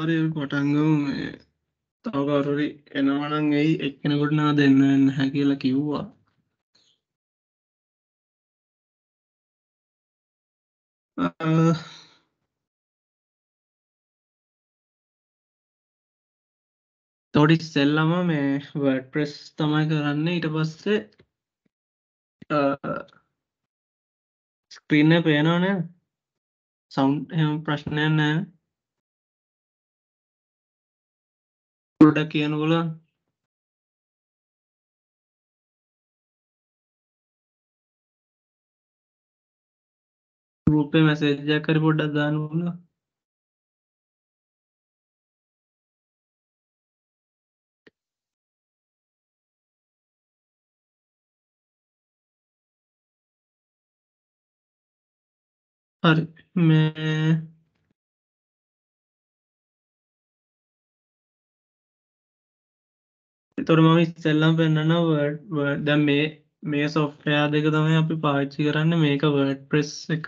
හරි පටන්ගම මේ තවකාටරි එනවනන් එයි එක්කෙනකොට නා දෙන්න හැ කියලා කිව්වා තොඩි සෙල්ලම මේ වඩ ප්‍රෙස් තමයි කරන්න ඊට පස්සේ ස්ක්‍රීන්න පේනවන සෞන්් ප්‍රශ්නය නෑ ගොඩක් කියන්න පුළුවන් ගෲප් එකේ මැසේජ් එකක් හරි පොඩ්ඩක් දාන්න පුළුවන් හරි මේ එතොට මම ඉස්සෙල්ලම් පෙන්න්න ද මේ මේ සොෆ්ටයා දෙක තමයි අපි පාච්චි කරන්න මේක වර්ඩ් ප්‍රෙස් එක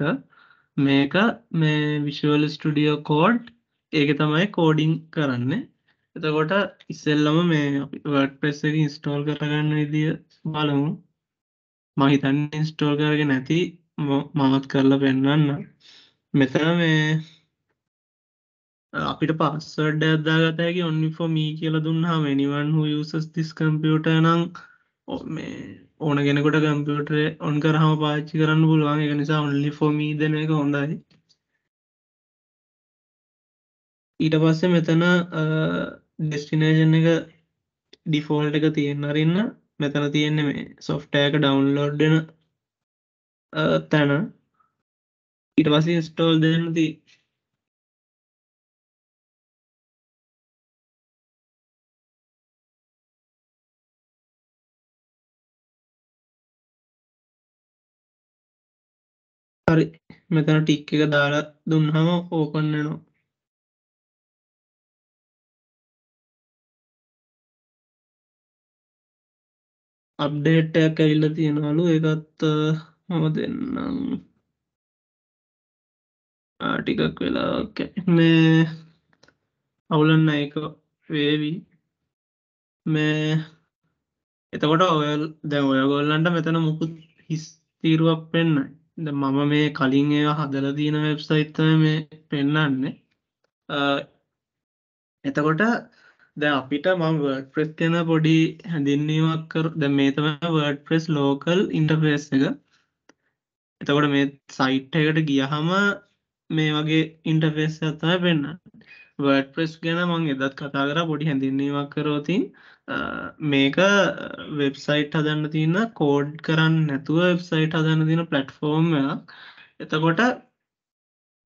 මේක මේ විශවල් ස්ටඩියෝ කෝඩ් ඒක තමයි කෝඩිං කරන්න එතකොට ඉස්සෙල්ලම මේ වර්ඩ් ප්‍රෙස් එක ඉස්ටෝල් කරගන්න විදිිය බලමු මහිතන්න ඉන්ස්ටෝල් කරග නැති මමත් කරලා පෙන්වන්න මෙතන මේ අපිට පස්සවර්ඩ් එකක් දාගත හැකි only for me කියලා දුන්නාම anyone who uses this computer නම් මේ ඕන කෙනෙකුට කම්පියුටර් ඔන් කරාම පාවිච්චි කරන්න පුළුවන් ඒක නිසා only for me දෙන එක හොඳයි ඊට පස්සේ මෙතන ඩෙස්ටිනේෂන් එක ඩිෆෝල්ට් එක තියෙන්න අරින්න මෙතන තියෙන්නේ මේ software එක download වෙන තැන ඊට පස්සේ install දෙන්න තියෙන්නේ හරි මෙතන ටික් එක දාලා දුන්නහම ඕපන් වෙනවා අප්ඩේට් එකක් ඇවිල්ලා තියෙනවලු ඒකත් මම දෙන්නම් ටිකක් වෙලා ඕකේ මේ අවුලන්න ඒක වේවි මේ එතකොට ඔය දැන් ඔයගොල්ලන්ට මෙතන මුකුත් හිස් තීරුවක් වෙන්නයි මම මේ කලින් ඒවා හදල තියෙන වෙබ්සයිට්තම මේ පෙන්න්නන්නේ එතකොට ද අපිට මම වර්ඩ ප්‍රෙස් යන පොඩි හැඳින්වීමක් කර ද මේ තම වර්ඩ ප්‍රෙස් ලෝකල් ඉන්ටර්ෆේස් එක එතකොට මේ සයිට් එකට ගියහම මේ වගේ ඉන්ටර්ෆේස් අතම පෙන්න්න වර්ඩ ප්‍රෙස් ගැන මං එදත් කතා කර පොඩි හැඳින්වීමක් කරෝතින් මේක වෙබ්සයිට් හදන්න තියන්න කෝඩ් කරන්න නැතුව වෙබ්සයිට් හදන්න තින පලට්ෆෝර්මයක් එතකොට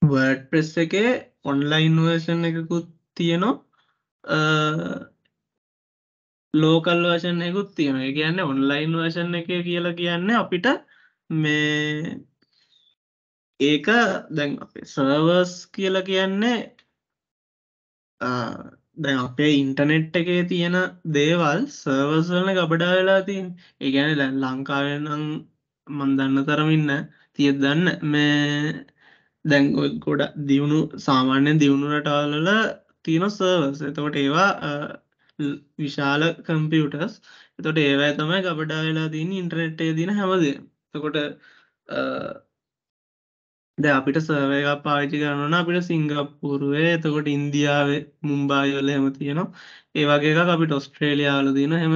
වඩ් ප්‍රෙස් එකේ ඔන්ලයින් වර්ෂන් එකකුත් තියෙනවා ලෝකල් වර්ෂන් එකකුත් තියෙන කියන්න ඔන්ලයින් වර්ෂන් එක කියලා කියන්න අපිට මේ ඒක දැන් අපේ සර්වර්ස් කියලා කියන්නේ දැන් අපේ ඉන්ටනෙට් එකේ තියෙන දේවල් සර්වස් වලන ගබඩා වෙලා තින් ඒගැන ලැ ලංකාවෙනම් මන් දන්න තරමින්න තියත් දන්න මේ දැන් ගොඩ දියුණු සාමාන්‍ය දියුණු රටාලල තියෙන සර්වස් එතකොට ඒවා විශාල කම්පියටස් එතොට ඒවෑ තමයි ගබඩා වෙලා තින් ඉන්ටනෙට්ටේ දින හැමදේ තකොට දැන් අපිට සර්වේ එකක් පාවිච්චි කරනවා නම් අපිට සිංගප්පූරුවේ එතකොට ඉන්දියාවේ මුම්බායි වල එහෙම තියෙනවා. ඒ වගේ එකක් අපිට ඕස්ට්‍රේලියාව වල තියෙනවා. එහෙම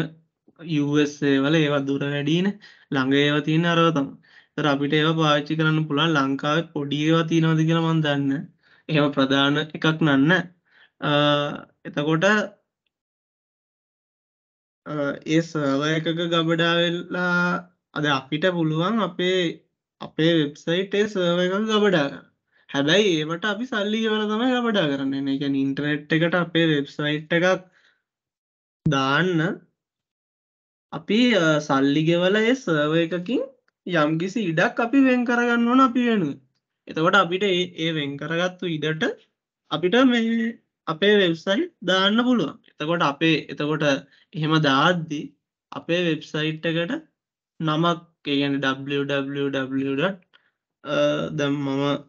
USA වල ඒවා දුර වැඩිනේ. ළඟ ඒවා තියෙන අරව තමයි. ඒතර අපිට ඒවා පාවිච්චි කරන්න පුළුවන් ලංකාවේ පොඩි ඒවා තියෙනවද කියලා මම දන්නේ එහෙම ප්‍රධාන එකක් නන්නේ. එතකොට ඒ සර්වර් එකක ගබඩා වෙලා අද අපිට පුළුවන් අපේ අපේ වෙබ්සයිට් ඒ සර්වර් එකක් ගබඩා ගන්න. හැබැයි ඒවට අපි සල්ලි ගෙවලා තමයි ගබඩා කරන්නේ. ඒ කියන්නේ ඉන්ටර්නෙට් එකට අපේ වෙබ්සයිට් එකක් දාන්න අපි සල්ලි ගෙවලා ඒ සර්වර් එකකින් යම්කිසි ඉඩක් අපි වෙන් කරගන්න ඕන අපි වෙනුවෙන්. එතකොට අපිට ඒ වෙන් කරගත්තු ඉඩට අපිට මේ අපේ වෙබ්සයිට් දාන්න පුළුවන්. එතකොට අපේ එතකොට එහෙම දාද්දි අපේ වෙබ්සයිට් එකට නමක් ඒගැන www uh, දැම් මම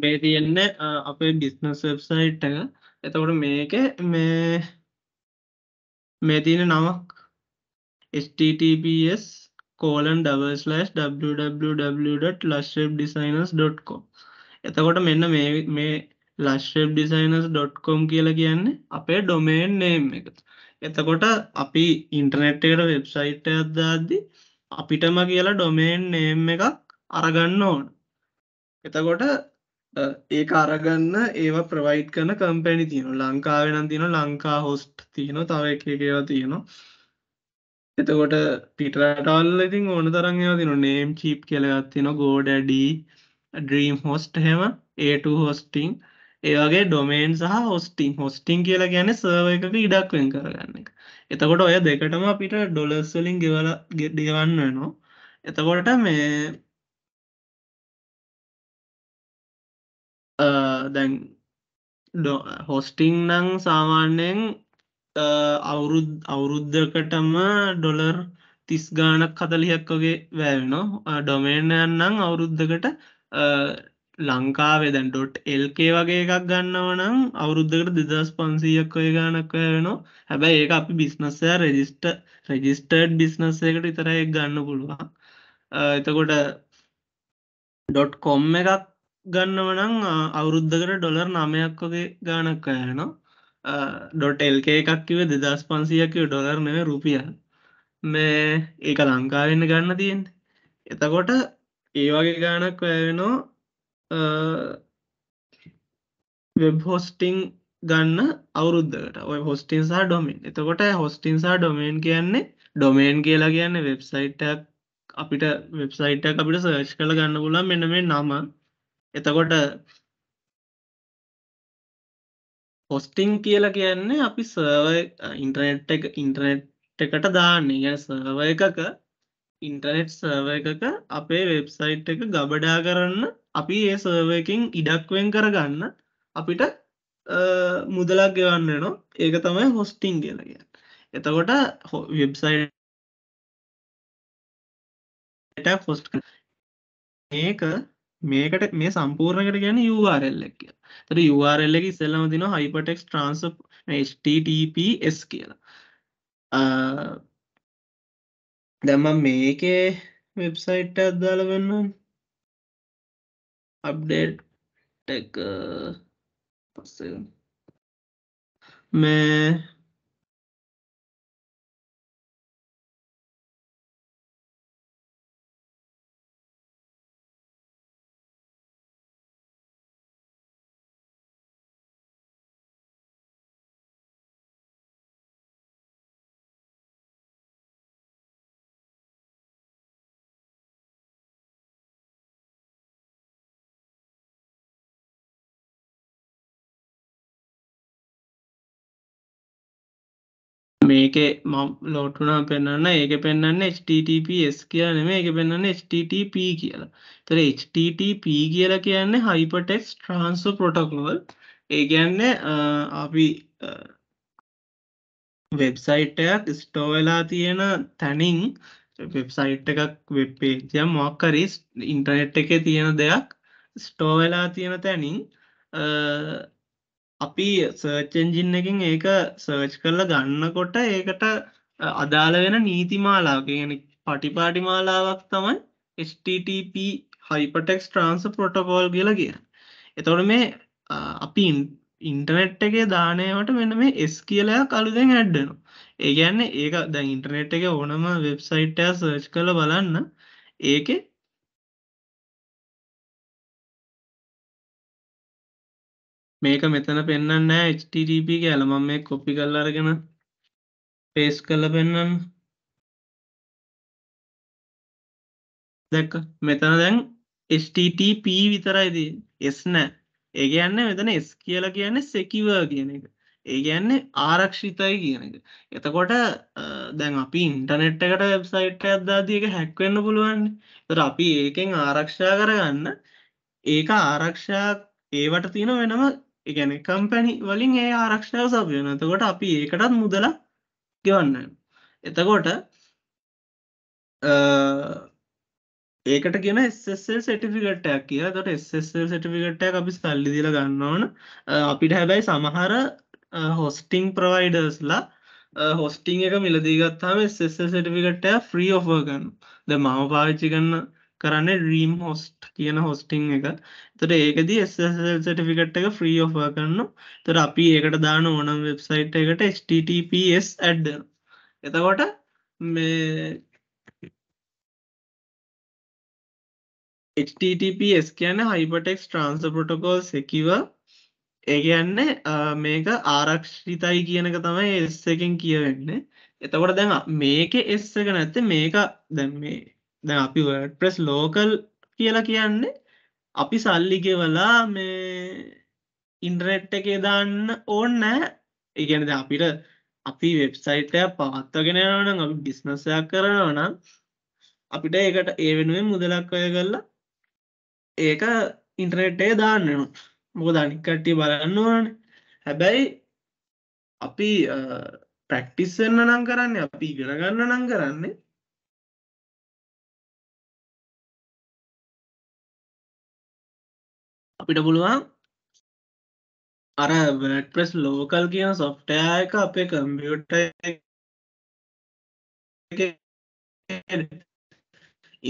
මේ තියෙන්න uh, අපේ බිස්නස් වෙබ්සයිට් එක එතකොට මේක මේ මේ තියෙන නමක් https colon double slash www.lushwebdesigners.com එතකොට මෙන්න මේ මේ lushwebdesigners.com කියලා කියන්නේ අපේ domain name එක. එතකොට අපි ඉන්ටර්නෙට් එකට වෙබ්සයිට් එකක් දාද්දී අපිටම කියලා domain name එකක් අරගන්න ඕන. එතකොට ඒක අරගන්න ඒව ප්‍රවයිට් කරන කම්පැනි තියෙන ලංකාවේ නම් තියෙන ලංකා හොස්ට් තියෙන තව එක එක ඒවා තියෙනවා එතකොට පිටරටවල් ඉතින් ඕන තරම් ඒවා තියෙනවා නේම් චීප් කියලා එකක් තියෙනවා GoDaddy Dream Host එහෙම A2 hosting ඒ වගේ ඩොමේන් සහ හොස්ටිං හොස්ටිං කියලා කියන්නේ සර්වර් එකක ඉඩක් වෙන් කරගන්න එක. එතකොට ඔය දෙකටම අපිට ඩොලර්ස් වලින් ගෙවලා ගෙවන්න වෙනවා. එතකොට මේ දැන් හොස්ටිං නං සාමාන්‍යයෙන් අවුරුද් අවුරුද්ධකටම ඩොලර් තිස් ගානක් කතලිහක් වගේ වැෑවෙනෝ ඩොමේනයන්නම් අවුරුද්ධකට ලංකාවේ දැන් ඩොට් එල්කේ වගේ එකක් ගන්නවනම් අවුරුද්ධකට දෙදස් පන්සීයක් ඔය ගානක් වැෑවෙනවා හැබැයි ඒක අපි බිස්නස්සය රෙජිස්ට රෙජිස්ටර්ඩ් බිස්නස් එකට විතරයි ගන්න පුළුවන් එතකොට ඩොට් කොම් එකක් ගන්නවනං අවුරුද්ධකට ඩොලර් නමයක් වගේ ගානක් යනවා ඩොටල්ක එකක් කිව දෙදස් පන්සියකිව ඩොලර් නෙව රුපිය මේ ඒක ලංකාවෙන්න ගන්න තියෙන් එතකොට ඒ වගේ ගානක් වැයවෙනවා වෙබ් හෝස්ටිං ගන්න අවුරුද්ධකට ඔය හොස්ටින් සහ ඩොමින් එතකොට හොස්ටින් සහ ඩොමේන් කියන්නේ ඩොමේන් කියලා කියන්න වෙබ්සයිට් අපිට වෙබ්සයිට් අපිට සර්ච් කළ ගන්න පුලන් මෙන මේ නම එතකොට හොස්ටිං කියලා කියන්නේ අපි සර්ව ඉන්ටර්නෙට් එක ඉන්ටර්නෙට් එකට දාන්න ගැන සර්ව එකක ඉන්ටර්නෙට් සර්ව එකක අපේ වෙබ්සයිට් එක ගබඩා කරන්න අපි ඒ සර්වයකින් ඉඩක්වෙන් කරගන්න අපිට මුදලක් ගෙවන්න නො ඒක තමයි හොස්ටිං කියලග එතකොට වෙබ්සයිට් හොස්ට ඒක මේකට මේ සම්පූර්ණයකට කියන්නේ URL එක කියලා. ඒතර URL එක ඉස්සෙල්ලාම දිනවා hypertext transfer https කියලා. දැන් මම මේකේ වෙබ්සයිට් එකක් දාලා බලන්නම්. අප්ඩේට් එක පස්සේ මේ මේකේ මම ලෝටුනා පෙන්වන්න ඒක පෙන්වන්නේ HTTPS කියලා නෙමෙයි ඒක පෙන්වන්නේ HTTP කියලා. ඒතර HTTP කියලා කියන්නේ Hypertext Transfer Protocol. ඒ කියන්නේ අපි වෙබ්සයිට් එකක් ස්ටෝර් වෙලා තියෙන තැනින් වෙබ්සයිට් එකක් වෙබ් පේජ් එකක් මොකක් හරි ඉන්ටර්නෙට් එකේ තියෙන දෙයක් ස්ටෝර් වෙලා තියෙන තැනින් අපි සර්ච් එන්ජින් එකෙන් ඒක සර්ච් කරලා ගන්නකොට ඒකට අදාළ වෙන නීතිමාලාව ගැන පටිපාටි මාලාවක් තමයි HTTP හයිපටෙක්ස් ට්‍රන්ස පොටපෝල් කියලා කිය එතවට මේ අපි ඉන්ටනෙට් එකේ දානයවට මෙන්න මේ S කියලා කළුදෙන් ඇඩ්ඩනු ඒ ගැන්න ඒක ද ඉන්ටනෙට් එක ඕනම වෙබ්සයිට්ය සර්ච් කළ බලන්න ඒකේ මේක මෙතන පෙන්න්න HTTP කියල මම මේ කොපි කල් අරගෙන පේස් කල පෙන්න්න දැක්ක මෙතන දැන් HTTP විතරයිදී එස් නෑ ඒ ගැන්න මෙතන එස් කියලා කියන්නේ සැකිව කියන එක ඒ ගැන්නේ ආරක්ෂිතයි කියන එක එතකොට දැන් අපි ඉන්ටනෙට් එකට වෙබ්සයිට් අදදාදියක හැක්වෙන්න පුළුවන් තර අපි ඒකෙන් ආරක්ෂා කරගන්න ඒක ආරක්ෂා ඒවට තියෙන වෙනම එකන කම්පැනි වලින් ඒ ආරක්ෂාව සපයන එතකොට අපි ඒකටත් මුදලක් ගෙවන්න එතකොට ඒකට ගෙන ස්ල් සටිෆිකටයක් කිය තොට ස්ල් සටිෆිකටයක් අපි සල්ලි දිල ගන්න ඕන අපිට හැබැයි සමහර හොස්ටිං ප්‍රවයිඩර්ස්ලා හොස්ටිං එක මිලදීගත්තාම ස්ල් සටිෆිකටය ්‍රී ඔෆගන් ද මම පාවිච්චි කන්න කරන්න රීම් හොස්ට් කියන හොස්ටිං එක තොට ඒකද සටිෆිකට් එක ෆ්‍රී ඔෆා කරන්න තොර අපි ඒකට දාන ඕනම් වෙබ්සයිට් එකට ස්ටTPS ඇඩ්ඩ එතකොට මේ HTTPS කියන හයිපටෙක් ට්‍රන්ස පොටකෝල් සැකිව ඒගන්න මේක ආරක්ෂිතයි කියනක තමයි එස් එකෙන් කියවෙන්නේ එතකොට දැන් මේක එස් එක නැත්ත මේක දැන් මේ දැන් අපි වඩ ප්‍රෙස් ලෝකල් කියලා කියන්නේ අපි සල්ලි ගෙවලා මේ ඉන්ටරනෙට් එකේ දාන්න ඕන්න ඉගැනද අපිට අපි වෙබ්සයිටය පවත්වගෙන නම් අපි බිස්නසයක් කරනවා නම් අපිට ඒකට ඒ වෙනුවෙන් මුදලක් අය කරලා ඒක ඉන්ටරනෙට්ටේ දාන්නනු මොක දනිකට්ටි බලන්න ඕන හැබැයි අපි ප්‍රක්ටිස් වෙන්න නම් කරන්න අපි ඉගෙන ගන්න නම් කරන්නේ අපිට පුළුවන් අර වැඩ්ප්‍රෙස් ලෝකල් කියන සොෆ්ටයා එක අපේ කම්පියුට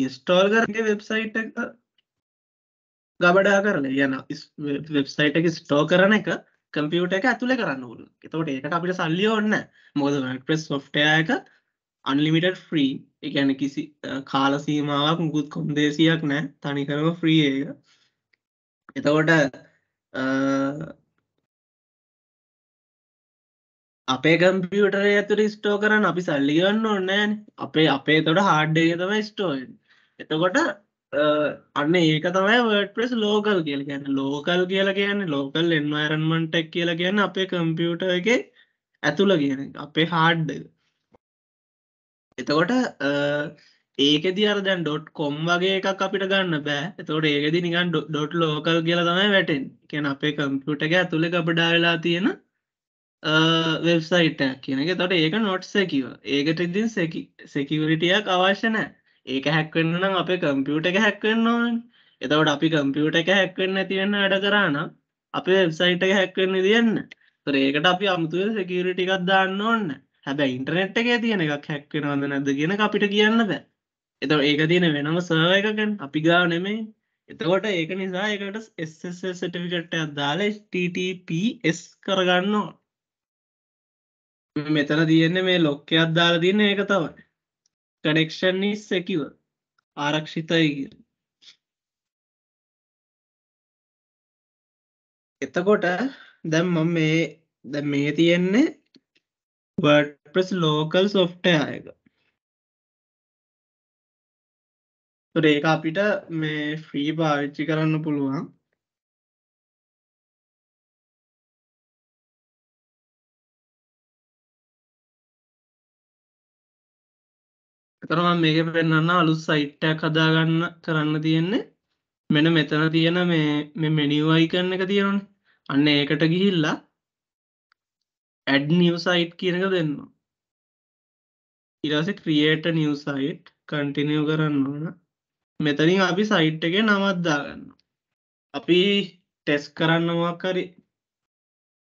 ඉස්ටෝල් කරගේ වෙබ්සයිට් එක ගබඩා කරන යන වෙබ්සයිට් එක ස්ටෝ කරන එක කම්පියුට එක ඇතුළ කරන්න ඕන එතවට ඒකට අපිට සල්ලි ඔන්න මොද වැඩ්ප්‍රෙස් සොෆ්ටයා එක අන්ලිමිට ෆ්‍රී එකැන කිසි කාල සීමාවක් මුකුත් කොන්දේසියක් නෑ තනිකරම ෆ්‍රී ඒක එතකොට අපේ කම්පියුටර ඇතුරි ස්ටෝ කරන්න අපි සල්ලිගන්න ඕන්නෑන් අපේ අපේ තොට හාඩ්ඩේ තමයි ස්ටෝන් එතකොට අන්න ඒක තමයි වර්ඩපස් ලෝකල් කියල කියන්න ලෝකල් කියලා කියන්න ලෝකල් එන්වරන්මන්ටක් කියලා කියන්න අපේ කම්පියුට එක ඇතුළ කියන අපේ හාඩ්ඩ එතකොට ඒකෙදි අර දැන් ඩොට් කොම් වගේ එකක් අපිට ගන්න බෑ එතකොට ඒකෙදි නිකන් ඩොට් ලෝකල් කියලා තමයි වැටෙන් කියන අපේ කම්පියුටර් එක ඇතුලේ ගබඩා වෙලා තියෙන වෙබ්සයිට් එකක් කියන එක. එතකොට ඒක not secure. ඒකට ඉතින් security එකක් අවශ්‍ය නැහැ. ඒක hack වෙන්න නම් අපේ කම්පියුටර් එක hack වෙන්න ඕනේ. එතකොට අපි කම්පියුටර් එක hack වෙන්න නැති වෙන්න වැඩ කරා නම් අපේ වෙබ්සයිට් එක hack වෙන්න දෙන්නේ නැහැ. ඒතකොට ඒකට අපි අමුතුවේ security එකක් දාන්න ඕනේ. හැබැයි ඉන්ටර්නෙට් එකේ තියෙන එකක් hack වෙනවද නැද්ද කියන එක අපිට කියන්න බෑ. එත ඒක තියෙන වෙනම සර්ව එකකන් අපි ගාව නෙමේ එතකොට ඒක නිසා එකට සටිකට අදාල ටටPS කරගන්නවා මෙතන තියෙන්නේ මේ ලොක්ක අද්දාල තියන්න ඒක තවයි කනෙක්ෂන් සැකිව ආරක්ෂිතයි කිය එතකොට දැම් මම මේ දැ මේ තියෙන්නේ වඩ ප්‍රස් ලෝකල් සොෆ්ටය එක තොට ඒක අපිට මේ ෆ්‍රී භාවිච්චි කරන්න පුළුවන් එතරම මේක පෙන්න්න අලුත් සයිට්ටයක් හදාගන්න කරන්න තියෙන්නේ මෙන මෙතන තියෙන මේ මෙනිවයි කරන එක තියෙනන අන්න ඒකට ගිහිල්ලා ඇඩ් නිව සයිට් කියනක දෙන්න ඉරසි ක්‍රියට නිව සයිට් කන්ටිනියව කරන්න ඕන මෙතනින් අපි සයිට් එකේ නමත් දාගන්න අපි ටෙස් කරන්න මොකක් හරි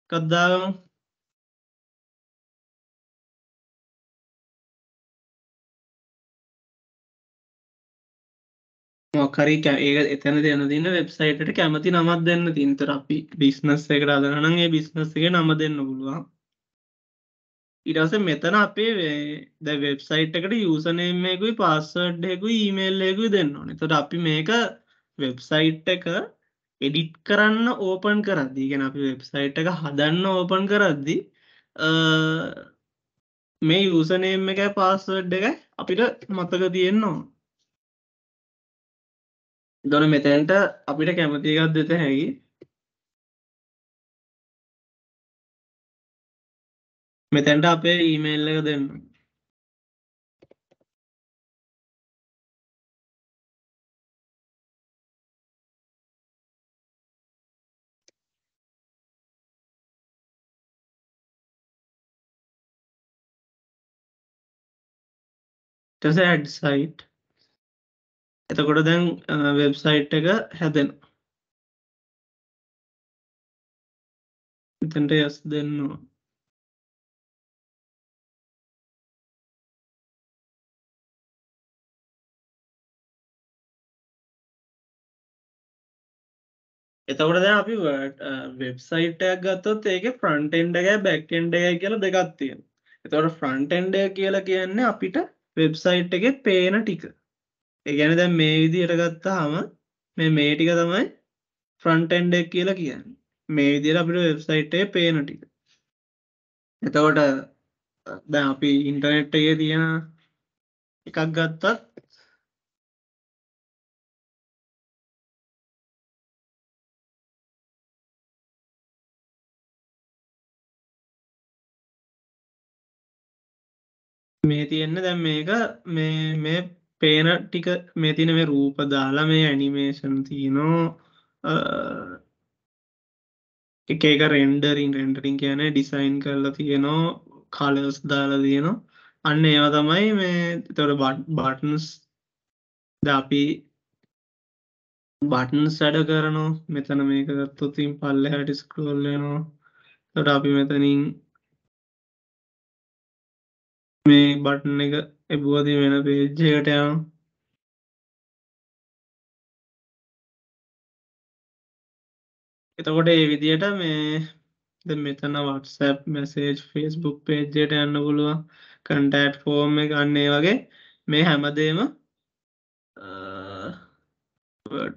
එකක් දාගමු මොකක් හරි ඒක එතන දෙන්න තියෙන වෙබ්සයිට් එකට කැමති නමක් දෙන්න තියෙන. ඒතර අපි බිස්නස් එකට හදනවා නම් ඒ බිස්නස් එකේ නම දෙන්න පුළුවන්. ඉටස මෙතන අපේ ද වෙබ්සයිට් එකට යසනයමකුයි පස්සඩ්හෙකුයි ඊමේල්ලෙකුයි දෙන්න ඕන තොට අපි මේක වෙබ්සයිට් එක එඩිට් කරන්න ඕපන් කරද්දී ගැන අපි වෙබ්සයිට් එක හදන්න ඕපන් කරද්දි මේ යසනයම් එක පාස්සඩ් එක අපිට මතක තියෙන්නවා දොන මෙතැන්ට අපිට කැමතිකත් දෙත හැකි මෙතැන්ට අපේ ඊමේල් එක දෙන්න ඇඩ් සයිට් එතකොට දැන් වෙබ්සයිට් එක හැදෙන එතන්ට යස් දෙන්නවා එතකොට දැන් අපි වෙබ්සයිට් එකක් ගත්තොත් ඒකේ ෆ්‍රන්ට් එන්ඩ් එකයි බැක් එන්ඩ් එකයි කියලා දෙකක් තියෙනවා. එතකොට ෆ්‍රන්ට් එන්ඩ් එක කියලා කියන්නේ අපිට වෙබ්සයිට් එකේ පේන ටික. ඒ කියන්නේ දැන් මේ විදිහට ගත්තාම මේ මේ ටික තමයි ෆ්‍රන්ට් එන්ඩ් එක කියලා කියන්නේ. මේ විදිහට අපිට වෙබ්සයිට් එකේ පේන ටික. එතකොට දැන් අපි ඉන්ටර්නෙට් එකේ තියෙන එකක් ගත්තත් මේ තියෙන්න දැන් මේක මේ මේ පේන ටික මේ තියෙන මේ රූප දාලා මේ ඇනිමේෂන් තියෙනවා එක එක රෙන්ඩරින් රෙන්ඩරින් කියන්නේ ඩිසයින් කරලා තියෙනවා කලර්ස් දාලා තියෙනවා අන්න ඒවා තමයි මේ එතකොට බටන්ස් ද අපි බටන් සැඩ කරනවා මෙතන මේක ගත්තොත් ඉතින් පල්ලෙහාට ස්ක්‍රෝල් වෙනවා එතකොට අපි මෙතනින් මේ බටන් එක එබුවද වෙන පේජ් එකට යන එතකොට ඒ විදියට මේ මෙතන WhatsApp මැසේජ් ෆස්බුක් පේජ්ජයට යන්න පුළුවන් කන්ටට් ෆෝර්ම් එක අන්නේ වගේ මේ හැමදේම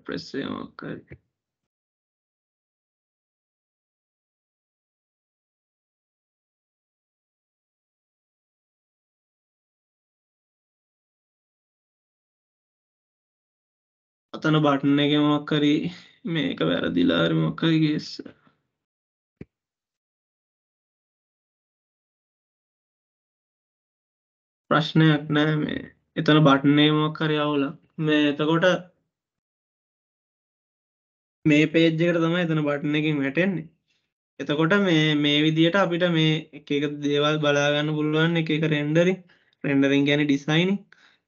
ප්‍රෙස්සේ මොක්කරි අතන බට්න එක මොක් කරි මේක වැරදිලාර මොක්කරි ගෙස්ස ප්‍රශ්නයක් නෑ මේ එතන බට්නේ මොක්කරි අවුල මේ එතකොට මේ පේජ්ජකට තමයි එතන බට්න එකින් වැටෙන්නේ එතකොට මේ මේ විදියට අපිට මේ එක එක දේවල් බලාගන්න පුළුවන් එක එක රෙන්ඩරි රෙන්ඩරින් ගැන ඩිසයින්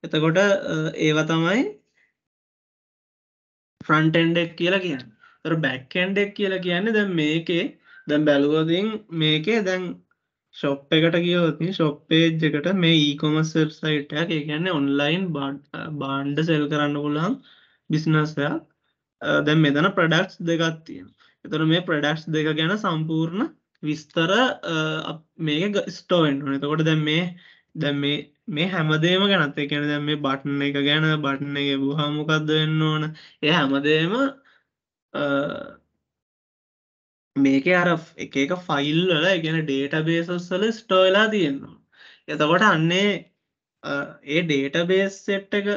එතකොට ඒවා තමයි ෆ්‍රන්ටන්ඩෙක් කියලා කියන්න තර බැක්කන්ඩෙක් කියලා කියන්න දැ මේකේ දැම් බැලුවතින් මේකේ දැන් ශොප් එකට කියවති ශොප්පේජ් එකට මේ ඒකොමස් වෙබ්සයිට්යක් කියන්නේ ඔන්ලයින් බාන්්ඩ සෙල් කරන්න පුලන් බිස්නස්යක් දැම් මෙතන ප්‍රඩක්ස් දෙකත් තියෙන එතර මේ ප්‍රඩක්ස් දෙක ගැන සම්පූර්ණ විස්තර මේක ස්ටෝෙන්න්න එතකොට දැම් මේ දැම් මේ මේ හැමදේම ගැනත් ඒ කියන්නේ දැන් මේ බටන් එක ගැන බටන් එක ගිහුවා මොකද්ද වෙන්න ඕන ඒ හැමදේම මේකේ අර එක එක ෆයිල් වල ඒ කියන්නේ ඩේටාබේසස් වල ස්ටෝර් වෙලා තියෙනවා එතකොට අන්නේ ඒ ඩේටාබේස් සෙට් එක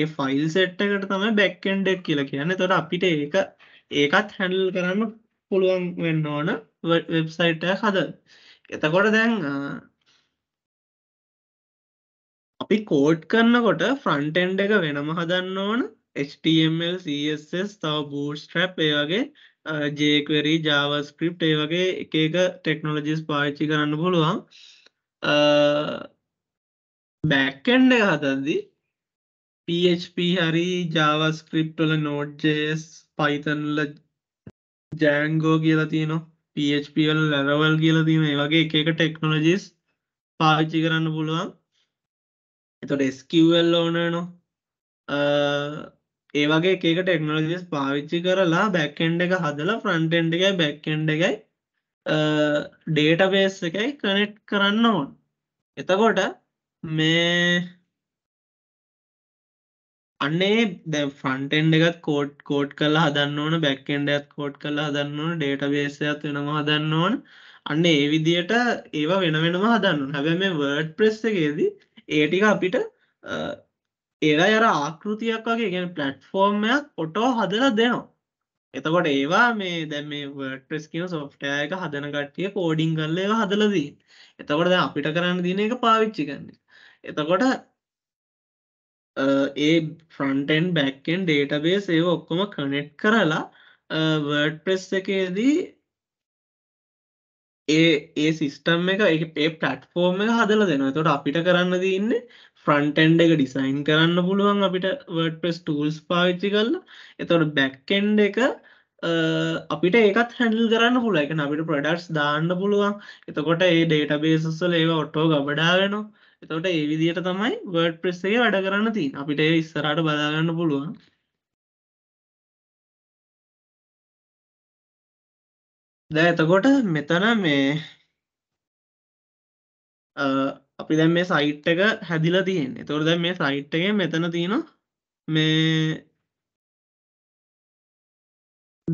ඒ ෆයිල් සෙට් එකට තමයි බැක් එන්ඩ් එක කියලා කියන්නේ එතකොට අපිට ඒක ඒකත් හැන්ඩල් කරන්න පුළුවන් වෙන්න ඕන වෙබ්සයිට් එක හදන්න එතකොට දැන් අපි කෝඩ් කරන්නකොට ෆ්‍රන්ටෙන්ඩ එක වෙනම හදන්න ඕන HTML CSS තව බූස්ට්‍රැප් ඒ වගේ ජේකවරි ජාවස්ක්‍රිප් ඒ වගේ එක එක ටෙක්නොලජිස් පාච්චි කරන්න පුළුවන් බැක්කන්ඩ එක හතද්දි PHP හරි ජාවස්ක්‍රිප්ටල නෝඩ්ජස් පයිතන්ල ජෑන්ගෝ කියලා තියනවා PHPල් ලැරවල් කියලා තියෙන ඒ වගේ එක එක ටෙක්නොලජිස් පාවිච්චි කරන්න පුළුවන් එතොට ස්කවල් ඕනනො ඒවගේ එකක ටෙක්නෝජිස් පාවිච්චි කරලා බැක්කෙන්ඩ එක හදලා ෆ්‍රන්ටෙන්ඩ එකයි බැක්කෙන්ඩ එකයි ඩේට බේස් එකයි කනෙට් කරන්න ඕන් එතකොට මේ අන්නේ දැ ෆන්ටෙන්ඩ එකත් කෝට් කෝට් කලා හදන්න ඕන බැක්කෙන්ඩ ඇත් කෝට් කලා හදන්න ඕන ඩේට බේසයක්ත් වෙනවා හදන්න ඕන අන්න ඒ විදියට ඒවා වෙන වෙනම හදන්න හැබැ මේ වර්ඩ් ප්‍රෙස්ස එකේදී ඒටික අපිට ඒවා යර ආකෘතියක් වගේ ගෙන පලට්ෆෝර්ම්මයක් ඔටෝ හදලා දෙනවා එතකොට ඒවා මේ දැම වටස් කියන සොෆ්ටයක හදන කට්ටිය කෝඩිං කල්ල ඒවා හදලදී එතකොට දැ අපිට කරන්න දින එක පාවිච්චි කරන්නේ එතකොට ඒ ෆ්‍රන්ටන් බැක්කෙන් ඩේටබේස් ඒ ඔක්කොම කනෙට් කරලා වර්ඩ් ප්‍රෙස් එකේදී ඒ ඒ සිිස්ටම් එක ඒ පටෆෝර්ම එක හදල දෙනවා තොට අපිට කරන්න දන්න ෆ්‍රන්ටන්ඩ එක ඩිසයින් කරන්න පුළුවන් අපිට වර්ඩපස් ටූල්ස් පාවිච්චි කල්ල එතොට බැක්කෙන්ඩ එක අපිට ඒකත් හැඩල් කරන්න පුල එක අපිට ප්‍රඩක්ස් දාන්න පුළුවන් එතකොට ඒ ඩේට බේසස්සල ඒ ඔට්ටෝ ගබඩාගෙන එතකොට ඒ විදියට තමයි වර්ඩ ප්‍රෙස්සේ වැඩ කරන්න තින් අපිට ඉස්සරට බදාගන්න පුළුවන් දැන් එතකොට මෙතන මේ අපි දැන් මේ සයිට් එක හැදිලා තියෙන්නේ. එතකොට දැන් මේ සයිට් එකේ මෙතන තියෙන මේ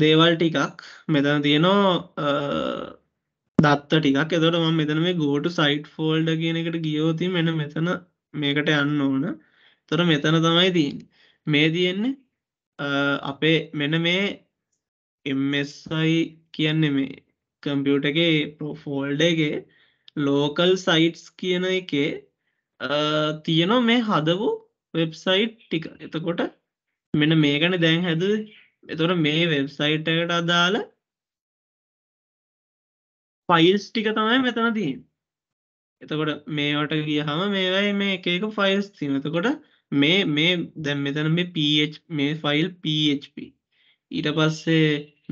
දේවල් ටිකක් මෙතන තියෙනවා දත්ත ටිකක්. එතකොට මම මෙතන මේ go to site folder කියන එකට ගියොත් මෙන්න මෙතන මේකට යන්න ඕන. එතකොට මෙතන තමයි තියෙන්නේ. මේ තියෙන්නේ අපේ මෙන්න මේ MSI කියන්නේ මේ කම්පියුට එකේ ෆෝල්ඩ එකේ ලෝකල් සයිට්ස් කියන එකේ තියෙනවා මේ හදවූ වෙබ්සයිට් ටික එතකොට මෙන මේකන දැන් හැද එතොට මේ වෙබ්සයිට් එකට අදාළ ෆයිල්ස් ටික තමයි මෙතන තියෙන් එතකොට මේවට ගිය හම මේවයි මේ එකක ෆයිල්ස් තිනතකොට මේ මේ දැම් මෙතන මේ පH මේ ෆයිල් PHP ඊට පස්සේ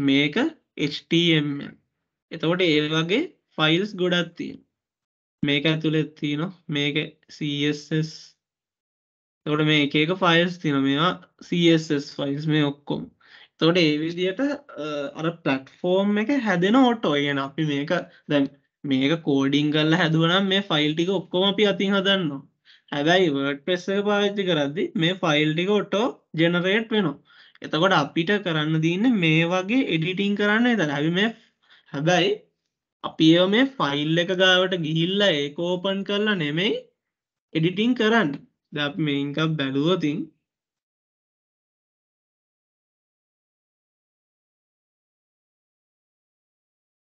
මේක HTML එතකොට ඒ වගේ ෆයිල්ස් ගොඩක් තියෙන මේක ඇතුළෙත් තියන මේක CSS තොට මේ එකක ෆයිල්ස් තින මේවා CSS ෆයිල්ස් මේ ඔක්කොම තොට ඒ විදියට අර පලට්ෆෝර්ම් එක හැදෙන ඔටෝ ගෙන අපි මේක දැන් මේක කෝඩිං කල්ල හැදුවනම් මේ ෆයිල්ටික ඔක්කොම අපි අතින් හදන්නවා හැබැයි වර්ඩ් පෙස්ස පාච්චි කරද්දි මේ ෆයිල්ටික ඔටෝ ජෙනරේට් වෙනවා එතකොට අපිට කරන්න දන්න මේ වගේ එඩිටිං කරන්න එතන හැබි මේ හැබැයි අපි ඒ මේ ෆයිල් එක ගාවට ගිහිල්ලා ඒක ඕපන් කරලා නෙමෙයි එඩිටිං කරන්න දැන් මේ ඉන්කක් බැලුවොතින්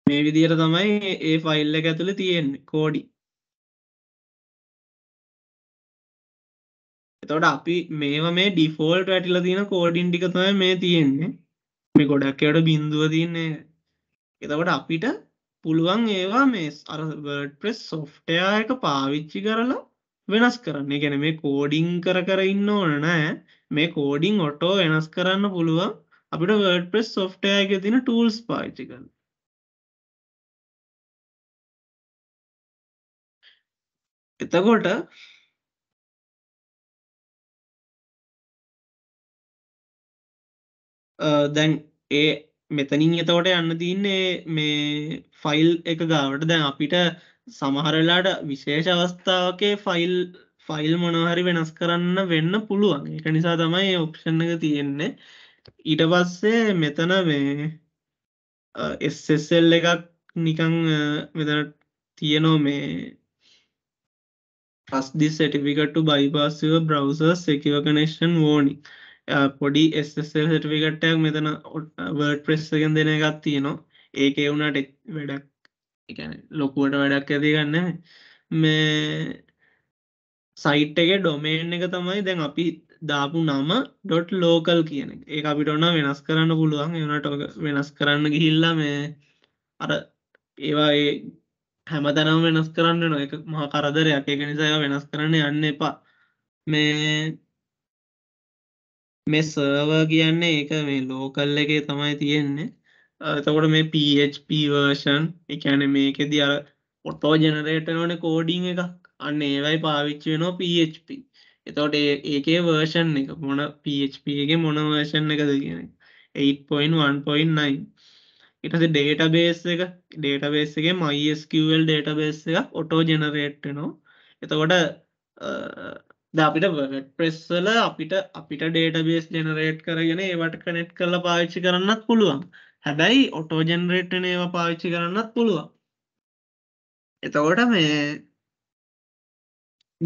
මේ විදිහට තමයි ඒ ෆයිල් එක ඇතුලේ තියෙන්නේ කෝඩි එතකොට අපි මේව මේ ඩිෆෝල්ට් වැටිලා තියෙන කෝඩින් ටික තමයි මේ තියෙන්නේ. මේ ගොඩක් ඒවාට බිඳුව තියෙන්නේ. එතකොට අපිට පුළුවන් ඒවා මේ අර WordPress software එක පාවිච්චි කරලා වෙනස් කරන්න. ඒ කියන්නේ මේ කෝඩින් කර කර ඉන්න ඕන නෑ. මේ කෝඩින් ඔටෝ වෙනස් කරන්න පුළුවන් අපිට WordPress software එකේ තියෙන tools පාවිච්චි කරලා. එතකොට දැන් ඒ මෙතනින් එතවට යන්න තින්නේ මේ ෆයිල් එක ගාවට දැන් අපිට සමහරලාට විශේෂ අවස්ථාවකේ ෆයිල් ෆයිල් මොනහරි වෙනස් කරන්න වෙන්න පුළුවන් එක නිසා තමයි ඔප්ෂන් එක තියෙන්නේ ඊට පස්සේ මෙතන මේ SSL එකක් නිකං මෙතන තියනෝ මේ trust this certificate to bypass your browser's secure connection warning පොඩි ස්ල් සටිකට්ටයක් මෙතන වර්ඩ ප්‍රෙස්සගෙන් දෙන එකත් තියෙනවා ඒක එවුණට වැඩක් එකන ලොකුවට වැඩක් ඇතිගන්න මේ සයිට් එක ඩොමේන් එක තමයි දැන් අපි දාපු නම ඩොට් ලෝකල් කියන ඒ අපිට ඔන්න වෙනස් කරන්න පුළුවන් එනට වෙනස් කරන්න ගිහිල්ලා මේ අර ඒවා හැම තැනම් වෙනස් කරන්න නො එක මහ කරදරයක් එක නිසා වෙනස් කරන්න යන්න එපා මේ මේ සර්වර් කියන්නේ ඒක මේ ලෝකල් එකේ තමයි තියෙන්නේ එතකොට මේ PHP version ඒ කියන්නේ මේකෙදි අර ඔටෝ ජෙනරේටර් වනේ කෝඩින් එකක් අන්න ඒවයි පාවිච්චි වෙනවා PHP එතකොට ඒකේ version එක මොන PHP එකේ මොන version එකද කියන එක 8.1.9 ඉටස ඩේටබේස් එක ඩේටබේස් එක MySQL ඩේටබේස් එක ඔටෝ ජෙනරේට් වෙනවා එතකොට ද අපිට වඩප්‍රෙස් වල අපිට අපිට ඩේටබේස් ජෙනරේට් කරගෙන ඒවට කනෙට් කරලා පාවිච්චි කරන්නත් පුළුවන් හැබැයි ඔටෝ ජෙනරේට්න ඒවා පාවිච්චි කරන්නත් පුළුවන් එතකොට මේ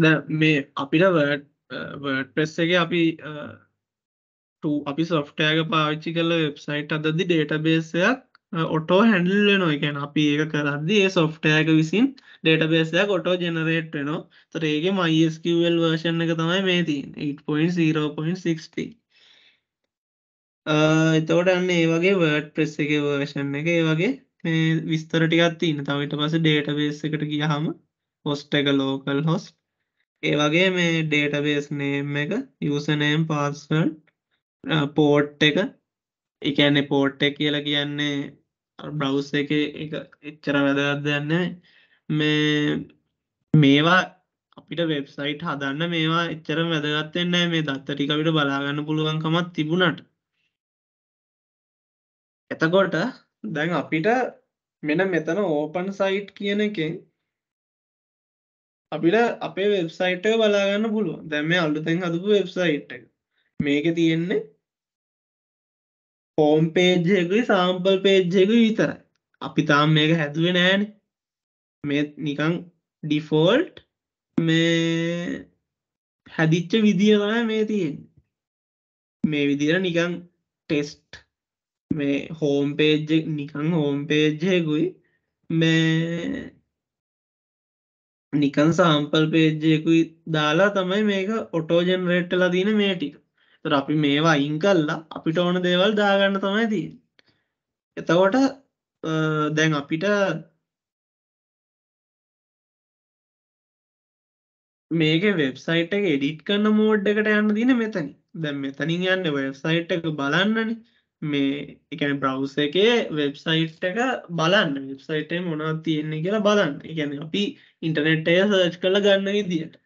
ද මේ අපිට වඩ ප්‍රෙස් එක අපි අපි සොෆ්ටයක පාවිච්චි කල වෙබ්සයිට් අදදි ඩේටබේසයක් ඔටෝ හැඩල් වෙනවා එකැන අපි ඒක කරදදි ඒ සොෆ්ටයක විසින් ඩේටබේස්යක් ඔටෝ ජෙනරේට් වෙනවා තර ඒගේ මයිස්කවල් වර්ෂණ එක තමයි මේ තින් 8.0.60 එතවට අන්න ඒ වගේ වර්ඩ් ප්‍රෙස් එක වර්ෂණ එක ඒ වගේ මේ විස්තර ටිකත් තින්න තවිට පස ඩේටබේස් එකට ගියහම හොස්ට එක ලෝකල් හොස් ඒ වගේ මේ ඩේටබේස් නේම් එක යසනෑම් පාස්වල් පෝට් එක එකන්නේ පෝට්ට කියලා කියන්නේ බ්‍රවස් එක එක එච්චර වැදගත් දන්න මේ මේවා අපිට වෙබ්සයිට් හදන්න මේවා එච්චර වැදගත්වෙන්න මේ දත්ත ටික අපිට බලාගන්න පුළුවන්කමත් තිබුණට එතකොට දැන් අපිට මෙන මෙතන ඕපන් සයිට් කියන එකෙන් අපිට අපේ වෙබ්සයිට් එක බලාගන්න පුළුවන් දැන් මේ අලුතෙන් හදපු වෙබ්සයිට් එක මේක තියෙන්නේ හෝම් පේජ්යකුයි සාම්පල් පේජ්යකු විතරයි අපි තාම් මේක හැදුව නෑන මේ නිකං ඩිෆෝල්ට් මේ හැදිච්ච විදිිය තමයි මේ තියෙන් මේ විදිර නිකං ටෙස්ට් මේ හෝම් පේජ් නිකං හෝම් පේජ්යකුයි මේ නිකන් සාම්පල් පේජ්යකුයි දාලා තමයි මේක ඔටෝජෙනරේට්ටලා දීන මේ ටික ඒතර අපි මේවා අයින් කළා අපිට ඕන දේවල් දාගන්න තමයි තියෙන්නේ. එතකොට දැන් අපිට මේක වෙබ්සයිට් එක එඩිට් කරන මෝඩ් එකට යන්න දින මෙතනි දැන් මෙතනින් යන්න වෙබ්සයිට් එක බලන්නන මේ එකන බ්‍රව්ස එකේ වෙබ්සයිට් එක බලන්න වෙබ්සයිටේ මොනවත් තියෙන්නේ කියලා බලන්න එකැන අපි ඉන්ටනෙට්ය සර්ච් කළ ගන්න විදියට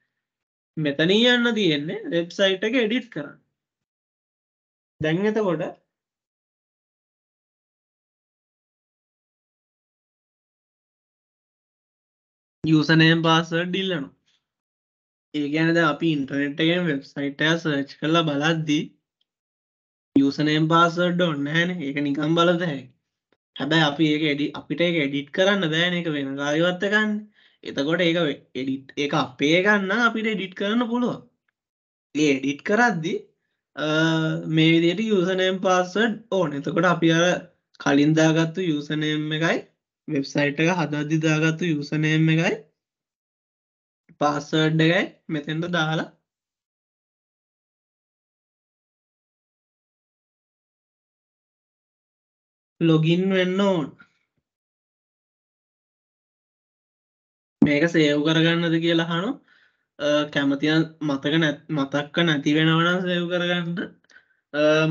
මෙතනී යන්න තියෙන්නේ වෙබ්සයිට් එක එඩිට් කරන්න දැන් එතකොට යසනයම් පාසර් ඩිල්ලනු ඒ ගැනද අපි ඉන්ටර්නෙට්ගෙන් වෙබ්සයිටය සර්ච් කරලා බලද්දී යසනයම් පාසර්ඩ ඔන්නෑන ඒක නිකම් බලද හැ හැබැයි අපි ඒක එඩි අපිට එක එඩිට් කරන්න බෑන එක වෙන ගායවත්තකන්න එතකොට ඒක එඩිට් එක අපේ ගන්න අපිට එඩිට් කරන්න පුළුව ඒ එඩිට් කරද්දී මේ විදියට යසනම් පාස්සඩ් ඕන එතකොට අපි අර කලින්දාගත්තු යසනම් එකයි වෙබ්සයිට් එක හදදිදාගත්තු යසනම් එකයි පාස්සඩ් එකයි මෙතෙන්ට දාලා ලොගින් වෙන්න ඕන් මේක සේව් කරගන්නද කියලා හනු කැමතියන් මතක නැත් මතක්ක නැති වෙනවන සයව් කරගන්නට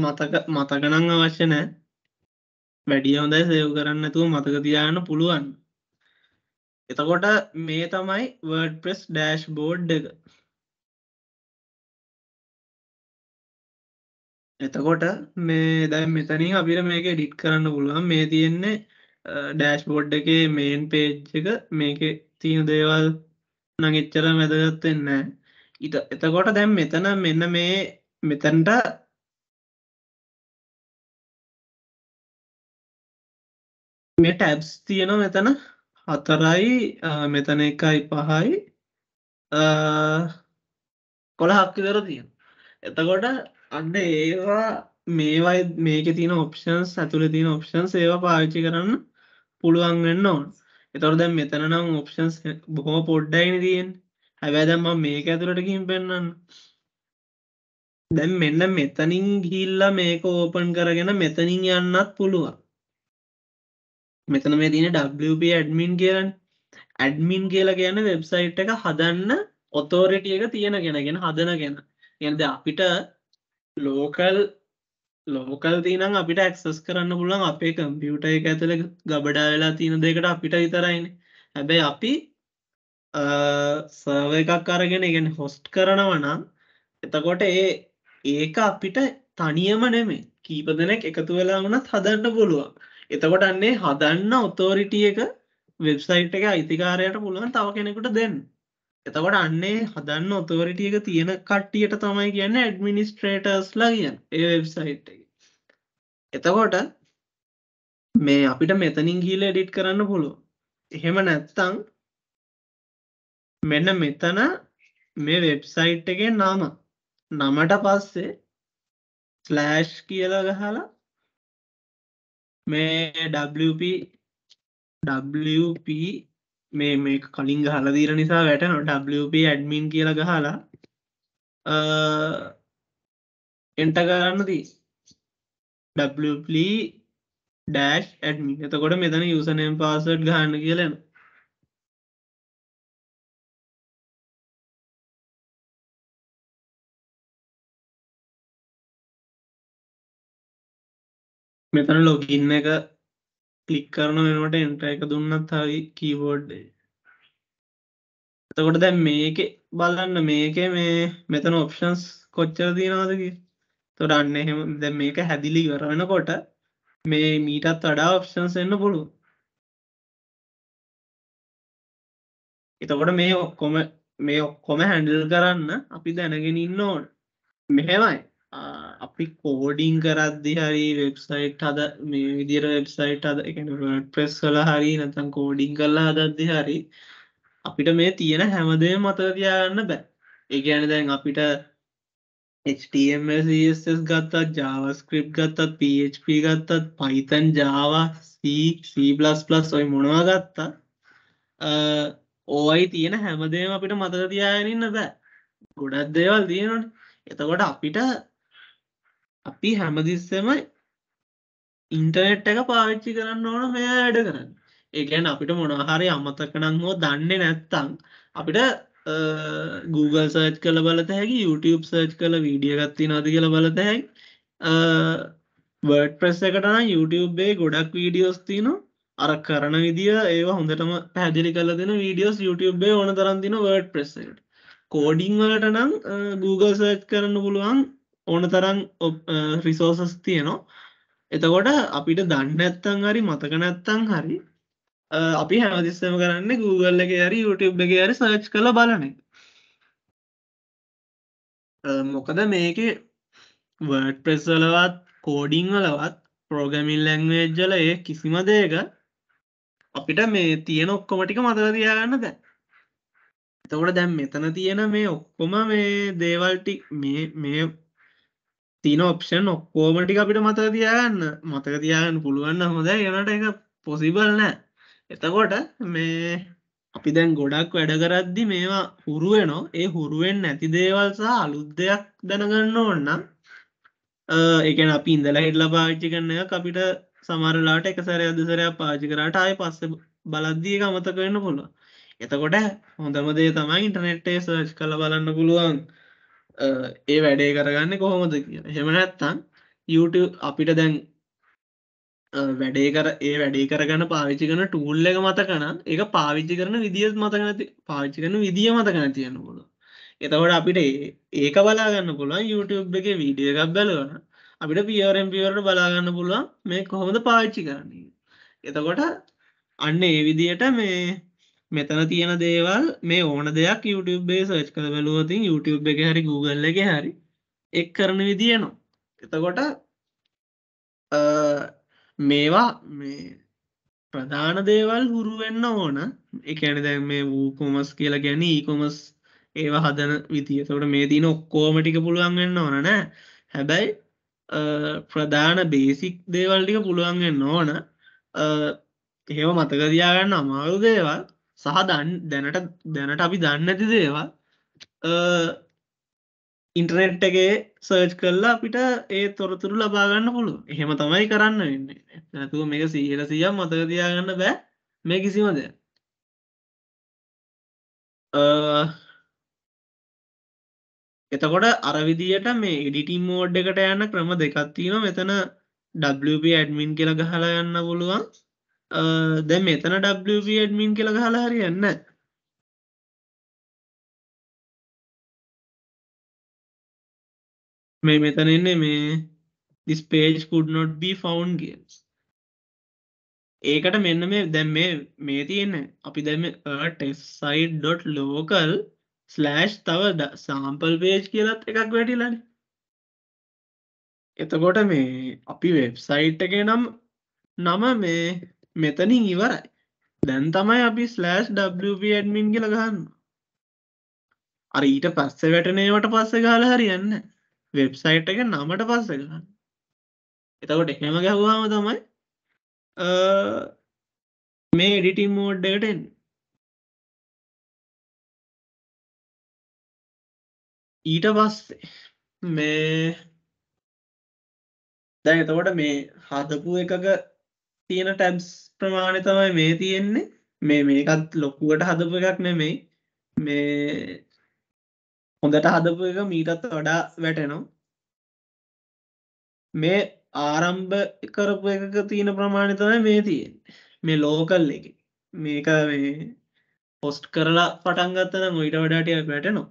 මතක මතකනං අවශ්‍ය නෑ වැඩිය හොඳයි සයව් කරන්න තුව මතක තියාන්න පුළුවන් එතකොට මේ තමයි වර්ඩ ප්‍රෙස් ඩෑශ් බෝඩ් එක එතකොට මේ දැන් මෙතනින් අපිට මේක ඩිට් කරන්න පුළුවන් මේ තියෙන්නේ ඩෑශ් බෝඩ් එකේ මේන් පේජ් එක මේක තියෙන දේවල් නම් එච්චර වැදගත් වෙන්නේ ඊට එතකොට දැන් මෙතන මෙන්න මේ මෙතනට මේ ටැබ්ස් තියෙනවා මෙතන හතරයි මෙතන එකයි පහයි කොළහක් විතර තියෙනවා. එතකොට අන්න ඒවා මේවයි මේකේ තියෙන ඔප්ෂන්ස් ඇතුලේ තියෙන ඔප්ෂන්ස් ඒවා පාවිච්චි කරන්න පුළුවන් වෙන්න ඕන. එතොර දැම් මෙතන නම් ඔප්ෂන්ස් බොහොම පොඩ්ඩයින තියෙන් හැබැ දැම්ම මේක ඇතුළටකින් පෙන්න්න දැම් මෙන්න මෙතනින් ගිල්ලා මේක ඕපන් කරගෙන මෙතනින් යන්නත් පුළුවන් මෙතන මේ තින WP ඇඩමින් කියලන් ඇඩමින් කියලා කියන වෙබ්සයිට් එක හදන්න ඔතෝරිටිය එක තියෙන ගෙනගෙන හදන ගෙන ගැද අපිට ලෝකල් ලෝකල් තියනම් අපිට ඇක්සස් කරන්න පුළන් අපේ කම්පියුට එක ඇතුළ ගබඩා වෙලා තියෙන දෙකට අපිට විතරයින හැබැයි අපි සර්ව එකක් අරගෙන ඉගෙන හොස්ට් කරනවනම් එතකොට ඒ ඒක අපිට තනියම නෙමේ කීප දෙනෙක් එකතු වෙලා වනත් හදන්න පුළුවන් එතකොට අන්නේ හදන්න ඔතෝරිටිය එක වෙබ්සයිට් එක අයිතිකාරයට පුළුවන් තව කෙනෙකුට දෙන්න එතකොට අන්නේ හදන්න ඔතෝරිටිය එක තියෙන කට්ටියට තමයි කියන්න ඇඩමිනිස්ට්‍රේටර්ස් ලා කියන්න ඒ වෙබ්සයිට් එක එතකොට මේ අපිට මෙතනින් ගීල එඩිට් කරන්න පුළුව එහෙම නැත්තං මෙන්න මෙතන මේ වෙබ්සයිට් එක නාම නමට පස්සේ ස්ලෑෂ් කියලා ගහලා මේ WP WP මේ මේ කලින් ගහල දීර නිසා වැටන WP ඇඩ්මින් කියලා ගහලා එන්ට කරන්න දී ඩෑශ් ඇඩමි එතකොට මෙතන යුසනම් පාසට් ගහන්න කියලන මෙතන ලොගින්න එක කලික් කරන වෙනට එන්ට එක දුන්නත් හරි කීබෝඩ් එතකොට දැන් මේක බලන්න මේක මේ මෙතන ඔප්ෂන්ස් කොච්චර දීනවාදකි තොරන්න එහෙම දැ මේක හැදිලි ඉවරවෙනකොට මේ මීටත් වඩා ඔප්ෂන්ස් එන්න පුළුව එතකොට මේ ඔක්කොම මේ ඔක්කොම හැන්ඩල් කරන්න අපි දැනගෙන ඉන්න ඕන මෙහෙමයි අපි කෝඩිං කරද්දි හරි වෙබ්සයිට් හද මේ විදිර වෙබ්සයිට් හද එක ප්‍රෙස් කළ හරි නැතන් කෝඩිං කරලා හදද්දි හරි අපිට මේ තියෙන හැමදේ මතතියාගන්න බෑ ඒ ගැන දැන් අපිට HTML CSS ගත්තත් ජාවස්ක්‍රිප් ගත්තත් PHP ගත්තත් පයිතන් ජාවා C ඔයි මොනවා ගත්තා ඕයි තියෙන හැමදේම අපිට මතක තියාගෙනන්න බෑ ගොඩක් දේවල් තියෙනට එතකොට අපිට අපි හැමදිස්සම ඉන්ටනෙට් එක පාවිච්චි කරන්න ඕන මෙයා වැඩ කරන්න ඒගැන් අපිට මොනහරි අමතකනං හෝ දන්නේ නැත්තං අපිට Google සර්ච් කළ බලත හැකි YouTube සර්ච් කළ වීඩිය ගත්ති නති කියල බලත හැයි වඩ ප්‍රස් එකටන YouTubeේ ගොඩක් වීඩියෝස් තින අර කරන විදිිය ඒ හොඳටම පැදිලි කල දෙන වීඩියෝස් YouTubeේ ඕන තරන්දින වඩ ප්‍රෙස් එකට කෝඩිං වලට නම් Google සර්ච් කරන්න පුළුවන් ඕන තරන් රිසෝසස් තියනවා එතකොට අපිට දන්න ඇත්තං හරි මතක නැත්තං හරි අපි හැමතිස්සම කරන්න Google එක හරි YouTube එක හරි සර්ච් කළ බලන මොකද මේක වර්ඩ් ප්‍රෙස්වලවත් කෝඩිං වලවත් පෝගමිල් ලැංවේජ්ජල ඒ කිසිම දේක අපිට මේ තියෙන ඔක්කොමටික මතක තියාගන්න දැ එතකොට දැම් මෙතන තියෙන මේ ඔක්කොම මේ දේවල්ටි මේ මේ තින ඔප්ෂන් ඔක්කෝමටි අපිට මතක තියාගන්න මතක තියාගන්න පුළුවන්න හොඳ එනට එක පොසිබල් නෑ එතකොට මේ අපි දැන් ගොඩක් වැඩ කරද්දි මේවා හුරුවෙනෝ ඒ හුරුවෙන් නැති දේවල් සහ අලුත් දෙයක් දැනගන්න ඕන්නම් ඒකන අපි ඉඳලා හෙඩලා පාච්චි කරන එක අපිට සමරලාට එක සැරය අදසරයක් පාචි කරට අය පස්ස බලද්දිය අමතක වෙන්න පුළුව එතකොට හොඳම දේ තමයි ඉන්ටනෙට්ටේ සර්ච් කළ බලන්න පුළුවන් ඒ වැඩේ කරගන්න කොහොමද කියන හෙම නැත්තන් YouTube අපිට දැන් වැඩේ කර ඒ වැඩේ කරගන්න පාවිච්චි කරන ටූල් එක මතකන එක පාවිච්චි කරන විදිියත් මතකන පාවිච්චි කරන විදිිය මතකන තියන්න පුොල එතකොට අපිට ඒක බලාගන්න පුළුවන් YouTube එක වීඩිය එකක් බැලවන අපිට පියවරෙන් පියවරට බලාගන්න පුළුවන් මේ කොහොමද පාවිච්චි කරන්නේ එතකොට අන්න ඒ විදියට මේ මෙතන තියෙන දේවල් මේ ඕන දෙයක් YouTubeේ සර්ච් කර බැලුවතින් YouTube එක හරි Google එක හරි එක් කරන විදියනවා එතකොට මේවා මේ ප්‍රධාන දේවල් හුරුවෙන්න ඕන එකන දැන් මේ වූ කොමස් කියලා ගැන කොමස් ඒව හදන විතිය තවට මේ තින ඔක්කෝමටික පුළුවන්ගන්න ඕන නෑ හැබැයි ප්‍රධාන බේසික් දේවල්ටික පුළුවන්ගෙන් ඕන එහෙම මතකදයාගන්න අමාරු දේවල් සහ දැනට දැනට අපි දන්නඇති දේවල් ඉන්ටරෙට්ටගේ සර්ච් කල්ලා අපිට ඒ තොරතුරු ලබාගන්න පුළු එහෙම තමයි කරන්න වෙන්නේ නැතුව මේක සීහල සියම් මතකතියාගන්න බෑ මේ කිසිමද එතකොට අරවිදියට මේ ඉඩිටම් මෝඩ් එකට යන්න ක්‍රම දෙකත්තින මෙතන WP ඇඩමින් කියල ගහලා යන්න පුළුවන් දැ මෙතන WP ඇඩමින් කියල ගහලා හරි යන්න මේ මෙතන එන්නේ මේ this page could not be found games ඒකට මෙන්න මේ දැන් මේ මේ තියෙන අපි දැන් මේ testsite.local slash තව sample page කියලත් එකක් වැටිලානේ එතකොට මේ අපි වෙබ්සයිට් එකේ නම් නම මේ මෙතනින් ඉවරයි දැන් තමයි අපි ස්ලෑස් WP ඇඩමින් කියලා ගන්න. අර ඊට පස්සේ වැටෙනේවට පස්සේ ගාලා හරියන්නේ නැහැ. වෙබ්සයිට් එක නමට පස්ස කරන්න එතකොට එහෙම ගැහවාම තමයි මේ එඩිටිම් මෝඩ් එකට එන්න ඊට පස්සේ මේ දැන් එතකොට මේ හදපු එකක තියෙන ටැබ්ස් ප්‍රමාණය තමයි මේ තියෙන්නේ මේ මේකත් ලොකුවට හදපු එකක් නෙමෙයි මේ හොඳට හදපු එක මීටත් වඩා වැටෙනවා මේ ආරම්භ කරපු එකක තියෙන ප්‍රමාණය තමයි මේ තියෙන්නේ මේ ලෝකල් එක මේක මේ පොස්ට් කරලා පටන් ගත්තනම් ඊට වඩාටිය වැටෙනවා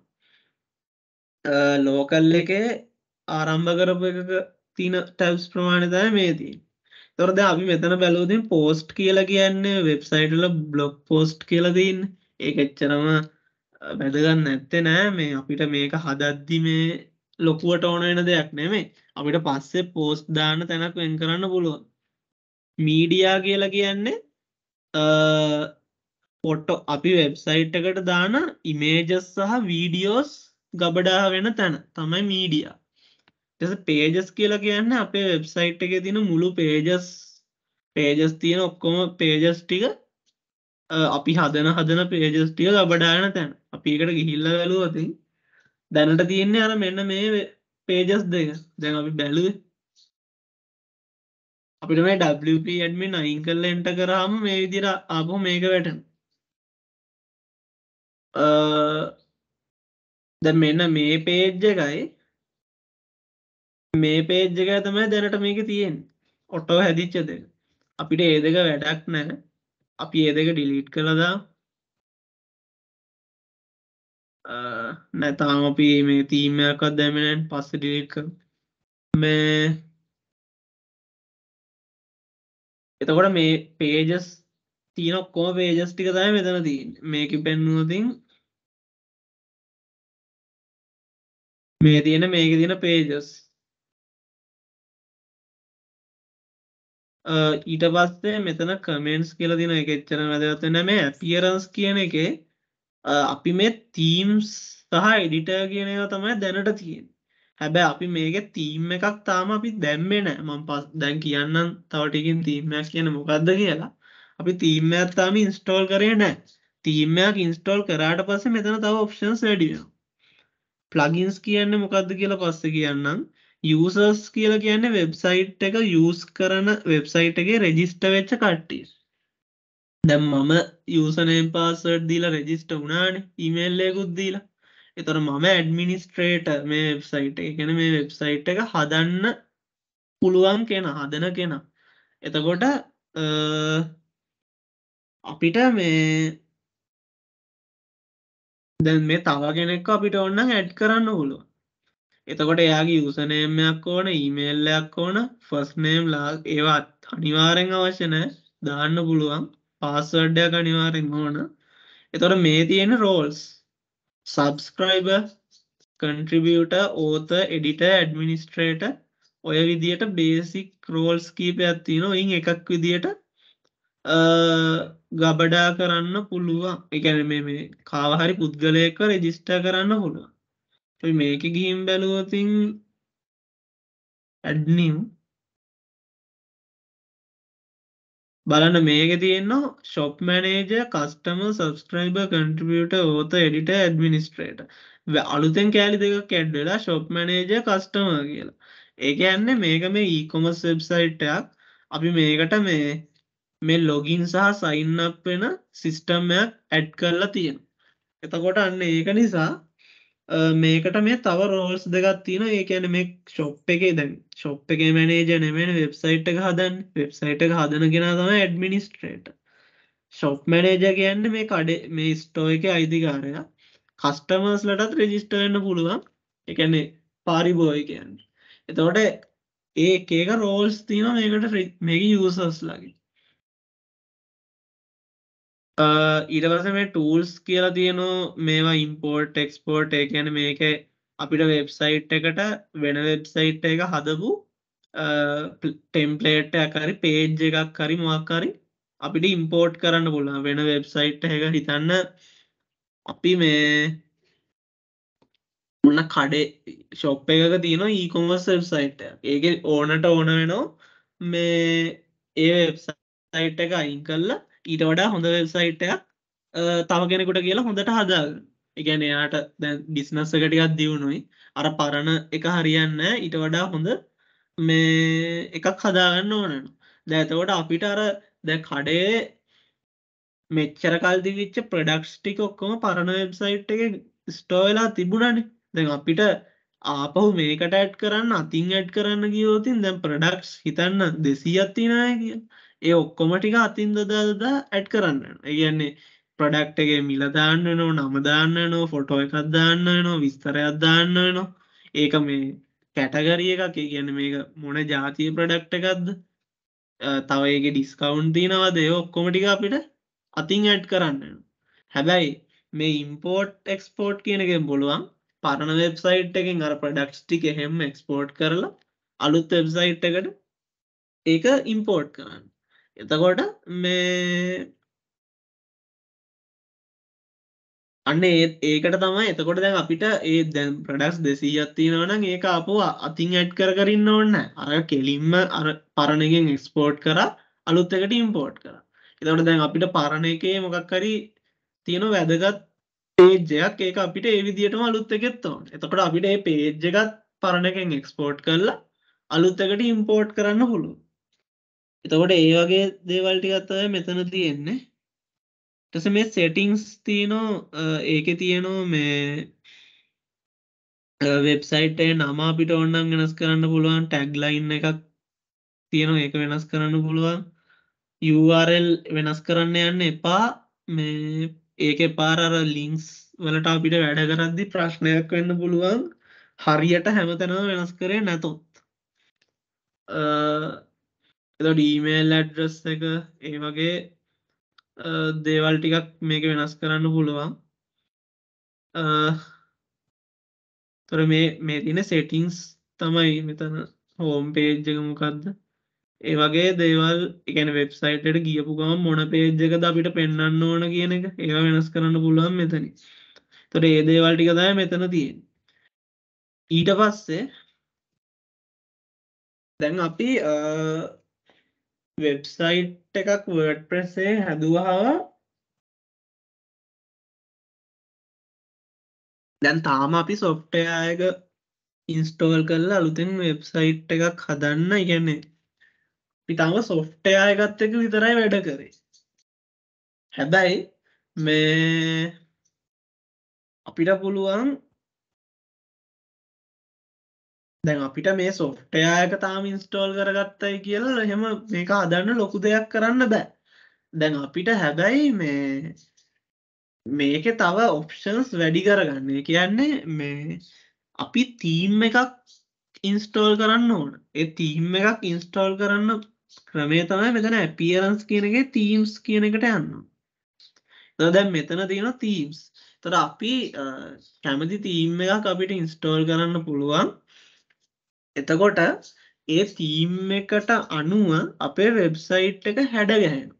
ලෝකල් එකේ ආරම්භ කරපු එක තින ටැබ්ස් ප්‍රමාණතය මේදී තොරද අපි මෙතන බැලෝදින් පෝස්ට් කියලා කියන්නේ වෙබ්සයිටල බ්ලොග් පෝස්ට් කියලදන්න ඒ එච්චරම වැදගන්න නැත්තේ නෑ මේ අපිට මේක හදද්දි මේ ලොකුවට ඕන වෙන දෙයක් නෙමේ අපිට පස්සේ පෝස්් දාන තැනක් වෙන් කරන්න පුළුවන් මීඩියා කියලා කියන්නේ පොට්ටෝ අපි වෙබ්සයිට් එකට දාන ඉමේජස් සහ වීඩියෝස් ගබඩා වෙන තැන තමයි මීඩියා ටෙස පේජස් කියලා කියන්න අපේ වෙබ්සයිට් එක තින මුළු පේජස් පේජස් තියෙන ඔක්කොම පේජස් ටික අපි හදන හදන පේජස්ටිය ලබඩායන තැන් අපිකට ගිහිල්ල වැලුවතින් දැනට තියන්නේ අර මෙන්න මේ පේජස් දෙක දැන් අපි බැලුව අපිට මේ ඩප ඇඩමි නයින් කල්ල එන්ට කරාම මේ විදිර ආපු මේක වැටන දැ මෙන්න මේ පේජ්ජ එකයි මේ පේජ්ජක තමයි දැනට මේක තියෙන් ඔටෝ හැදිච්ච දෙක අපිට ඒ දෙක වැඩක් නෑ අපි ඒ දෙක ඩිලීට් කළදා නැතාම අපි මේ තීමයක්ත් දැමෙනෙන් පස්ස ඩිලීට් කර මේ එතකොට මේ පේජස් තියනොක්කෝම පේජස් ටික තයි මෙතන ති මේක පෙන්නුවතින් මේ තියෙන මේක තින පේජස් ඊට පස්සේ මෙතන කමෙන්ට්ස් කියලා දින එක එච්චර වැදගත් වෙන්නේ නැහැ මේ අපියරන්ස් කියන එකේ අපි මේ තීම්ස් සහ එඩිටර් කියන ඒවා තමයි දැනට තියෙන්නේ. හැබැයි අපි මේකේ තීම් එකක් තාම අපි දැම්මේ නැහැ. මම දැන් කියන්නම් තව ටිකින් තීම් එකක් කියන්නේ මොකද්ද කියලා. අපි තීම් එකක් තාම ඉන්ස්ටෝල් කරේ නැහැ. තීම් එකක් ඉන්ස්ටෝල් කරාට පස්සේ මෙතන තව ඔප්ෂන්ස් වැඩි වෙනවා. ප්ලගින්ස් කියන්නේ මොකද්ද කියලා පස්සේ කියන්නම්. යසර්ස් කියල කියන්නේ වෙබ්සයිට් එක යස් කරන වෙබ්සයිට් එක රෙජිස්ට වෙච්ච කට්ටිස් දැම් මම යසනයෙන් පාසට් දීලා රෙජිස්ට වුණාන ඉමල්ලයකුත් දීලා එතොර මම ඇඩමිනිස්ට්‍රේට මේ වෙබ්සයිට් එක ගැන මේ වෙබ්සයිට් එක හදන්න පුළුවන් කෙන හදන කෙන එතකොට අපිට මේ දැන් මේ තව කෙනෙක් අපිට ඔන්න ඇඩ් කරන්න පුළුවන් එතකොට එයාගේ යුසනේමයක් ඕන ඊමේල්ලයක් ඕන ෆස් නේම් ලා ඒවත් අනිවාරෙන් අවශ්‍යන දාන්න පුළුවන් පාස්වර්ඩයක් අනිවාරෙන් ඕන එතොට මේ තියෙන roles subscriber contributor author editor administrator ඔය විදියට බේසික් රෝල්ස් කීපයක් තියෙන ඉන් එකක් විදියට ගබඩා කරන්න පුළුවන් එකැන මේ කාවහරි පුද්ගලයක රෙජිස්ටා කරන්න පුළුවන් අපි මේක ගිහින් බැලුවතින් ඇඩ්නිම් බලන්න මේක තියෙන්නවා shop manager customer subscriber contributor author editor administrator අලුතෙන් කෑලි දෙක කැඩ්වෙලා ශොප් මැනේජ කස්ටම කියලා ඒක ඇන්න මේක මේ ඊකොමස් වෙබ්සයිට්ටයක් අපි මේකට මේ මේ ලොගින් සහ සයින්නක් වෙන සිිස්ටම්යක් ඇඩ් කරලා තියෙන එතකොට අන්න ඒක නිසා මේකට මේ තව රෝල්ස් දෙකක් තියෙන ඒ කියන්නේ මේ ෂොප් එකේ දැන් ෂොප් එකේ මැනේජර් නෙමෙයි වෙබ්සයිට් එක හදන්නේ වෙබ්සයිට් එක හදන කෙනා තමයි ඇඩ්මිනිස්ට්‍රේටර් ෂොප් මැනේජර් කියන්නේ මේ කඩේ මේ ස්ටෝ එකේ අයිතිකාරයා කස්ටමර්ස්ලටත් රෙජිස්ටර් වෙන්න පුළුවන් ඒ කියන්නේ පාරිබෝය කියන්නේ එතකොට ඒ එක එක රෝල්ස් තියෙනවා මේකට මේකේ යූසර්ස්ලාගේ Uh, ඊටවස මේ ටූල්ස් කියලා තියනු මේවා ඉම්පෝර්ට් එක්ස්පෝර්ට් ඒ කියන මේක අපිට වෙබ්සයිට් එකට වෙන වෙබ්සයිට් එක හදපු ටෙම්පලේට් ඇකරි පේජ් එකක් හරි මොක්කරි අපිට ඉම්පෝර්ට් කරන්න පුළුවන් වෙන වෙබ්සයිට් එක හිතන්න අපි මේ ඔන්න කඩේ ශොප් එකක තියෙන ඊකොමස් වෙබ්සයිට් ඒක ඕනට ඕන වෙනවා මේ ඒ වෙබ්සයිට් එක අයින් කල්ලා ඊට වඩා හොඳ වෙබ්සයිට්ටයක් තවගෙනකුට කියලා හොඳට හදාග එකැන එයාට දැන් බිස්නස්සකටිකත් දියුණුයි අර පරණ එක හරියන්න ඊට වඩා හොඳ මේ එකක් හදාගන්න ඕනන දැතවට අපිට අර දැ කඩේ මෙච්චර කල්දිවිච්ච ප්‍රඩක්ස් ටික ඔක්කොම පරණ වෙබ්සයිට් එක ස්ටෝවෙලා තිබුණනි දැන් අපිට ආපහු මේකට ඇඩ් කරන්න අතින් ඇඩ් කරන්න ගියෝතින් දැම් ප්‍රඩක්ස් හිතන්න දෙසී අත්තිනාය කියලා ඒ ඔක්කොමටික අතින්ද දද ඇඩ් කරන්න ඒගන්නේ ප්‍රඩක්ටගේ මිලදාන්න නෝ නමදාන්න නෝ ෆොටෝ එකත් දාන්න නෝ විස්තරයක් දාන්න නෝ ඒක මේ කැටගරිය එකක් කියන මේ මොන ජාතිය ප්‍රඩක්ට එකක්ද තවගේ ඩිස්කවන්් තිනවද ඔක්කොමටික අපිට අතින් ඇඩ් කරන්න හැබැයි මේ ඉම්පෝට් එක්ස්පෝට් කියනකෙන් බොලුවන් පරණ වෙබ්සයිට් එකෙන් අර ප්‍රඩක්ස් ටික එහෙම එක්ස්පෝට් කරලා අලුත් වෙබ්සයිට් එකට ඒක ඉම්පෝට් කරන්න එතකොට මේ අන්න ඒකට තමයි එතකොට දැන් අපිට ඒ දැන් ප්‍රඩක්ස් දෙසීයක් තියෙනවනම් ඒක අපෝ අතින් ඇඩ් කර කරන්න ඕන්න අර කෙලින්ම අර පරණගෙන් එක්ස්පෝර්ට් කර අලුත් එකට ඉම්පෝර්ට් කර එතකොට දැන් අපිට පරණ එකේ මොකක් හරි තියෙන වැදගත් පේජ්ජයක් ඒක අපිට ඒ විදිහටම අලුත් එකෙත් ඕන එතකොට අපිට ඒ පේජ් එකත් පරණකෙන් එක්ස්පෝර්ට් කරලා අලුත් එකට ඉම්පෝර්ට් කරන්න පුළුවන් එතකොට ඒ වගේ දේවල් ටිකක් තමයි මෙතන තියෙන්නේ. ඊට පස්සේ මේ settings තියෙනවා ඒකේ තියෙනවා මේ වෙබ්සයිට් එකේ නම අපිට ඕන නම් වෙනස් කරන්න පුළුවන් ටැග් ලයින් එකක් තියෙනවා ඒක වෙනස් කරන්න පුළුවන් URL වෙනස් කරන්න යන්න එපා මේ ඒකේ පාර අර ලින්ක්ස් වලට අපිට වැඩ කරද්දි ප්‍රශ්නයක් වෙන්න පුළුවන් හරියට හැමතැනම වෙනස් කරේ නැතොත් එතට ඊමේල් ඇඩ්‍රස් එක ඒ වගේ දේවල් ටිකක් මේක වෙනස් කරන්න පුළුවන් තොර මේ මේ තින සෙටිංස් තමයි මෙතන හෝම් පේජ්ජක මොකක්ද ඒ වගේ දේවල් එකන වෙබ්සයිටට ගියපු ගම මොන පේජ්ජකද අපිට පෙන්න්න ඕන කියන එක ඒවා වෙනස් කරන්න පුළුවන් මෙතනි තොට ඒ දේවල් ටික දෑ මෙතන තියෙන් ඊට පස්සේ දැන් අපි වෙබ්සයිට් එකක් වර්ඩ්ප්‍රෙස්සේ හැදුවහම දැන් තාම අපි සොෆ්ට්වෙයාර් එක ඉන්ස්ටෝල් කරලා අලුතෙන් වෙබ්සයිට් එකක් හදන්න ඉගන්නේ අපි තාම සොෆ්ට්වෙයාර් එකත් එක්ක විතරයි වැඩ කරේ හැබැයි මේ අපිට පුළුවන් දැන් අපිට මේ සොෆ්ට්වෙයාර් එක තාම ඉන්ස්ටෝල් කරගත්තයි කියලා එහෙම මේක හදන්න ලොකු දෙයක් කරන්න බෑ. දැන් අපිට හැබැයි මේ මේකේ තව ඔප්ෂන්ස් වැඩි කරගන්න. ඒ කියන්නේ මේ අපි තීම් එකක් ඉන්ස්ටෝල් කරන්න ඕන. ඒ තීම් එකක් ඉන්ස්ටෝල් කරන්න ක්‍රමය තමයි මෙතන ඇපියරන්ස් කියන එකේ තීම්ස් කියන එකට යන්න. එතකොට දැන් මෙතන තියෙනවා තීම්ස්. එතකොට අපි කැමති තීම් එකක් අපිට ඉන්ස්ටෝල් කරන්න පුළුවන්. එතකොට ඒ තීම් එකට අනුව අපේ වෙබ්සයිට් එක හැඩ ගැහෙන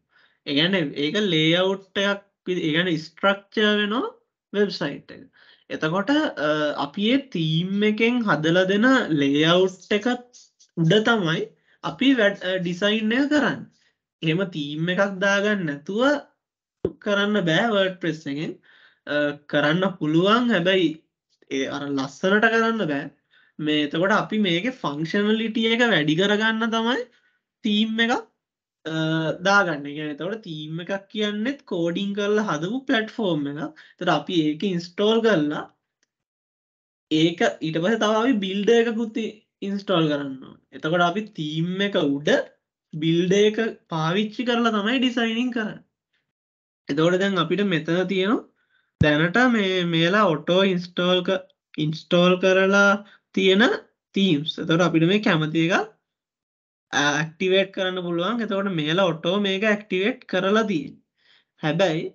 ඒගැන ඒක ලේවුට්ටයක් ඒගැන ස්ට්‍රක්චර් වෙනවා වෙබ්සයිට් එක එතකොට අපි ඒ තීම් එකෙන් හදල දෙන ලේවුට් එක උඩ තමයි අපි ඩිසයින්ය කරන්න එහෙම තීම් එකක් දාගන්න නැතුව කරන්න බෑ වර්ඩ් ප්‍රෙස් එකෙන් කරන්න පුළුවන් හැබැයි ඒ අර ලස්සනට කරන්න බෑ මේ එතකොට අපි මේක ෆංක්ෂනලිටිය එක වැඩි කරගන්න තමයි තීම් එක දාගන්න ගැන තවට තීම් එකක් කියන්නෙත් කෝඩිං කරල හදපු පලට්ෆෝර්ම් එක තර අපි ඒක ඉන්ස්ටෝල් කරලා ඒක ඉට පස තවාවි බිල්ඩ එකකුත්ති ඉන්ස්ටෝල් කරන්න එතකොට අපි තීම් එක උඩ බිල්ඩ එක පාවිච්චි කරලා තමයි ඩිසයිනිං කරන්න එතවට දැන් අපිට මෙතන තියෙන දැනට මේ මේලා ඔටෝ ඉන්ස්ටෝල්ක ඉන්ස්ටෝල් කරලා තියෙන තීම්ස් එතවට අපිට මේ කැමති එක ඇක්ටිවේට් කරන්න පුළුවන් එතවට මේලා ඔටෝ මේක ඇක්ටිවේට් කරලා තියෙන් හැබැයි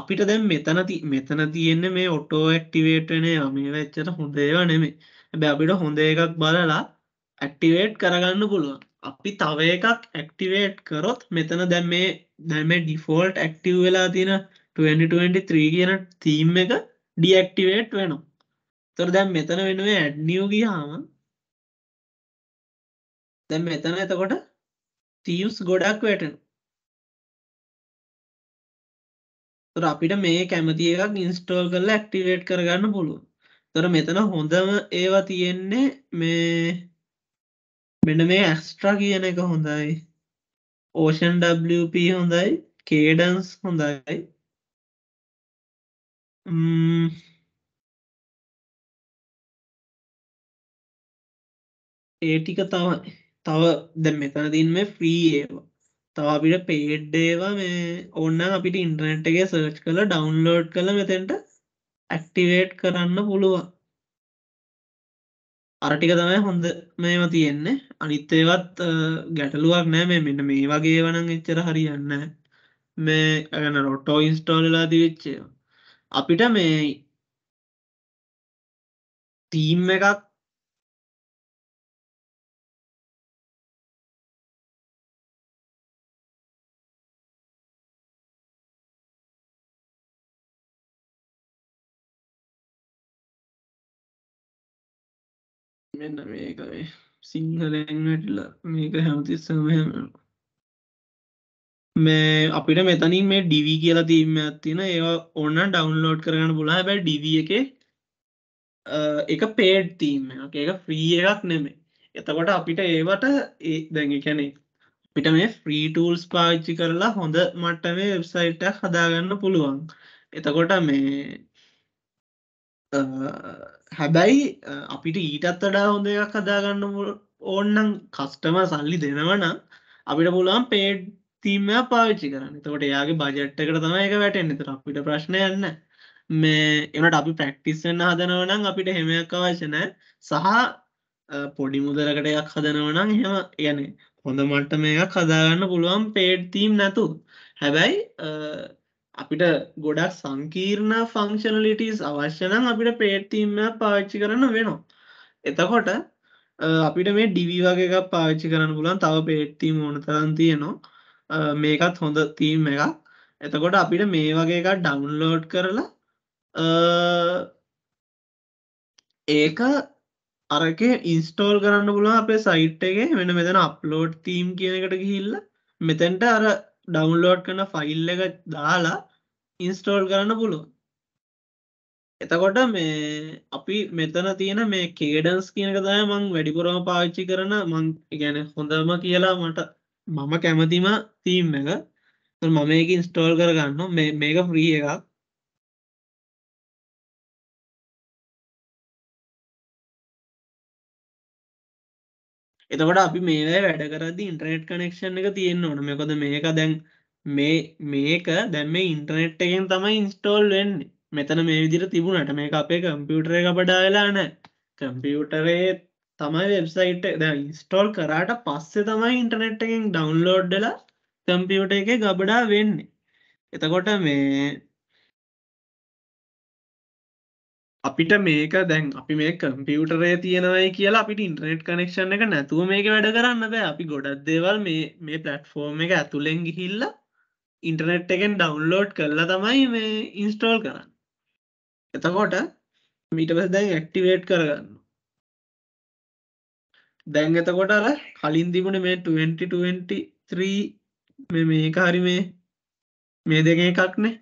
අපිට දැම් මෙතන මෙතන තියෙන්නේ මේ ඔටෝ ඇක්ටිවේටනේ මේ වෙච්චට හොඳේව නෙමේ හැබැ අපිට හොඳ එකක් බලලා ඇක්ටිවේට් කරගන්න පුළුවන් අපි තව එකක් ඇක්ටිවේට් කරොත් මෙතන දැම් මේ දැම ඩිෆෝල්ට් ඇක්ටිව් වෙලා තියෙන 2023 කියන තීම් එක ඩියක්ටිවේට් වෙනවා තොර දැන් මෙතන වෙනුවේ ඇඩ් නියු ගියාම දැන් මෙතන එතකොට තියුස් ගොඩක් වැටෙන තොර අපිට මේ කැමති එකක් ඉන්ස්ටෝල් කරලා ඇක්ටිවේට් කරගන්න පුළුවන් තොර මෙතන හොඳම ඒවා තියෙන්නේ මේ මෙන්න මේ ඇස්ට්‍රා කියන එක හොඳයි ඕෂන් WP හොඳයි කේඩන්ස් හොඳයි ඒ ටික තව තව දැ මෙතනතින් මේ ෆ්‍රී ඒවා තව අපිට පේඩ්ඩේවා මේ ඔන්න අපිට ඉන්ටර්නෙට්ගේ සර්ච් කළ ඩවන්ලෝඩ් කළ මෙතෙන්ට ඇක්ටිවේට් කරන්න පුළුවන් අරටික තමයි හොඳ මේම තියෙන්නේ අනිත් ඒවත් ගැටලුවක් නෑ මේ මෙන්න මේ වගේ වනං එච්චර හරියන්න මේ ගැන රොටෝ ඉන්ස්ටෝල්ලා දිවිච්චේ අපිට මේ තීම් එකක් මෙන්න මේක මේ සිංහලෙන් වැටිලා මේක හැමතිස්සම හැම මේ අපිට මෙතනින් මේ ඩිවී කියලා තීම ඇත්තින ඒවා ඔන්න ඩවන්ලෝඩ් කරන්න පුලා හැබැයි ඩිවිය එක එක පේඩ් තීම එක ෆ්‍රී එකක් නෙමේ එතකොට අපිට ඒවට ඒ දැඟ කැනේ පිට මේ ෆ්‍රීටූල්ස් පාච්චි කරලා හොඳ මට්ට මේ වෙබ්සයිට්ට හදාගන්න පුළුවන් එතකොට මේ හැබැයි අපිට ඊටත් වඩා හොඳ දෙයක් හදාගන්න ඕන්නම් කස්ටම සල්ලි දෙනවන අපිට පුළුවන් පේඩ් තීමය පාවිච්චි කරන්න තකොට එයාගේ බජට්ටකට තම එක වැටෙන් තර අපිට ප්‍රශ්නයන්න මේ එනට අපි ප්‍රක්ටිස් වෙන්න හදනවනම් අපිට හෙමයක් අවශ්‍යනෑ සහ පොඩි මුදරකට එකක් හදනවනම් හෙම යන හොඳ මට්ට මේක හදාගන්න පුළුවන් පේඩ් තීම් නැතු හැබැයි අපිට ගොඩක් සංකීර්ණ ෆංක්ෂනලිටස් අවශ්‍යනම් අපිට පේටතිීමයක් පාච්චි කරන්න වෙනවා එතකොට අපිට මේ ඩිවී වගේ එකක් පාච්චි කරන්න පුලන් තව පේට්තිීම ඕන තරන් තියෙනවා මේකත් හොඳ තීම් එකක් එතකොට අපිට මේ වගේ එකක් ඩවන්ලෝඩ් කරලා ඒක අරක ඉන්ස්ටෝල් කරන්න පුලන් අපේ සයිට් එක වෙන මෙතන අප්ලෝඩ් තීම් කියන එකට ගිහිල්ල මෙතැන්ට අර ඩවන්ලෝඩ් කරන ෆයිල් එක දාලා ඉන්ස්ටෝල් කරන්න පුළුවන් එතකොට මේ අපි මෙතන තියෙන මේ කේඩන්ස් කියනක තමයි මං වැඩිපුරම පාවිච්චි කරන මං يعني හොඳම කියලා මට මම කැමතිම තීම් එක. මම මේක ඉන්ස්ටෝල් කරගන්නවා. මේ මේක ෆ්‍රී එකක්. එතකොට අපි මේවැ වැඩ කරදි ඉන්ටර්නෙට් කනෙක්ෂන් එක තියෙන් ඕන මෙකොද මේක දැන් මේ මේක දැම් මේ ඉන්ටර්නෙට් එකෙන් තමයි ඉන්ස්ටෝල් වෙන්න මෙතන මේ විදිර තිබුණට මේ අපේ කම්පියුටර එක පඩා වෙලාන කම්පියුටරේ තමයි වෙබ්සයිට් දැ ඉස්ටෝල් කරාට පස්සේ තමයි ඉන්ටර්නෙට් එකෙන් ඩවන්ලෝඩ්ඩලා කම්පියුට එක ගබඩා වෙන්නේ එතකොට මේ අපිට මේක දැන් අපි මේ කම්පියුටරේ තියෙනවයි කියලා අපිට ඉන්ටර්නෙට් කනෙක්ෂන් එක නැතුව මේක වැඩ කරන්න බෑ අපි ගොඩක් දේවල් මේ මේ පලට්ෆෝර්ම් එක ඇතුළෙන් ගිහිල්ල ඉන්ටර්නෙට් එකෙන් ඩවන්ලෝඩ් කරලා තමයි මේ ඉන්ස්ටෝල් කරන්න එතකොට මීටබස් දැන් ඇක්ටිවේට් කරගන්න දැන් එතකොට අර කලින් තිබුණ මේ 2023 මේ මේක හරි මේ මේ දෙක එකක්නේ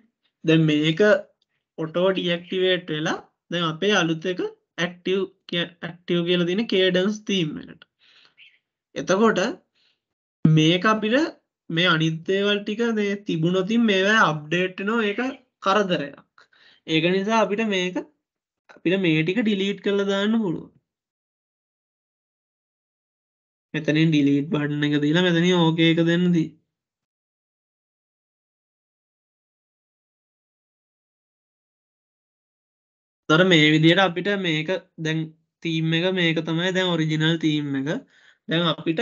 දැන් මේක ඔටෝ ඩිඇක්ටිවේට් වෙලා දැන් අපේ අලුත් එක ඇක්ටිව් ඇක්ටිව් කියලා තියෙන කේඩන්ස් තීම් එකට. එතකොට මේක අපිට මේ අනිත් දේවල් ටික මේ තිබුණොතින් මේවා අප්ඩේට් වෙනවා ඒක කරදරයක්. ඒක නිසා අපිට මේක අපිට මේ ටික ඩිලීට් කරලා දාන්න පුළුවන්. මෙතනින් ඩිලීට් බටන් එක දීලා මෙතනින් ඕකේ එක දෙන්න දී. දොර මේ විදියට අපිට මේක දැන් තීම් එක මේක තමයි දැන් ඔරිජිනල් තීම් එක දැන් අපිට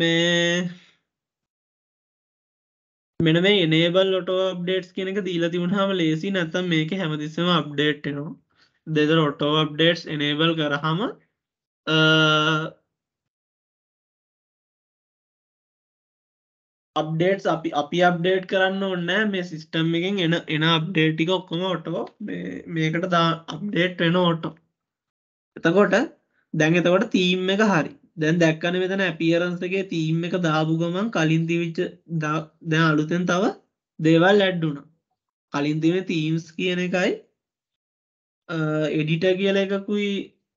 මේ මෙන මේ එනේබල් ඔටෝ අප්ඩේට්ස් කියන එක දීලා තිබුණාම ලේසි නැත්තම් මේක හැමතිස්සෙම අප්ඩේට් වෙනවා දෙදර ඔටෝ අප්ඩේට්ස් එනේබල් කරාම අප්ඩේට්ස් අපි අපි අප්ඩේට් කරන්න ඕන්න මේ සිිස්ටම් එකෙන් එන එන අප්ඩේටික ඔක්කොම ඔටෝ මේකට දා අප්ඩේට් වෙන ඕටෝ එතකොට දැන් එතකොට තීම් එක හරි දැන් දැක්කන මෙතන ඇපියරන්සගේ තීම් එක දාපු ගමන් කලින්දිවිච්ච දැ අලුතෙන් තව දේවල් ඇඩ්ඩුන කලින්දිම තීම්ස් කියන එකයි එඩිට කියල එකකුයි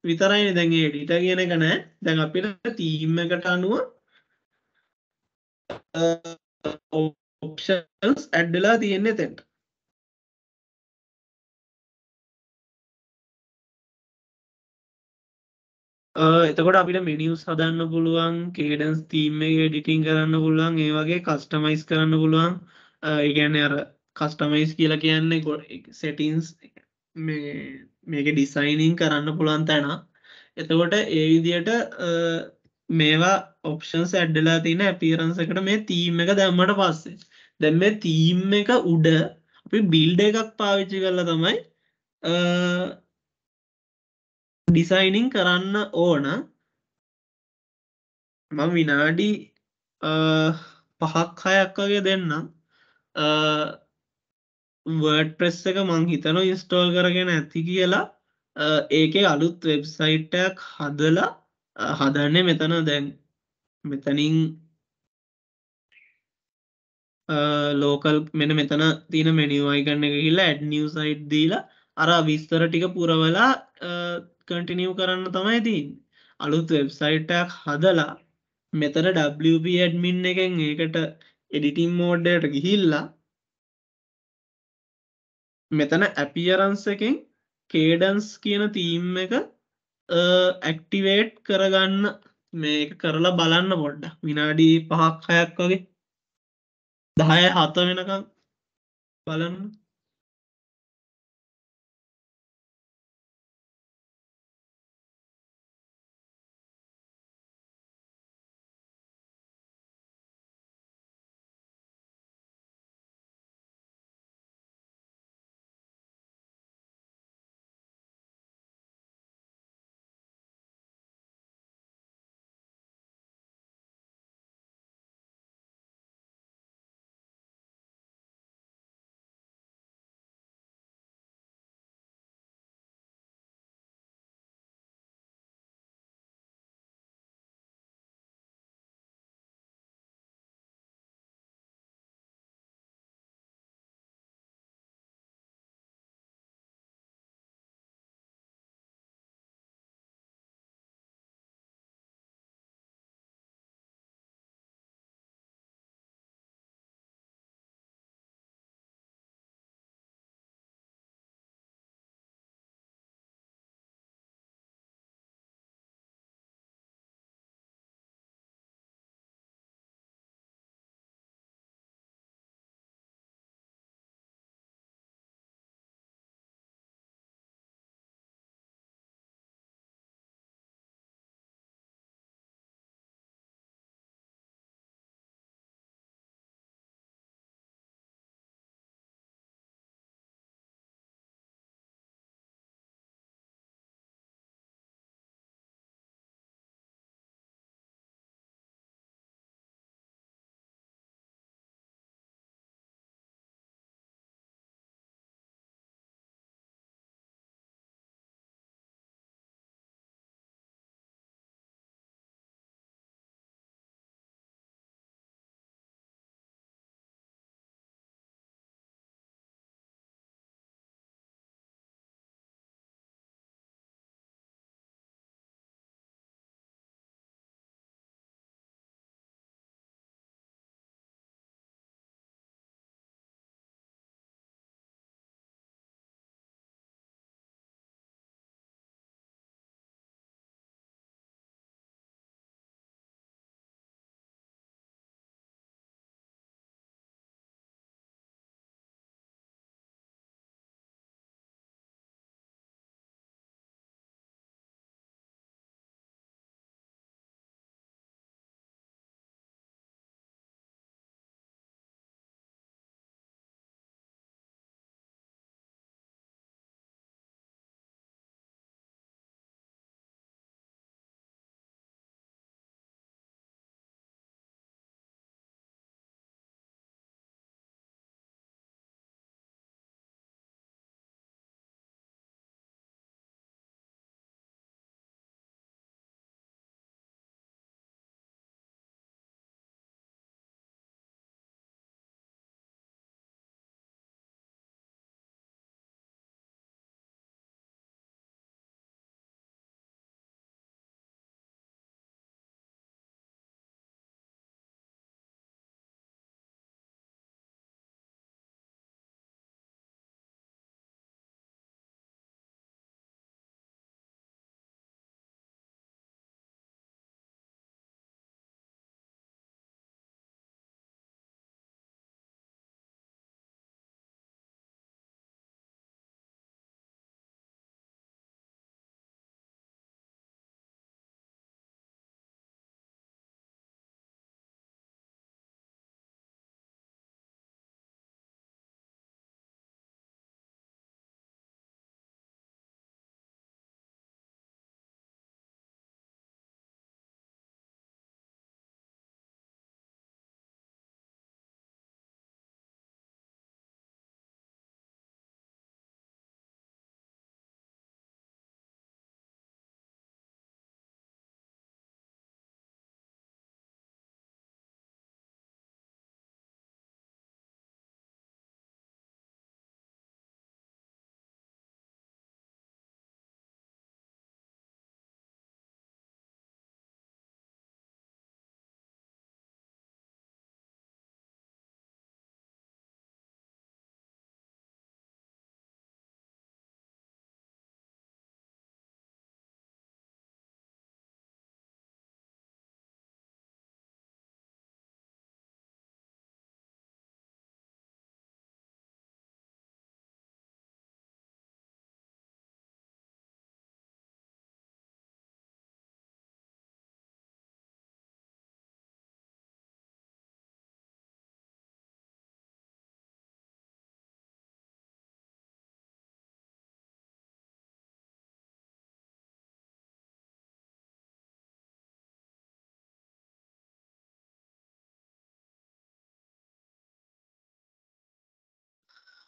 විතරයි දැන් එඩිට කියන එක නෑ දැන් අපිට තීම් එකට අනුව ඔප්ෂන්ස් ඇඩ්ඩලා තියෙන්නේ තෙන්ට එතකොට අපිට මිඩියස් හදන්න පුළුවන් කේඩන්ස් තීම් එක ඩිටිං කරන්න පුළුවන් ඒ වගේ කස්ටමයිස් කරන්න පුළුවන් ඒගැන අර කස්ටමයිස් කියලා කියන්නේ සෙටින්ස් මේක ඩිසයිනිං කරන්න පුළුවන් තැන එතකොට ඒ විදියට මේවා ඔප්ෂන්ස් ඇඩ්ඩලා තියෙන ඇපියරන්ස් එකට මේ තීම් එක දැම්මට පස්සේ දැන් මේ තීම් එක උඩ අපි බිල්ඩ් එකක් පාවිච්චි කරලා තමයි ඩිසයිනින් කරන්න ඕන මම විනාඩි පහක් හයක් වගේ දෙන්නම් වර්ඩ් ප්‍රෙස් එක මං හිතනෝ ඉස්ටෝල් කරගෙන ඇති කියලා ඒකේ අලුත් වෙබ්සයිට්ටයක් හදලා හදන්නේ මෙතන දැන් මෙතනින් ලෝකල් මෙන මෙතන තින මෙනිවායිකන්න එක කියලා ඇඩ් නිිය සයිට් දීලා අර විස්තර ටික පුරවලා කටිනියව කරන්න තමයි තින් අලුත් වෙබ්සයිටක් හදලා මෙතන WP ඇඩ්මින් එකෙන් ඒකට එඩිටිම් මෝඩ්ඩයට ගිහිල්ලා මෙතන ඇපියරන්ස එකෙන් කේඩන්ස් කියන තීම් එක ඇක්ටිවේට් කරගන්න මේක කරලා බලන්න පොඩ්ඩක් විනාඩි පහක් හයක් වගේ දහය හත වෙනකම් බලන්න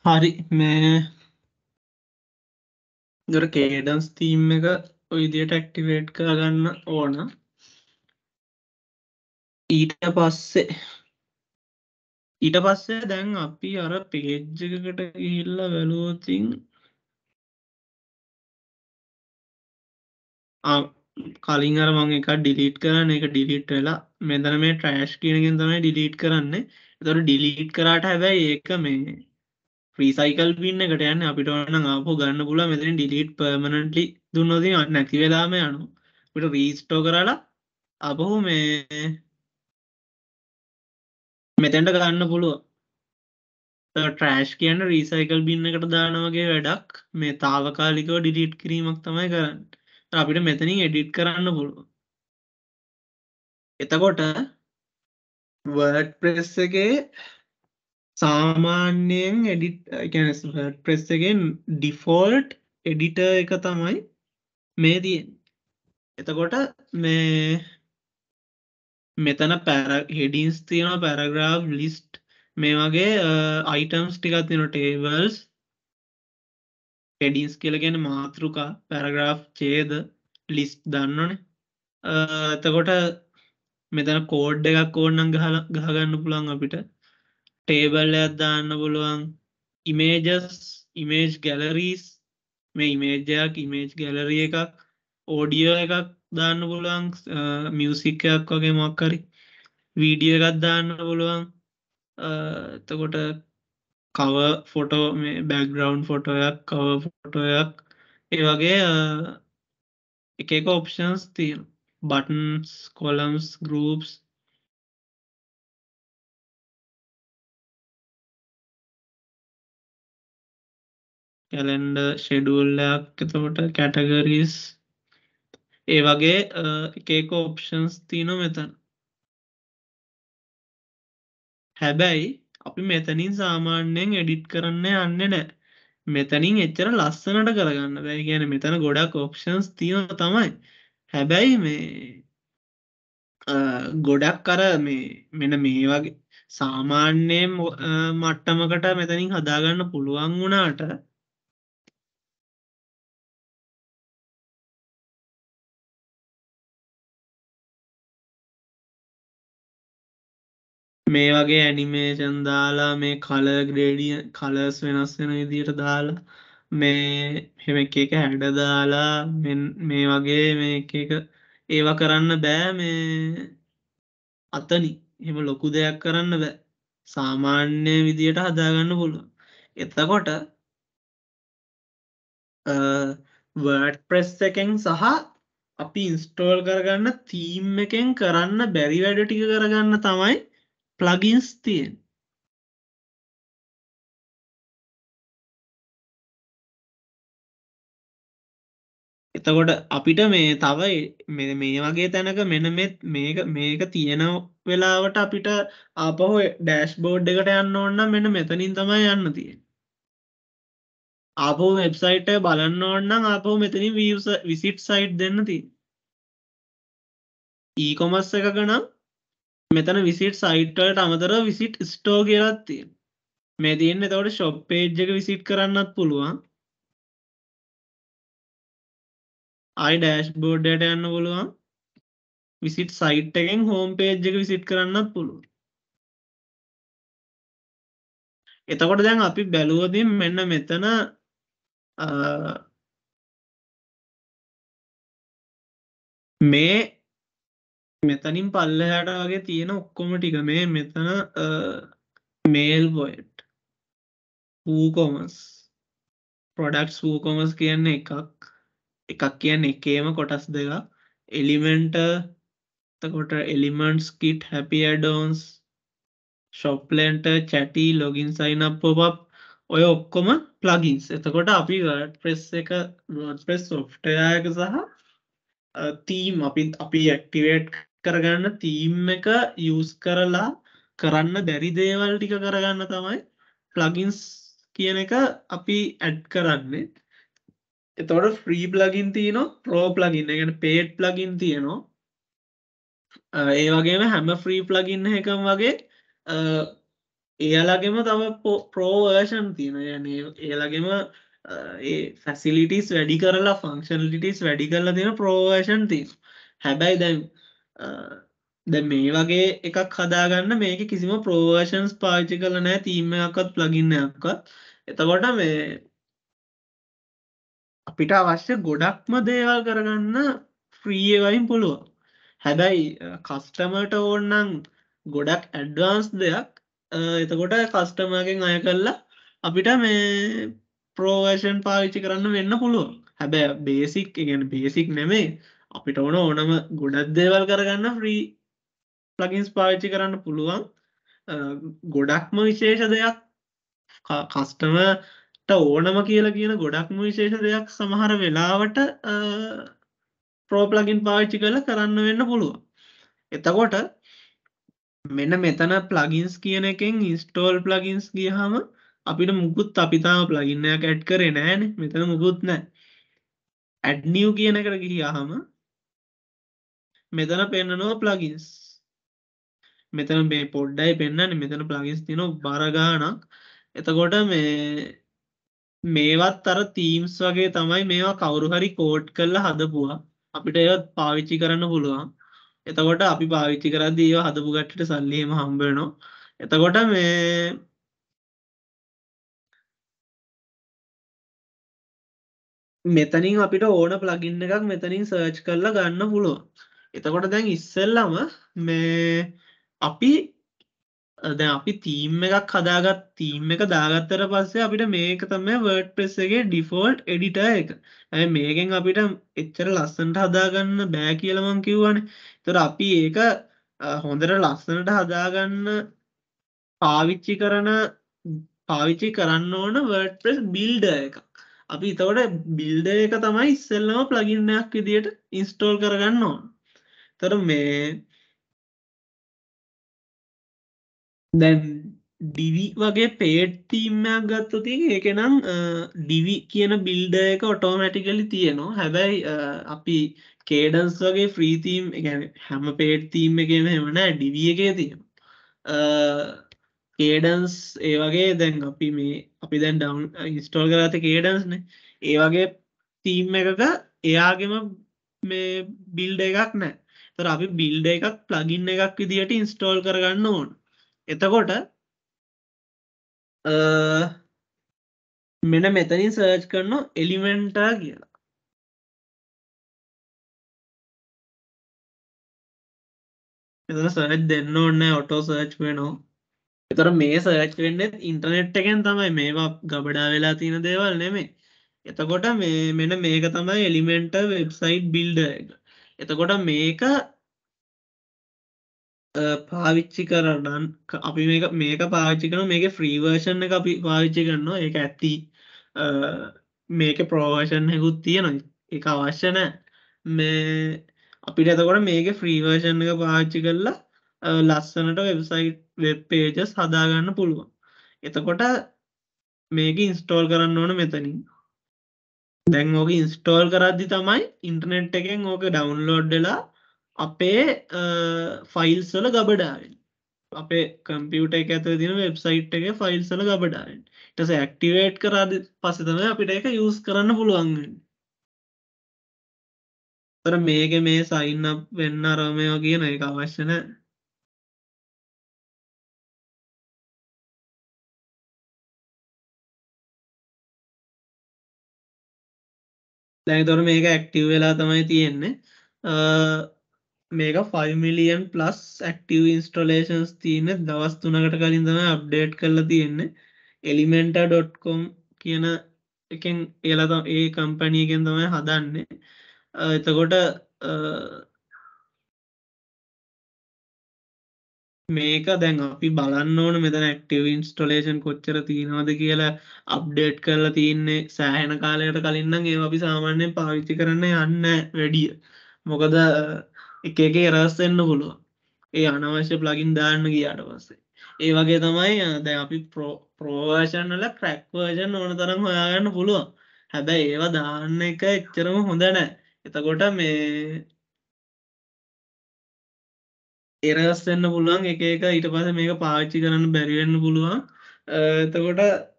හරි මේ දොර කේඩන්ස් තීම් එක ඔයිදියට ඇක්ටිවේට් කරගන්න ඕන ඊට පස්සේ ඊට පස්සේ දැන් අපි අර පේජ් එකකට ගිහිල්ලා වැලුවතින් කලින් අර මං එකක් ඩිලීට් කරන්න එක ඩිලීට් වෙලා මෙතන මේ ට්‍රෑෂ් කියනකින් තමයි ඩිලීට් කරන්නේ එතකොට ඩිලීට් කරාට හැබැයි ඒක මේ ්‍රීසයිකල් පින්න එකට යන්න අපිට ඔන්න අපෝ ගන්න පුල මෙතන ඩිලීට් පර්මණටලි දුන්නොදී නැති වෙලාම යනු පිට රීස්ටෝ කරලා අපහු මේ මෙතැන්ට ගන්න පුළුව ට්‍රෑශ් කියන්න රීසයිකල් බින්නකට දානවගේ වැඩක් මේ තාවකාලිකව ඩිලිට් කිරීමක් තමයි කරන්න අපිට මෙතනින් එඩිට් කරන්න පුළුව එතකොට වඩ් ප්‍රෙස් එකේ සාමාන්‍යයෙන් එඩිට් කැනස්ට ප්‍රෙස් එකෙන් ඩිෆෝල්ට් එඩිට එක තමයි මේ තියෙන් එතකොට මේ මෙතන පැර හෙඩින්ස් තියෙන පැරග්‍රාෆ් ලිස්ට් මේ වගේ අයිටම්ස් ටිකත් තින ටේවල්ස් හෙඩින්ස් කියලගෙන මාතෘකා පැරග්‍රාෆ් චේද ලිස් දන්නන එතකොට මෙතන කෝඩ් එකක් ඕන්නන් ගහගන්න පුළන් අපිට ටේබල්ලයක් දාන්න පුළුවන් ඉමේජස් ඉමේජ් ගැලරීස් මේ ඉමේජයක් ඉමේජ් ගැලරිය එකක් ඕඩියෝ එකක් දාන්න පුළුවන් මියසික්කයක් වගේ මක්කරි වීඩිය එකත් දාන්න පුළුවන් එතකොට කව ෆොටෝ මේ බැක්ග්‍රවන්් ෆොටෝයක් කව ෆොටෝයක් ඒ වගේ එක එක ඔප්ෂන්ස් තියෙන බටන්ස් කොලම්ස් ගරප්ස් කැලෙන්ඩ ෂෙඩුල්ලයක් එතකොට කැටගරිස් ඒ වගේ එකක ඔප්ෂන්ස් තියන මෙතන හැබැයි අපි මෙතනින් සාමාන්‍යයෙන් එඩිට් කරන්න යන්න නෑ මෙතනින් එච්චර ලස්සනට කරගන්න බැයි ගැන මෙතන ගොඩක් ඔප්ෂන්ස් තියෙන තමයි හැබැයි මේ ගොඩක් කර මේ මෙන මේ වගේ සාමාන්‍යයෙන් මට්ටමකට මෙතනින් හදාගන්න පුළුවන් වුණාට මේ වගේ ඇනිමේෂන් දාලා මේ කල ග්‍රේඩිය කලස් වෙනස් වෙන විදියට දාලා මේ හෙම එක එක හැඩ දාලා මේ වගේ මේ එක එක ඒවා කරන්න බෑ මේ අතනි එහෙම ලොකු දෙයක් කරන්න බෑ සාමාන්‍ය විදියට හදාගන්න පුළුවන් එතකොට වඩ් ප්‍රෙස් එකෙන් සහ අපි ඉන්ස්ටෝල් කරගන්න තීම් එකෙන් කරන්න බැරි වැඩ ටික කරගන්න තමයි ප්ලගින්ස් තියෙන් එතකොට අපිට මේ තවයි මේ වගේ තැනක මෙන මේක මේක තියෙන වෙලාවට අපිට අපහෝ ඩෑස් බෝඩ් එකට යන්න ඕන්න මෙන මෙතනින් තමයි යන්න තියෙන් අපෝ වෙබ්සයිට බලන්න ඕන්නම් අපෝ මෙතනි විසිට් සයිට් දෙන්න ති ඊකොමස් එක ගනම් මෙතන විසිට් සයිට්වලට අමතර විසිට් ස්ටෝ කියලත් තියෙන මේ තියන්න තවට ශොප් පේජ් එක විසිට් කරන්නත් පුළුවන් අයි ඩෑශ් බෝඩ්ඩට යන්න පුළුවන් විසිට් සයිට් එකෙන් හෝම් පේජ් එක විසිට් කරන්නත් පුළුවන් එතකොට දැන් අපි බැලුවදින් මෙන්න මෙතන මේ මෙතනින් පල්ලහට වගේ තියෙන ඔක්කොම ටික මේ මෙතන මේල් බොයට් වූකොමස් ප්‍රොඩක්ස් වූකොමස් කියන්න එකක් එකක් කියන්න එකේම කොටස් දෙක එලිමෙන්ට තකොට එලිමන්ස් කිට් හැපි ඇඩෝන්ස් ශොප්ලෙන්ට චැටි ලොගින් සයින පොප් ඔය ඔක්කොම ප්ලගින්ස් එතකොට අපි ප්‍රෙස් එක නොට් ප්‍රෙස් සොෆ්ටයක සහ තීම් අපිත් අපි ඇක්ටිවේට් කරගන්න තීම් එක යස් කරලා කරන්න බැරි දේවල් ටික කරගන්න තමයි ප්ලගින්ස් කියන එක අපි ඇඩ් කරන්නේ එතවට ෆ්‍රී ප්ලගින් තියන ප්‍රෝ ප්ලගින්න ගැන පේට් ප්ලගින් තියෙනවා ඒ වගේම හැම ෆ්‍රී ප්ලගින්න එකම් වගේ එයාලගෙම තම ප්‍රෝවර්ෂන් තියෙන යන ඒලගෙම ඒ ෆැසිලිටිස් වැඩි කරලා ෆංක්ෂන්ලිටිස් වැඩි කරලා තියෙන ප්‍රෝවර්ෂන් තිස් හැබැයි දැන් දැන් මේ වගේ එකක් හදාගන්න මේකේ කිසිම ප්‍රෝවර්ෂන්ස් පාවිච්චි කරලා නැහැ තීම් එකක්වත් ප්ලගින් එකක්වත්. එතකොට මේ අපිට අවශ්‍ය ගොඩක්ම දේවල් කරගන්න ෆ්‍රී ඒවයින් පුළුවන්. හැබැයි කස්ටමර්ට ඕන නම් ගොඩක් ඇඩ්වාන්ස් දෙයක් එතකොට කස්ටමර්ගෙන් අය කරලා අපිට මේ ප්‍රෝවර්ෂන් පාවිච්චි කරන්න වෙන්න පුළුවන්. හැබැයි බේසික් කියන්නේ බේසික් නෙමෙයි අපිට ඕන ඕනම ගොඩක් දේවල් කරගන්න ෆ්‍රී ලගින්ස් පාවිච්චි කරන්න පුළුවන් ගොඩක්ම විශේෂ දෙයක් කස්ටමට ඕනම කියලා කියන ගොඩක්ම විශේෂ දෙයක් සමහර වෙලාවට ප්‍රෝප්ලගින් පාවිච්චි කළ කරන්න වෙන්න පුළුවන් එතකොට මෙන මෙතන ප්ලගින්ස් කියන එකෙන් ඉස්ටෝල් ප්ලගින්ස් ගියහම අපිට මුකුත් අපිතාම ප්ලගින්නයක් ඇඩ් කරේ නෑන මෙතන මුකුත් නෑ ඇඩ්නියව් කියන එකට ගිහියාහම මෙතන පෙන්න්නනවා ප්ලගින්ස් මෙතන මේ පොඩ්ඩයි පෙන්න්න මෙතන ප්ලගින්ස් තින බරගානක් එතකොට මේ මේවත් අර තීම්ස් වගේ තමයි මේවා කවුරු හරි කෝඩ් කරලා හදපුවා අපිට ඒත් පාවිච්චි කරන්න පුළුවන් එතකොට අපි පාවිච්චි කරද්දී ඒව හදපු ගට්ටට සල්ලිම හම්බ වෙනවා එතකොට මේ මෙතනින් අපිට ඕන ප්ලගින්න එකක් මෙතනින් සර්ච් කරලා ගන්න පුළුවන් එතකොට දැන් ඉස්සෙල්ලම මේ අපි දැන් අපි තීම් එකක් හදාගත් තීම් එක දාගත්තර පස්සේ අපිට මේක තමයි වර්ඩ්ප්‍රෙස් එකේ ඩිෆෝල්ට් එඩිටර් එක. ඇයි මේකෙන් අපිට එච්චර ලස්සනට හදාගන්න බෑ කියලා මං කිව්වනේ. ඒතර අපි ඒක හොඳට ලස්සනට හදාගන්න පාවිච්චි කරන පාවිච්චි කරන්න ඕන වර්ඩ්ප්‍රෙස් බිල්ඩර් එකක්. අපි එතකොට බිල්ඩර් එක තමයි ඉස්සෙල්ලම ප්ලගින් එකක් විදියට ඉන්ස්ටෝල් කරගන්න ඕන. තර මේ දැන් ඩිවි වගේ පේට්ටීම්මයක් ගත්තති ඒකනම් ඩිවි කියන බිල්ඩ එක ඔටෝමැටිකලි තියෙනවා හැබැයි අපි කේඩන්ස් වගේ ෆ්‍රීතීම් හැම පේට්තීම් එකම හෙමන ඩිවිය එකේ තියෙන කේඩන්ස් ඒ වගේ දැන් අපි මේ අපි දැන් ඩවන්් ඉස්ටෝල් කරත කේඩන්ස්න ඒ වගේ තීම් එකක එයාගෙම මේ බිල්ඩ එකක් නෑ තොර අපි බිල්ඩ එකක් ප්ලගින් එකක් විදිහට ඉන්ස්ටෝල් කරගන්න ඕන් එතකොට මෙන මෙතනින් සර්ච් කරන එලිමෙන්ටා කියලා එතන සර්ච් දෙන්න ඕන්න ඔටෝ සර්ච් වෙනවා එතර මේ සර්ච් වෙන්නෙත් ඉන්ටර්නෙට් එකෙන් තමයි මේවා ගබඩා වෙලා තියෙන දේවල් නෙමේ එතකොට මේ මෙන මේක තමයි එලිමෙන්ට වෙබ්සයිට් බිල්ඩ එක එතකොට මේක පාවිච්චි කරන්න අපි මේක පාවිච්චි කරන මේක ෆ්‍රීවර්ෂන් එක අපි පාවිච්චි කරනවා ඒක ඇත්ති මේක ප්‍රෝවර්ෂන් හෙකුත් තියෙන එක අවශ්‍ය නෑ මේ අපිට එතකොට මේක ෆ්‍රීවර්ෂන් එක පාවිච්චි කරලා ලස්සනට වෙබ්සයිට් වෙබ් පේජස් හදාගන්න පුළුවන් එතකොට මේක ඉන්ස්ටෝල් කරන්න ඕන මෙතනින් දැන් ඕක ඉන්ස්ටෝල් කරද්දි තමයි ඉන්ටර්නෙට් එකෙන් ඕක ඩවුන්ලෝඩ් වෙලා අපේ ෆයිල්ස් වල ගබඩාවෙන්නේ. අපේ කම්පියුට එක ඇතුලේ තියෙන වෙබ්සයිට් එකේ ෆයිල්ස් වල ගබඩාවෙන්නේ. ඊට පස්සේ ඇක්ටිවේට් කරාද පස්සේ තමයි අපිට ඒක යූස් කරන්න පුළුවන් වෙන්නේ. තර මේක මේ සයින් අප් වෙන්න අර මේවා කියන එක අවශ්‍ය නැහැ. දැන් එතකොට මේක ඇක්ටිව් වෙලා තමයි තියෙන්නේ මේක 5 මිලියන් ප්ලස් ඇක්ටිව් ඉන්ස්ටොලේෂන්ස් තියෙන දවස් 3කට කලින් තමයි අප්ඩේට් කරලා තියෙන්නේ elementa.com කියන එකෙන් එලා ඒ කම්පැනි එකෙන් තමයි හදන්නේ එතකොට මේක දැන් අපි බලන්න ඕන මෙතන ඇක්ටව ඉන්ස්ටොලේෂන් කොච්චර තියෙනවද කියලා අප්ඩේට් කරලා තියන්නේ සෑහෙන කාලයට කලින්නම් ඒ අපි සාමාන්‍යයෙන් පාවිච්චි කරන්න යන්න වැඩිය මොකද එක එක එරස්සෙන්න්න පුළුවන් ඒ අනවශ්‍ය ප්ලගින් දාන්න ගියාට පස්සේ ඒ වගේ තමයි දැ අපි ප්‍රෝවර්ෂන්ල ක්‍රැක් වර්ෂන් ඕන තරම් හොයාගන්න පුළුවන් හැබැයි ඒවා දාන්න එක එච්චරම හොඳ නෑ එතකොට මේ එරස් වෙන්න පුළුවන් එක එක ඊට පස්සේ මේක පාවිච්චි කරන්න බැරි වෙන්න පුළුවන් එතකොට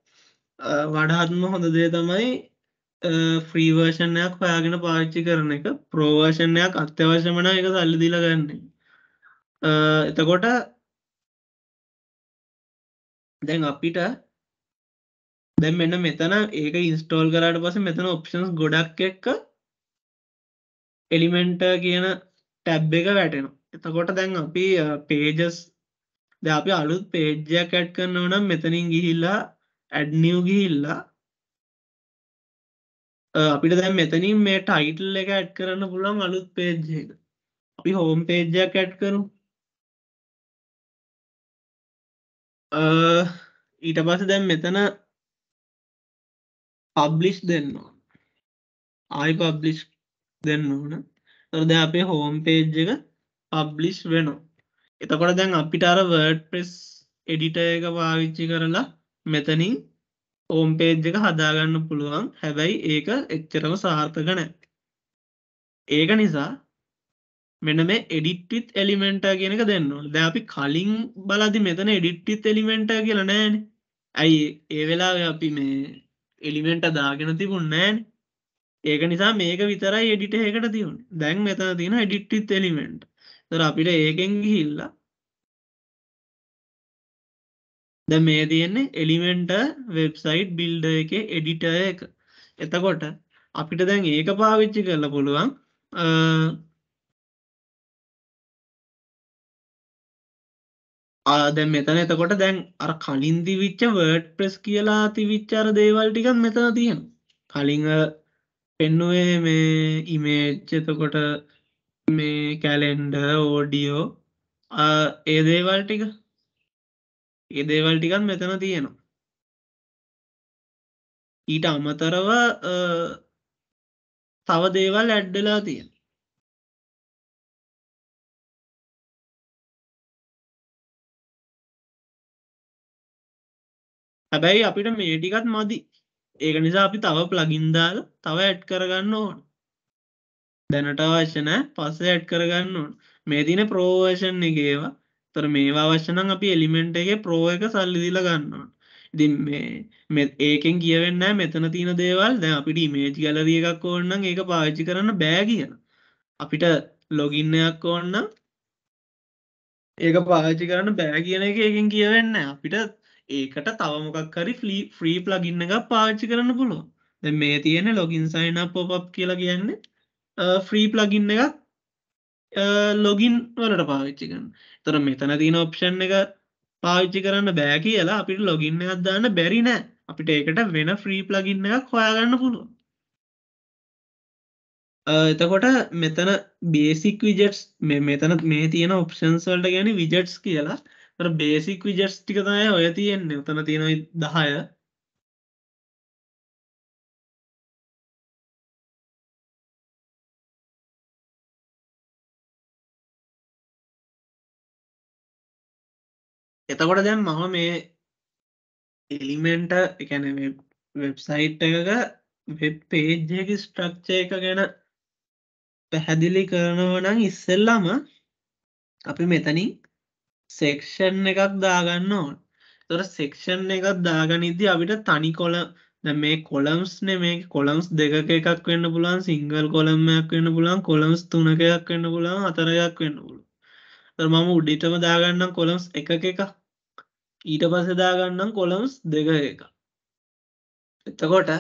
වඩාත්ම හොඳ දේ තමයි ෆ්‍රී වර්ෂන් එකක් හොයාගෙන පාවිච්චි කරන එක ප්‍රෝ වර්ෂන් එකක් අත්‍යවශ්‍යම නම් ඒක සල්ලි දීලා ගන්න. එතකොට දැන් අපිට දැන් මෙන්න මෙතන ඒක ඉන්ස්ටෝල් කරාට පස්සේ මෙතන ඔප්ෂන්ස් ගොඩක් එක්ක එලිමෙන්ටර් කියන ටැබ් එක වැටෙනවා. එතකොට දැන් අපි පේජස් ද අපි අලුත් පේජ්ජයක් ඇඩ් කරන්න නම් මෙතනින් ගිහිල්ලා ඇඩ්නිව් ගිහිල්ලා අපිට දැන් මෙතනින් මේ ටයිටල් එක ඇඩ් කරන්න පුළුවන් අලුත් පේජ් එක අපි හෝම් පේජ්ජයක් ඇඩ් කරමු ඊට පස්සේ දැන් මෙතන පබ්ලිෂ් දෙන්න ඕන ආයි පබ්ලිෂ් දෙන්න ඕන තොර දැන් අපේ හෝම් පේජ් එක පබ්ලිෂ් වෙනවා එතකොට දැන් අපිට අර වර්ඩ් ප්‍රෙස් එඩිට එක පාවිච්චි කරලා මෙතනින් ඕම් පේජ් එක හදාගන්න පුළුවන් හැබැයි ඒක එච්චරම සාර්ථක නෑ ඒක නිසා මෙන මේ එඩිට්විත් එලිමෙන්ට කියන එක දෙන්නවන ද අපි කලින් බලදි මෙතන එඩිට්විත් එලිමෙන්ට කියලා නෑන ඇයි ඒ වෙලා අපි මේ එලිමෙන්ට දාගෙන තිබුණ නෑන් ඒක නිසා මේක විතරයි එඩිට එකට තියුණ දැන් මෙතන තින එඩිට්විත් එලිමෙන්ට තොර අපිට ඒකෙන් ගිහිල්ලා ද මේ තියෙන්නේ එලිමෙන්ට වෙබ්සයිට් බිල්ඩ එක එඩිට එක එතකොට අපිට දැන් ඒක පාවිච්චි කරල පුළුවන් ආදැ මෙතන එතකොට දැන් අර කලින්දි විච්ච වර්ඩ් ප්‍රෙස් කියලා තිවිච්චාර දේවල් ටිකත් මෙතන තියෙන කලින් පෙන්නුවේ මේ ඉමේච්ච එතකොට මේ කැලෙන්ඩ ඕඩියෝ ඒ දේවල් ටික ඒ දේවල් ටිකත් මෙතන තියෙනවා ඊට අමතරව තව දේවල් ඇඩ්ඩලා තියෙන හැබැයි අපිට මේ ටිකත් මදි ඒක නිසා අපි තව ප්ලගින්දාල තව ඇඩ් කරගන්න ඕන දැනට අවශ්‍ය නැහැ පස්සේ ඇඩ් කරගන්න ඕන. මේ දින ප්‍රෝ වර්ෂන් එකේ ඒවා. ඒතර මේවා අවශ්‍ය නම් අපි එලිමන්ට් එකේ ප්‍රෝ එක සල්ලි දීලා ගන්න ඕන. ඉතින් මේ ඒකෙන් කියවෙන්න මෙතන තියෙන දේවල් දැන් අපිට ඉමේජ් ගැලරිය එකක් ඕන නම් ඒක පාවිච්චි කරන්න බෑ කියන. අපිට ලොගින් එකක් ඕන නම් ඒක පාවිච්චි කරන්න බෑ කියන එක ඒකෙන් කියවෙන්න අපිට ඒකට තව මොකක් හරි ෆ්‍රී ප්ලගින් එකක් පාවිච්චි කරන්න පුළුවන්. දැන් මේ තියෙන login sign up pop up කියලා කියන්නේ ෆ්‍රී ප්ලගින් එකත් ලොගින් වලට පාවිච්චි කරන තොර මෙතන තින ඔප්ෂන් එක පාවිච්චි කරන්න බෑ කියලා අපිට ලොගින්න එකත් දාන්න බැරි නෑ අපිට ඒකට වෙන ෆ්‍රී ප්ලගින්න එකක් හොයාගන්න පුළුව එතකොට මෙතන බේසික් විජට්ස් මෙතන මේ තියෙන ඔප්ෂන්ස් වල්ට ගැන විජට්ස් කියලා බේසික් විජට්ස් ටිකතය ඔය තියෙන්නේ උතන තියෙනයි දහය එතකොට දැම් මම මේ එලිමෙන්ට එකැන වෙබ්සයිට් එකක වෙබ් පේජ්ජයක ස්ට්‍රක්ෂය එක ගැන පැහැදිලි කරනවනං ඉස්සෙල්ලාම අපි මෙතනින් සෙක්ෂන් එකක් දාගන්න ඕන තොර සෙක්ෂන් එකක් දාගනිදදි අපිට තනි කොල මේ කොලම්ස් මේ කොලම්ස් දෙක එකක් වෙන්න පුලන් සිංගල් කොළම්මයක් වෙන්න පුලන් කොළම්ස් තුනකයක් වෙන්න පුලන් අතරයක් වෙන්න පුළු මම උඩිටම දාගන්නම් කොළම්ස් එක එකක් ඊට පස්සේ දාගන්නම් කොලම්ස් දෙක එක එතකොට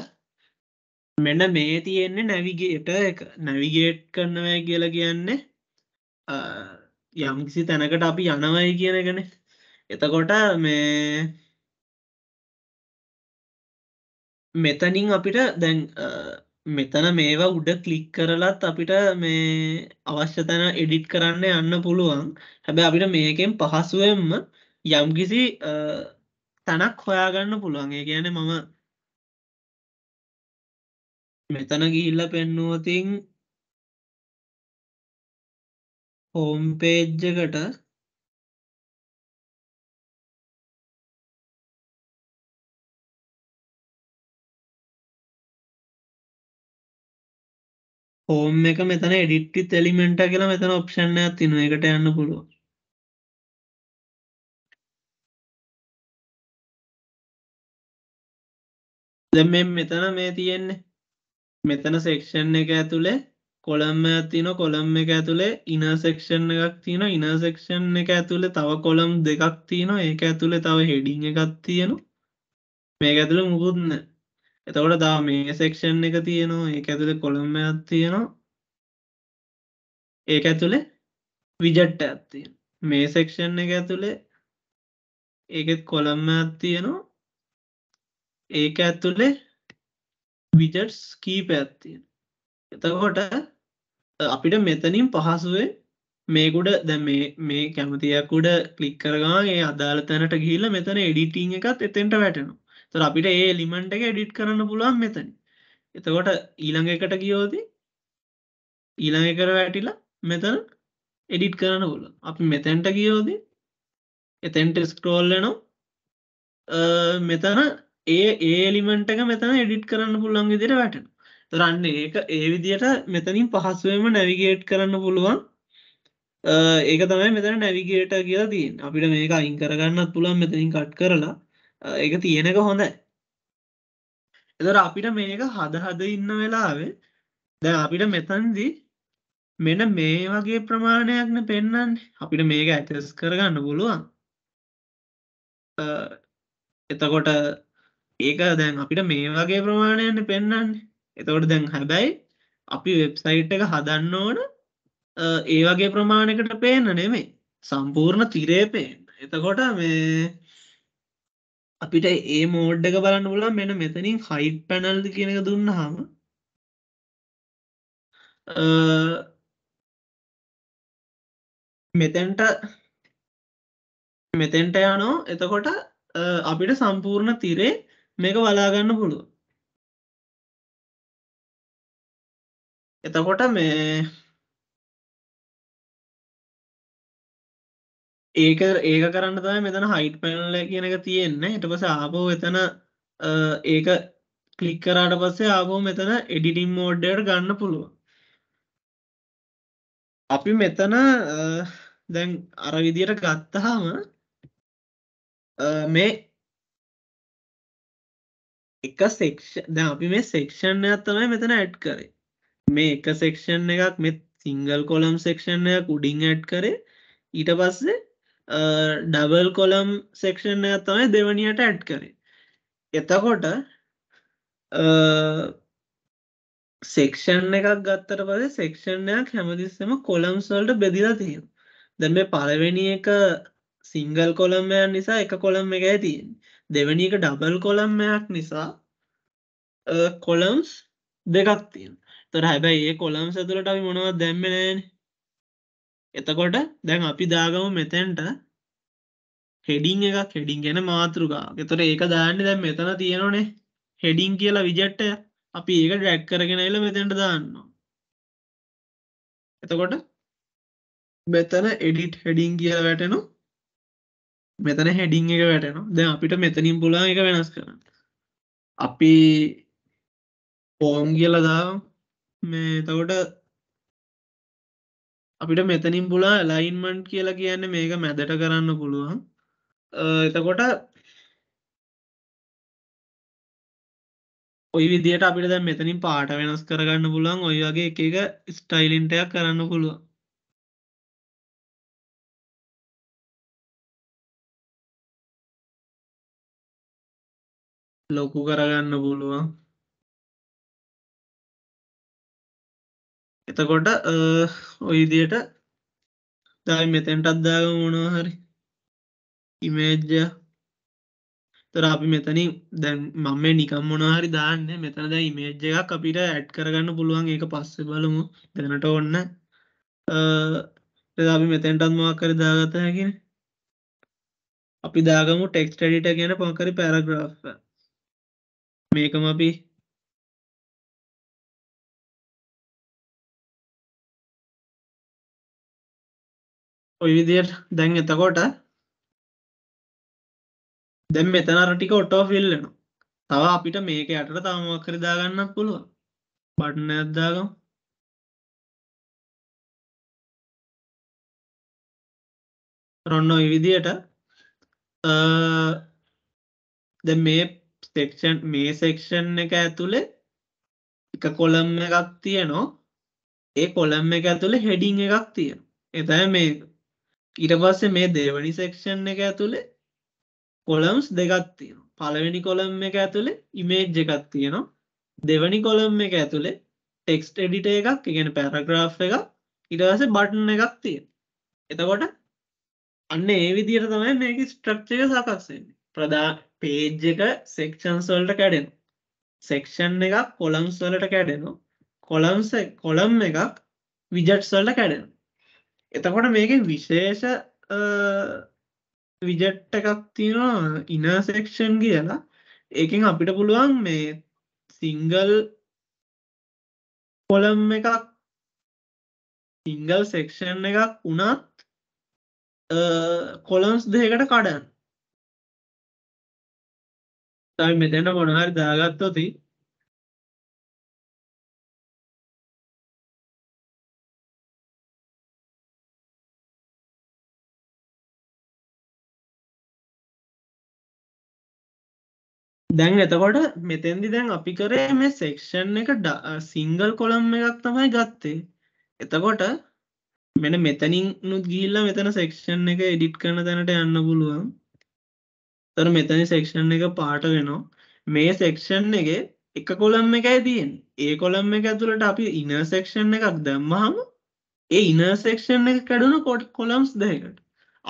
මෙන්න මේ තියෙන්නේ නැවිගේට එක නැවිගේට් කරනවා කියලා කියන්නේ යම්කිසි තැනකට අපි යනවයි කියන එකනේ එතකොට මේ මෙතනින් අපිට දැන් මෙතන මේවා උඩ කලික් කරලත් අපිට මේ අවශ්‍ය තැන එඩිට් කරන්න යන්න පුළුවන් හැබැ අපිට මේකෙන් පහසුවෙන්ම යම්කිසි තැනක් හොයාගන්න පුළුවන් ඒ කියන මම මෙතන ගිහිල්ල පෙන්නුවතින් හෝම් පේජ්ජකට හෝම් එක මෙතන එඩිට්ටිත් එලිමෙන්ට කියලා මෙතන ඔප්ෂණයක් තිනුව එකට යන්න පුළුවන් දැන් මේ මෙතන මේ තියෙන්නේ මෙතන සෙක්ෂන් එක ඇතුලේ කොළම් එකක් තියෙනවා කොළම් එක ඇතුලේ ඉනර් සෙක්ෂන් එකක් තියෙනවා ඉනර් සෙක්ෂන් එක ඇතුලේ තව කොළම් දෙකක් තියෙනවා ඒක ඇතුලේ තව හෙඩින් එකක් තියෙනවා මේක ඇතුලේ මුකුත් නැහැ එතකොට තව මේ සෙක්ෂන් එක තියෙනවා ඒක ඇතුලේ කොළම් එකක් තියෙනවා ඒක ඇතුලේ විජට් එකක් තියෙනවා මේ සෙක්ෂන් එක ඇතුලේ ඒකෙත් කොළම් එකක් තියෙනවා ඒක ඇතුළේ විජට්ස් කීපයක් තියෙන එතකොට අපිට මෙතනින් පහසුවේ මේකුඩ දැ මේ කැමතියකුඩ කලික් කරගාගේ අදාළ තැනට ගිහිල මෙතන එඩිටීන් එකත් එතෙන්ට වැටනු තර අපිට ඒ ලිමන්ට එක එඩිට් කරන්න පුළුවන් මෙතන එතකොට ඊළඟ එකට ගියෝති ඊළඟ කර වැටිලා මෙතන එඩිට් කරන්න පුල අපි මෙතැන්ට ගියෝදී එතැන්ට ස්ක්‍රෝල්ලනො මෙතන ඒ ඒලිමෙන්ට් එක මෙතන එඩිට් කරන්න පුළුවන් විදිහට වැටෙනවා. ඒතරන්න ඒක ඒ විදිහට මෙතනින් පහසුවෙන්ම නැවිගේට් කරන්න පුළුවන්. ඒක තමයි මෙතන නැවිගේටර් කියලා තියෙන්නේ. අපිට මේක අයින් කරගන්නත් පුළුවන් මෙතනින් කට් කරලා. ඒක තියෙන එක හොඳයි. එතකොට අපිට මේක හද හද ඉන්න වෙලාවේ දැන් අපිට මෙතනදී මෙන්න මේ වගේ ප්‍රමාණයක්නේ පෙන්වන්නේ. අපිට මේක ඇඩ්ජස්ට් කරගන්න පුළුවන්. එතකොට ඒක දැන් අපිට මේ වගේ ප්‍රමාණයන්න පෙන්න්නන්නේ එතවට දැන් හැබැයි අපි වෙබ්සයිට් එක හදන්න ඕන ඒ වගේ ප්‍රමාණකට පේන නෙමේ සම්පූර්ණ තිරේ පේෙන් එතකොට මේ අපිට ඒ මෝඩ් එක බලන්න පුලන් මෙන මෙතනින් හයිට් පැනල්ද කියනක දුන්න හම මෙතැන්ට මෙතෙන්ට යනෝ එතකොට අපිට සම්පූර්ණ තිරේ මේක වලාගන්න පුළුව එතකොට මේ ඒක ඒක කරන්න තමයි මෙතන හයිට් පැනල කියන එක තියෙන්නේ එට පස ආපෝ එතන ඒක කලික් කරාට පස්සේ ආපෝ මෙතන එඩිටිම් මෝඩ්ඩයට ගන්න පුළුව අපි මෙතන දැන් අරවිදියට ගත්තහාම මේ එක සෙක්ෂ දැන් අපි මේ සෙක්ෂණයක් තමයි මෙතන ඇඩ් කරේ. මේ එක සෙක්ෂන් එකක් මේ සිංගල් කොලම් සෙක්ෂන් එකක් උඩින් ඇඩ් කරේ. ඊට පස්සේ ඩබල් කොලම් සෙක්ෂන් එකක් තමයි දෙවනියට ඇඩ් කරේ. එතකොට සෙක්ෂන් එකක් ගත්තට පස්සේ සෙක්ෂන් එකක් හැමතිස්සෙම කොලම්ස් වලට බෙදලා තියෙනවා. දැන් මේ පළවෙනි එක සිංගල් කොලම් එකක් නිසා එක කොලම් එකයි තියෙන්නේ. දෙවැනි එක ඩබල් කොලම් එකක් නිසා කොලම්ස් දෙකක් තියෙන තොර හැබැයි ඒ කොලම් සතුලට අපි මොනවත් දැම්මනෑන එතකොට දැන් අපි දාගම මෙතැන්ට හෙඩිං එකක් හෙඩින් ගැන මාතෘකා එතොට ඒක දාන්න දැම් මෙතන තියෙනනේ හෙඩිං කියලා විජට්ට අපි ඒක ඩැක් කරගෙන එල මෙතැන්ට දාන්න එතකොට මෙතන එඩිට් හෙඩින් කියල වැටනවා මෙතන හැඩිං එක වැටනවා දැන් අපිට මෙතනින් පුළුවන් එක වෙනස් කරන්න අපි පෝම් කියලා දාමු මේ එතකොට අපිට මෙතනින් පුළුවන් ඇලයින්මන්ට් කියලා කියන්නේ මේක මැදට කරන්න පුළුවන් එතකොට ඔය විදියට අපිට දැන් මෙතනින් පාට වෙනස් කරගන්න පුළුවන් ඔය වගේ එක එක ස්ටයිලින්ටයක් කරන්න පුළුවන් ලොකු කරගන්න පුළුවන් එතකොට ඔයිදියට දයි මෙතැන්ට අත්දාග මොනවා හරි ඉමේජ්ජ තර අපි මෙතනි දැන් මම නිකම් මොනහරි දාන්න මෙතන ද ඉමේජ්ජ එකක් අපිට ඇඩ් කරගන්න පුළුවන් ඒක පස්ස බලමු දැනට ඔන්න අපි මෙතැන්ටත් මක්කර දාගත හැකෙන අපි දාගමු ටෙක්ස් ටඩිට ගැන පොකරි පැරග්‍රා් මේකම අපි ඔය විදියට දැන් එතකොට දැම් මෙතනර ටික ඔටෝ ෆිල්ලෙන තව අපිට මේක අටට තමක් කරදාගන්න පුළුව බට්න ඇද්දාගම් රොන්න ඔය විදියට දැ මේ සෙක්ෂන් මේ සෙක්ෂන් එක ඇතුළේ එක කොළම් එකක් තියනවා ඒ කොළම් එක ඇතුළේ හෙඩිං එකක් තියෙන එතයි මේ ඊට පස්සේ මේ දෙවනි සෙක්ෂන් එක ඇතුළේ කොළම්ස් දෙකක් තියෙනවා පළවෙනි කොළම් එක ඇතුළේ ඉමේජ් එකක් තියෙනවා දෙවනි කොළම් එක ඇතුළේ ටෙක්ස්ට එඩිට එකක් ඉගෙන පැරග්‍රාෆ් එක ඉටවස බටන එකක් තියෙන එතකොට අන්න ඒ විදියට තමයි මේක ස්ට්‍රක්්චක සකක්සන්නේ ප්‍රදා පේජ් එක සෙක්ෂන්ස් වලට කැඩෙනවා. සෙක්ෂන් එකක් කොලම්ස් වලට කැඩෙනවා. කොලම්ස් කොලම් එකක් විජට්ස් වලට කැඩෙනවා. එතකොට මේකේ විශේෂ විජට් එකක් තියෙනවා ඉනර් සෙක්ෂන් කියලා. ඒකෙන් අපිට පුළුවන් මේ සිංගල් කොලම් එකක් සිංගල් සෙක්ෂන් එකක් වුණත් කොලම්ස් දෙකට කඩන්න අපි මෙතෙන්ට මොන හරි දාගත්තොති දැන් එතකොට මෙතෙන්දි දැන් අපි කරේ මේ සෙක්ෂන් එක සිංගල් කොළම් එකක් තමයි ගත්තේ එතකොට මෙන මෙතනින් නුත් ගිල්ල මෙතන සෙක්ෂන් එක එඩිට් කරන තැනට යන්න පුළුවන් තර මෙතනි සෙක්ෂන් එක පාට වෙනවා මේ සෙක්ෂන් එක එක කොළම් එකයි තියෙන් ඒ කොළම් එක ඇතුළට අපි ඉනර්සෙක්ෂන් එකක් දැම්මහම ඒ ඉනර්සෙක්ෂන් එක කැඩුණු කොට කොළම්ස් දෙකට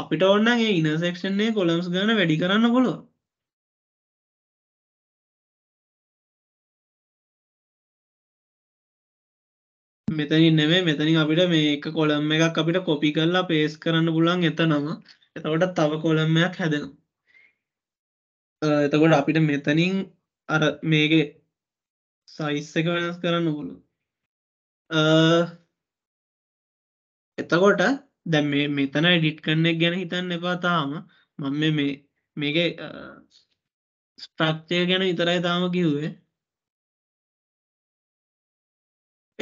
අපිට ඔන්න ඒ ඉනර්සෙක්ෂන්නේ කොළම්ස් ගන වැඩි කරන්න පුළුව මෙතනි නෙමේ මෙතනින් අපිට මේ එක කොළම් එකක් අපිට කොපි කරලා පේස් කරන්න පුළන් එතනම එතවට තව කොළම්මයක් හැදෙනවා එතකොට අපිට මෙතනින් අර මේක සයිස් එක වෙනස් කරන්න පුළු එතකොට දැ මේ මෙතන ඩිට් කන්නෙක් ගැන හිතන්න එපාතාම මම මේ මේක ස්ට්‍රක්්චය ගැන විතරයි තාම කිව්වේ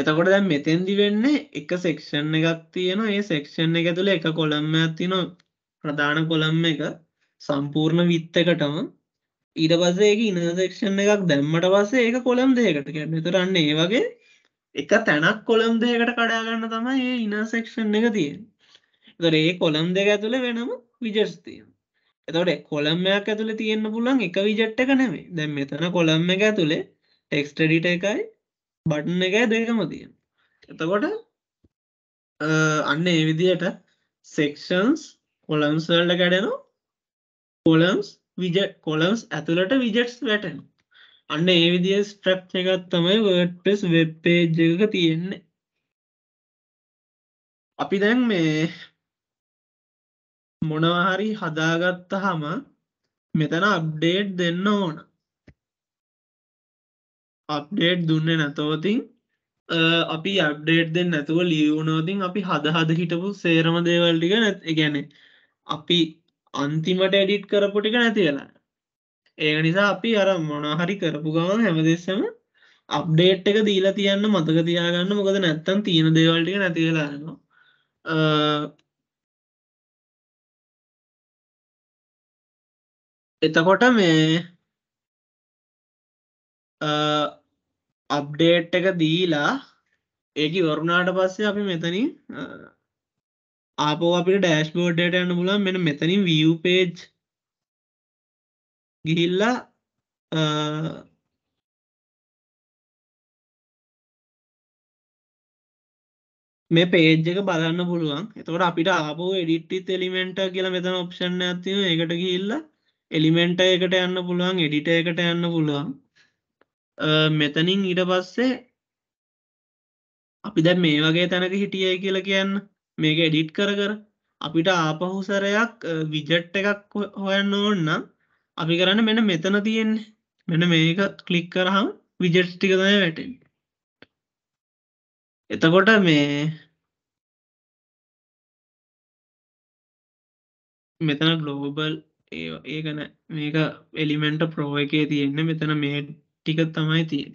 එතකොට දැ මෙතෙන්දි වෙන්න එක සෙක්ෂන් එකක් තියෙන ඒ සෙක්ෂන් එක තුළ එක කොළම්ම ඇතින ප්‍රධාන කොළම් එක සම්පූර්ණ විත්තකටම ඊට පස්සේ ඒක ඉනසෙක්ෂන් එකක් දැම්මට පස්සේ ඒක කොළම් දෙයකට කියන්නේ. ඒතර අන්න ඒ වගේ එක තැනක් කොළම් දෙයකට කඩා ගන්න තමයි මේ ඉනසෙක්ෂන් එක තියෙන්නේ. ඒතර ඒ කොළම් දෙක ඇතුලේ වෙනම විජට්ස් තියෙනවා. එතකොට කොළම් එකක් ඇතුලේ තියෙන්න පුළුවන් එක විජට් එක නෙමෙයි. දැන් මෙතන කොළම් එක ඇතුලේ ටෙක්ස්ට් එඩිටර් එකයි බටන් එකයි දෙකම තියෙනවා. එතකොට අන්න ඒ විදිහට සෙක්ෂන්ස් කොළම්ස් වලට කැඩෙනවා. කොළම්ස් විජට් කොලම්ස් ඇතුළට විජට්ස් වැටෙන අන්න ඒ විදිිය ස්ට්‍රක්් එකත් තමයි වර්ටස් වෙබ් පේජ් එක තියෙන්නේ අපි දැන් මේ මොනවාහරි හදාගත්ත හම මෙතන අප්ඩේට් දෙන්න ඕන අප්ඩේට් දුන්නේ නැතවතින් අපි අප්ඩේට් දෙන්න නැතුව ලියවුණෝතින් අපි හදහද හිටපු සේරම දේවල්ටික නැත් ගැන අපි අන්තිමට එඩිට් කරපු ටික නැති වෙලා. ඒක නිසා අපි අර මොනවා හරි කරපු ගමන් හැමදෙස්සම අප්ඩේට් එක දීලා තියන්න මතක තියාගන්න මොකද නැත්තම් තියෙන දේවල් ටික නැති වෙලා යනවා. එතකොට මේ අප්ඩේට් එක දීලා ඒක ඉවරුණාට පස්සේ අපි මෙතනින් ආපෝ අපිට ඩෑස්්බෝඩ්ඩට යන්න පුලන් මෙන මෙතනින් වියූ පේජ් ගිහිල්ලා මේ පේජ් එක බලන්න පුළුවන් එතකොට අපිට ආපෝ එඩිට්ටිත් එලිමෙන්ට කියලා මෙතන ඔප්ෂණ ඇතිව එකට ගිහිල්ල එලිමෙන්ට එකට යන්න පුළුවන් එඩිට එකට යන්න පුළුවන් මෙතනින් ඉට පස්සේ අපි දැ මේ වගේ තැනක හිටියයි කියලා කියන්න මේක එඩිට් කර කර අපිට ආපහුසරයක් විජට් එකක් හොයන්න ඕන්න අපි කරන්න මෙන මෙතන තියෙන්නේ මෙන මේක කලික් කරහම් විජට් ටිකතය වැටෙන් එතකොට මේ මෙතන ගලෝබල් ඒ ඒගන මේක එලිමෙන්ට ප්‍රෝ එකේ තියෙන්න මෙතන මේ ටික තමයි තියෙන්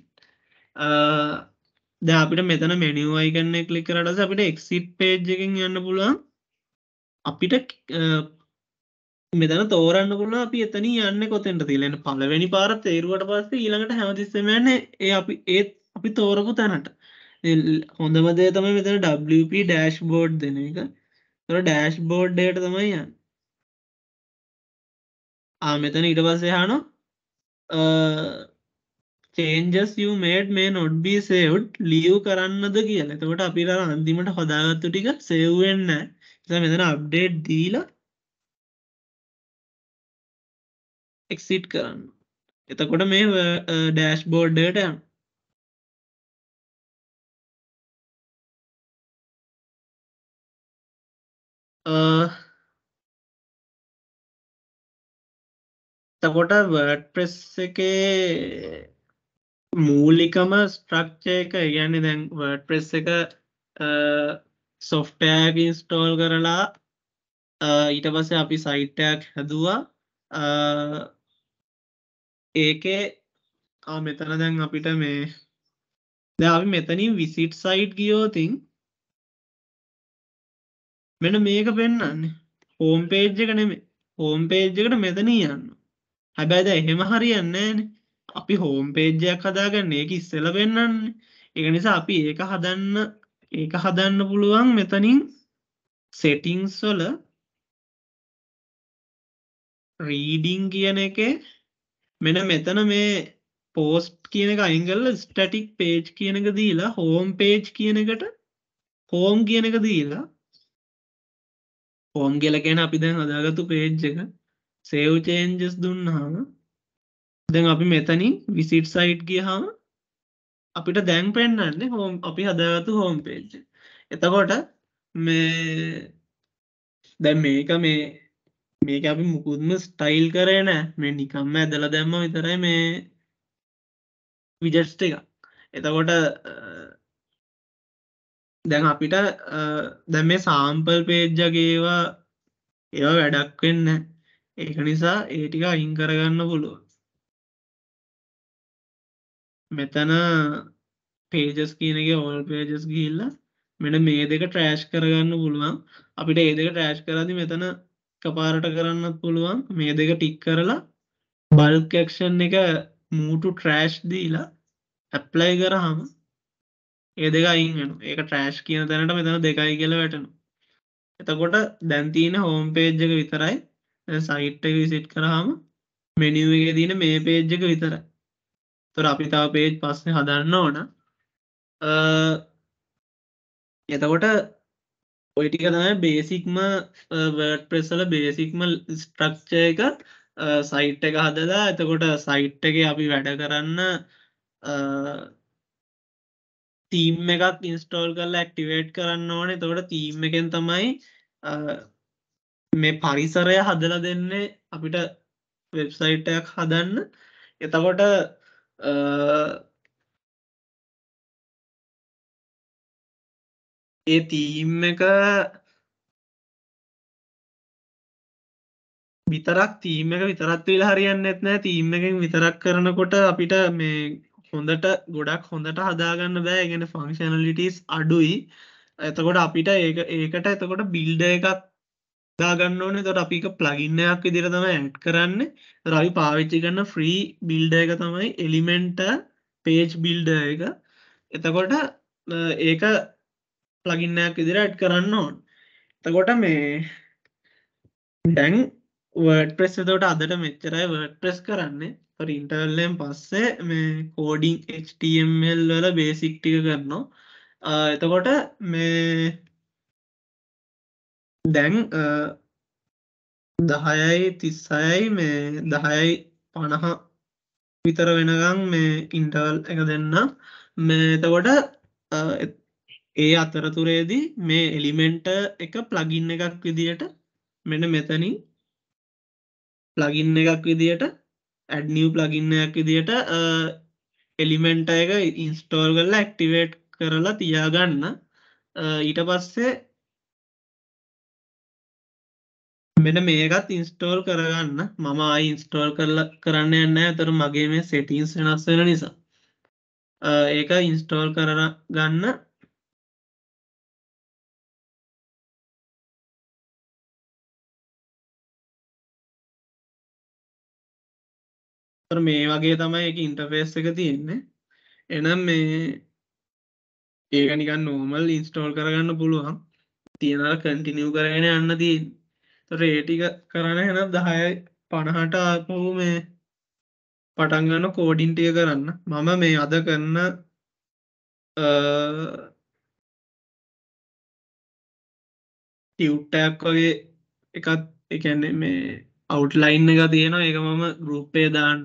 දැන් අපිට මෙතන මෙනියු අයිකන් එක ක්ලික් කරාට පස්සේ අපිට එක්සිට් page එකෙන් යන්න පුළුවන් අපිට මෙතන තෝරන්න පුළුවන් අපි එතනින් යන්නේ කොතෙන්ද කියලා. එන්න පළවෙනි පාර තේරුවට පස්සේ ඊළඟට හැමතිස්සෙම යන්නේ ඒ අපි ඒ අපි තෝරපු තැනට. හොඳම දේ තමයි මෙතන WP dashboard දෙන එක. ඒතර dashboard එකට තමයි යන්නේ. ආ මෙතන ඊට පස්සේ අහනවා චේන්ජස් යුමේට් මේ නොඩ්බී සේවුට් ලියව් කරන්නද කියල තකොට අපිට අන්දිමට හොදාගත්තු ටික සෙව්වෙන්න එ මෙතන අප්ඩේට් දීලා එක්සිට් කරන්න එතකොට මේ ඩෑශ් බෝඩ්ඩට යන්න තකොට වඩ් ප්‍රෙස් එකේ මූලිකම ස්ට්‍රක්ෂය එක කියන්නේ දැන් වඩ්පෙස් එක සොෆ්ටෑග ඉන්ස්ටෝල් කරලා ඊට පස අපි සයිටයක් හැදවා ඒකේ මෙතන දැන් අපිට මේ දැවි මෙතනින් විසිට් සයිට් ගියෝතින් මෙන මේක පෙන්න්නන්නේ හෝම් පේජ් එක නෙමේ හෝම් පේජ් එකට මෙතනී යන්න හැබැයිද එහෙම හරියන්නේ නෑනේ අපි හෝම් පේජයක් හදාගන්න ඒක ඉස්සෙල වෙන්නන්නේ එක නිසා අපි ඒක හදන්න ඒක හදන්න පුළුවන් මෙතනින් සෙටිංස් වල රීඩිං කියන එක මෙන මෙතන මේ පෝස්ට් කියන එක අයිංගල්ල ස්ටටික් පේජ් කියන එක දීලා හෝම් පේජ් කියන එකට හෝම් කියන එක දීලා හෝම් කියල කියන අපි දැන් අදාගතු පේජ් එක සේව් චේන්ජස් දුන්නාම දැන් අපි මෙතනින් විසිට් සයිට් ගියහම අපිට දැන් පෙන්වන්නේ හෝම් අපි හදාගත්තු හෝම් page එතකොට මේ දැන් මේක මේ මේක අපි මුකුත්ම ස්ටයිල් කරේ නෑ මේ නිකම්ම ඇදලා දැම්ම විතරයි මේ විජට්ස් ටික එතකොට දැන් අපිට දැන් මේ සාම්පල් පේජ්ජගේවා ඒවා වැඩක් වෙන්න ඒක නිසා ඒ ටික අයින් කරගන්න පුළුවන් මෙතන පේජස් කියනක ඕල් පේජස් ගිල්ලා මෙට මේ දෙක ට්‍රෑශ් කරගන්න පුළුවන් අපිට ඒ දෙක ට්‍රෑශ් කරදි මෙතන කපාරට කරන්න පුළුවන් මේ දෙක ටික් කරලා බල්කක්ෂන් එක මූටු ට්‍රෑශ් දීලා ඇප්ලයි කරහම ඒ දෙක අයින්ෙන ඒක ට්‍රෑශ් කියන තැනට මෙතන දෙකයි කියල වැටනු එතකොට දැන්තින හෝම් පේජ්ජක විතරයි සයිට්ක විසිට් කරහම මෙනිුවගේ දීන මේ පේජ්ජක විතරයි තොර අපි තව පේජ් පස්සන හදන්න ඕන එතකොට ඔයිටික තමයි බේසික්ම වර්ඩ් ප්‍රෙස්සල බේසික්ම ස්ට්‍රක්ෂය එක සයිට් එක හදලා එතකොට සයිට් එක අපි වැඩ කරන්න තීම් එකක් ඉන්ස්ටෝල් කරලා ඇක්ටිවේට් කරන්න ඕනේ තකොට තීම් එකෙන් තමයි මේ පරිසරය හදලා දෙන්නේ අපිට වෙබ්සයිටයක් හදන්න එතකොට ඒ තීම් e එක විතරක් තීම් එක විතරත් වෙලා හරියන්නේ නැහැ තීම් එකෙන් විතරක් කරනකොට අපිට මේ හොඳට ගොඩක් හොඳට හදාගන්න බෑ ඒ කියන්නේ ෆන්ක්ෂනලිටිස් අඩුයි එතකොට අපිට ඒක ඒකට එතකොට බිල්ඩ් එකක් දාගන්න ඕනේ. එතකොට අපි එක ප්ලගින් එකක් විදිහට තමයි ඇඩ් කරන්නේ. එතකොට අපි පාවිච්චි කරන ෆ්‍රී බිල්ඩර් එක තමයි Elementor page builder එක. එතකොට ඒක ප්ලගින් එකක් විදිහට ඇඩ් කරන්න ඕන. එතකොට මේ දැන් WordPress එතකොට අදට මෙච්චරයි WordPress කරන්නේ. එතකොට internal එකෙන් පස්සේ මේ coding HTML වල basic ටික කරනවා. එතකොට මේ දැන් දහයයි තිස්සයයි මේ දහයයි පණහ විතර වෙනගම් මේ ඉන්ටවල් එක දෙන්න මේතකොට ඒ අතරතුරේදී මේ එලිමෙන්ට එක ප්ලගින් එකක් විදියට මෙන මෙතනින් ප්ලගින් එකක් විදියට ඇඩ්නිව් ප්ලගින්නයක් විදියට එලිමෙන්ට එක ඉන්ස්ටෝල් කරලා ඇක්ටිවේට් කරලා තියාගන්න ඊට පස්සේ මෙන්න මේකත් ඉන්ස්ටෝල් කරගන්න මම ආයි ඉන්ස්ටෝල් කරලා කරන්න යන්න ඇතර මගේ මේ සෙටින්ස් වෙනස් වෙන නිසා ඒක ඉන්ස්ටෝල් කරන ගන්න මේ වගේ තමයි එක ඉන්ටර්ෆේස් එක තියෙන්නේ එනම් මේ ඒක නිකන් නෝමල් ඉන්ස්ටෝල් කරගන්න පුළුවන් තියෙනවා කන්ටිනියු කරගෙන යන්න තියෙන්නේ රේටික කරන හෙන දහයයි පණහට ආපු මේ පටන්ගන්න කෝඩින්ටිය කරන්න මම මේ අද කරන්න ටියුට්ටයක් වගේ එකත් එකන්නේ මේ අවුට්ලයින් එක තියෙනවා එක මම ගරුප්පේ දාන්න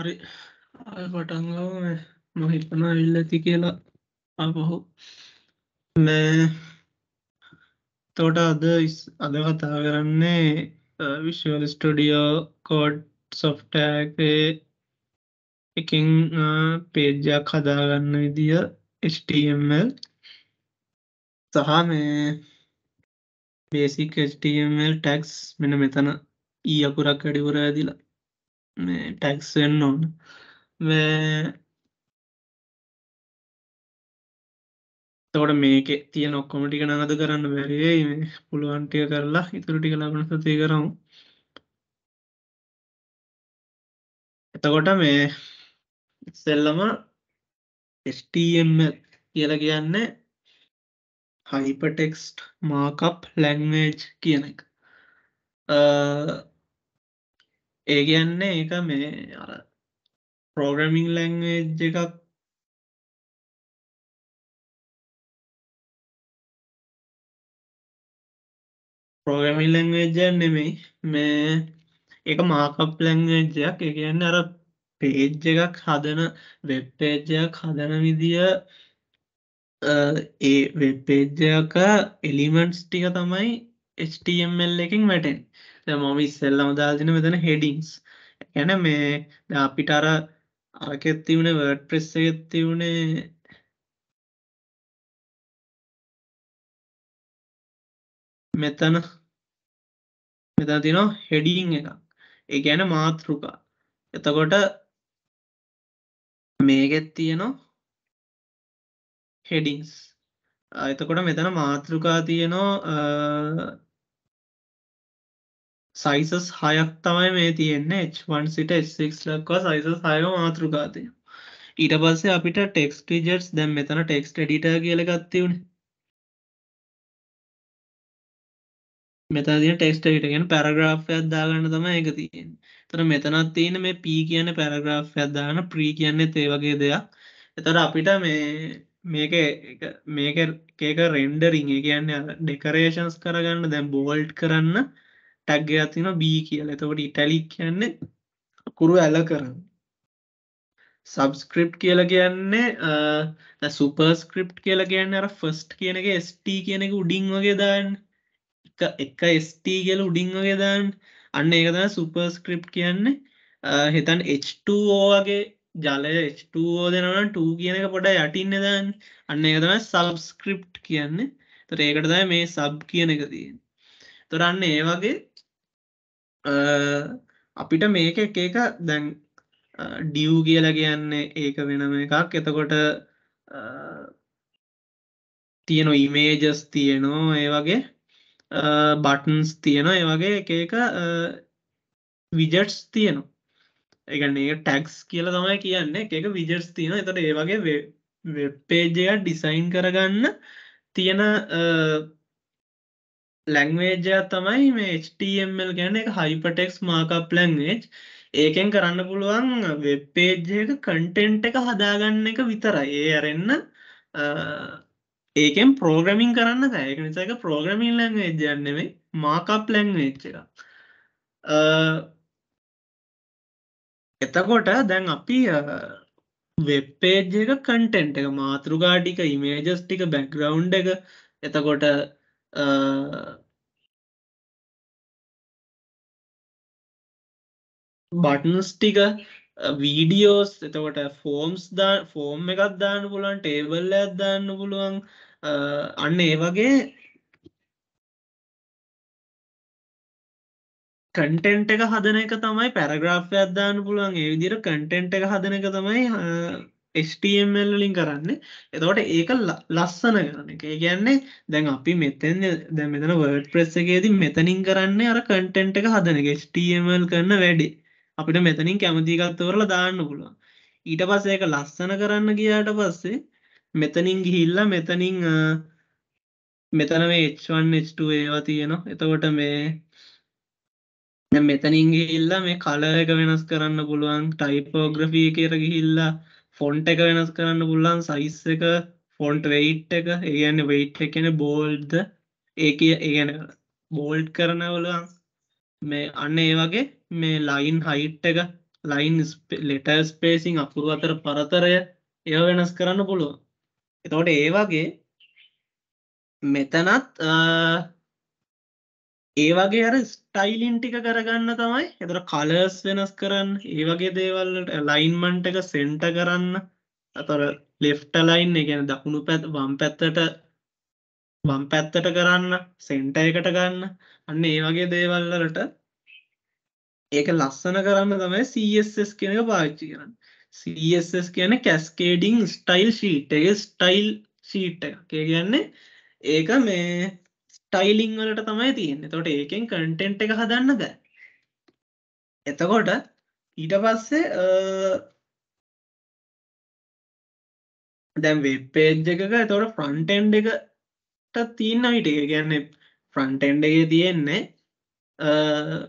හරි පටන්ගව මහිතන ඉල්ල ඇති කියලා අපහු නෑ තෝට අද අද කතා කරන්නේ විශ්වල් ස්ටඩියෝ කෝඩ් සොෆ්ටෑකේ එකින් පේජ්ජයක් හදාගන්න විදිිය HTML සහ මේ බේසික් HTML ටැක්ස් මෙන මෙතන ඊ e අකුරක් අඩිවර ඇදිලා මේ ටැක්ස් වෙන්න ඕන තවට මේක තිය නොක්කොමටික නඟද කරන්න බැරියි මේ පුළුවන්ටිය කරලා ඉතුරු ටික ලබන සතිය කරමු එතකොට මේ ඉස්සෙල්ලම ස්ටම් කියල කියන්නේ හයිපටෙක්ස්ට මාකප් ලැංවේජ් කියන එක ඒ කියන්නේ එක මේ අර පෝග්‍රමිං ලැංවේජ් එකක් පෝගමිල් ලංවේජයන් නෙමෙයි මේ එක මාකප් ලංවේජයක් එක කියන්න අර පේජ් එකක් හදන වෙබ්පේජයක් හදන විදිය ඒ වෙබ්පේජයක එලිමන්ට්ස් ටික තමයි HTML එකින් වැටෙන් මම ඉස්සෙල්ලම දාල්දින මෙතන හෙඩිංස් ගැන මේ අපිට අර අරකෙත්තිවුණේ වර්ඩ් ප්‍රෙස් එකෙත්තිවුණේ මෙතන මෙතන තිනෝ හෙඩිං එකක් ඒ ගැන මාතෘකා එතකොට මේකෙත් තියනවා හෙඩිංස් එතකොට මෙතන මාතෘකා තියනවා සයිසස් හයක් තමයි මේ තියෙන්නේ H1 සිට H6 ලක්වා සයිසස් හයව මාතෘකාතය ඊට පස්සේ අපිට ටෙක්ස් ටිජට්ස් දැම් මෙතන ටෙක්ස් ඩිට කියල ගත්තවුණේ මෙතන තියෙන ටෙක්ස්ට් එකට කියන පැරග්‍රාෆ් එකක් දාගන්න තමයි ඒක තියෙන්නේ. එතන මෙතනක් තියෙන මේ P කියන්නේ පැරග්‍රාෆ් එකක් දාගන්න pre කියන්නේත් ඒ වගේ දෙයක්. එතන අපිට මේ මේකේ එක මේකේ එක රෙන්ඩරින් ඒ කියන්නේ ඩෙකරේෂන්ස් කරගන්න දැන් බෝල්ඩ් කරන්න ටැග් එකක් තියෙනවා B කියලා. එතකොට ඉටැලික් කියන්නේ අකුරු ඇල කරන. සබ්ස්ක්‍රිප්ට් කියලා කියන්නේ දැන් සුපර්ස්ක්‍රිප්ට් කියලා කියන්නේ අර ෆස්ට් කියන එක ST කියන එක උඩින් වගේ දාන්න. එක එක ST කියලා උඩින් වගේ දාන්න. අන්න ඒක තමයි සුපර්ස්ක්‍රිප්ට් කියන්නේ හිතන්න H2O වගේ ජලය H2O දෙනවා නම් 2 කියන එක පොඩ්ඩක් යටින් දාන්න. අන්න ඒක තමයි සබ්ස්ක්‍රිප්ට් කියන්නේ. ඒකට තමයි මේ සබ් කියන එක තියෙන්නේ. ඒතරන්නේ ඒ වගේ අපිට මේක එක එක දැන් ඩියව් කියල කියන්නේ ඒක වෙනම එකක් එතකොට තියෙන ඉමේජස් තියනෝ ඒ වගේ බටන්ස් තියන ඒ වගේ එක එක විජට්ස් තියනවා ඒගන්නේ ටැක්ස් කියල තමයි කියන්නේ එක විජට්ස් තියෙන එතට ඒ වගේ වෙබ්පේජය ඩිසයින් කරගන්න තියෙන ලැංවේජයා තමයි මේ HTML ගැන එක හයිපටෙක්ස් මාකප් ලැංවේජ් ඒකෙන් කරන්න පුළුවන් වෙබ්පේජ්ක කන්ටෙන්ට් එක හදාගන්න එක විතරයි ඒ අරෙන්න්න ඒකෙන් පෝග්‍රමින් කරන්න ඒක නිසාක පෝග්‍රමින් ලැංවේජ් යන්නෙමේ මාකප් ලැංවේච්ච එක එතකොට දැන් අපි වෙබ්පේජ් එක කටෙන්ට් එක මාතෘගාටික ඉමේජස් ටික බැක්ග්‍රවන්් එක එතකොට බටන්ස් uh, ටික වීඩියෝස් uh, එතකොට ෆෝම්ස් දා ෆෝම් එකත් දාන්න පුළුවන් ටේබල් එකක් දාන්න පුළුවන් uh, අන්න ඒ වගේ කන්ටෙන්ට් එක හදන එක තමයි පැරග්‍රාෆ් එකක් දාන්න පුළුවන් ඒ විදිහට කන්ටෙන්ට් එක හදන එක තමයි HTML ලින් කරන්න එතවට ඒක ලස්සන කරන එක කියන්නේ දැන් අපි මෙතෙන් දැ මෙතන වර්ඩ ප්‍රෙස් එකේති මෙතනින් කරන්න අර කටෙන්ට් එක හදන එක HTML කරන්න වැඩි අපිට මෙතනින් කැමතිකත්වරල දාන්න පුළුවන් ඊට පස්ස ඒක ලස්සන කරන්න ගියාට පස්සේ මෙතනින් ගිහිල්ලා මෙතනින් මෙතන මේ H1H2 ඒවා තියෙනවා එතකොට මේ මෙතනින් ගිහිල්ලා මේ කලර එක වෙනස් කරන්න පුළුවන් ටයිපෝග්‍රෆී කර ගිහිල්ලා ෆොන්ට් එක වෙනස් කරන්න පුළුවන් සයිස් එක ෆොන්ට් වෙයිට් එක ඒ කියන්නේ වෙයිට් එක කියන්නේ බෝල්ඩ්ද ඒ කියන්නේ බෝල්ඩ් කරන්න පුළුවන් මේ අන්න ඒ වගේ මේ ලයින් හයිට් එක ලයින් ලෙටර් ස්පේසිං අකුරු අතර පරතරය ඒව වෙනස් කරන්න පුළුවන් එතකොට ඒ වගේ මෙතනත් ඒ වගේ අර ස්ටයිලින් ටික කරගන්න තමයි එතර කලර්ස් වෙනස් කරන්න ඒ වගේ දේවල්ලට ලයින්මන්ට එක සෙන්ට කරන්න අතර ලෙෆ්ට ලයින් ගැන දකුණු පැත් වම් පැත්තට වම් පැත්තට කරන්න සෙන්ට එකට ගන්න අන්න ඒ වගේ දේවල්ලට ඒක ලස්සන කරන්න තමයි සස් කෙන එක පාච්චි කරන්න සස් කියන කැස්කේඩිං ස්ටයිල් ශීට් එක ස්ටයිල් ශීට් එක කියන්නේ ඒක මේ ටයිලිං වලට තමයි තියෙන්නේ තොට ඒකෙන් කටෙන්ට් එක හදන්න බෑ එතකොට ඊට පස්සේ දැම් වෙබ්පේජ් එකක තොට ෆ්‍රන්ටෙන්් එකට තියන්න විට එක කියන්නේ ෆ්‍රන්ටෙන්ඩ් එක තියෙන්නේ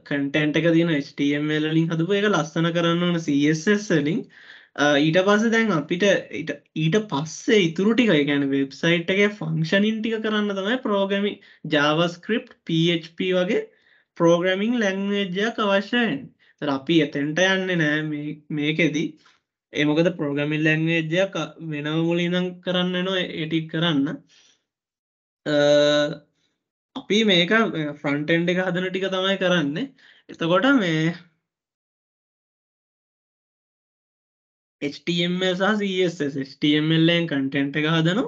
කටන්ට එක තින HTML ලින් හදපු එක ලස්සන කරන්න ඕන CSS ලින් ඊට පස්ස දැන් අපිට ඊට පස්සේ ඉතුරටික ගැන වෙබ්සයිට් එක ෆංක්ෂනින් ටික කරන්න තමයි ප්‍රෝගමි ජාවස්ක්‍රිප් PHP වගේ ප්‍රෝග්‍රමිං ලැංවේජයක් අවශ්‍යයෙන් අපි එතෙන්ට යන්න නෑ මේකෙදී ඒමකද ප්‍රෝගමිල් ලැංවේජයක් වෙනව මුලිනම් කරන්න නො එටික් කරන්න අපි මේක ෆ්‍රන්ටෙන්ඩ එක හදන ටික තමයි කරන්නේ එතකොට මේ HTML සහ CSS HTMLෙන් කටෙන්ට් එක හදනු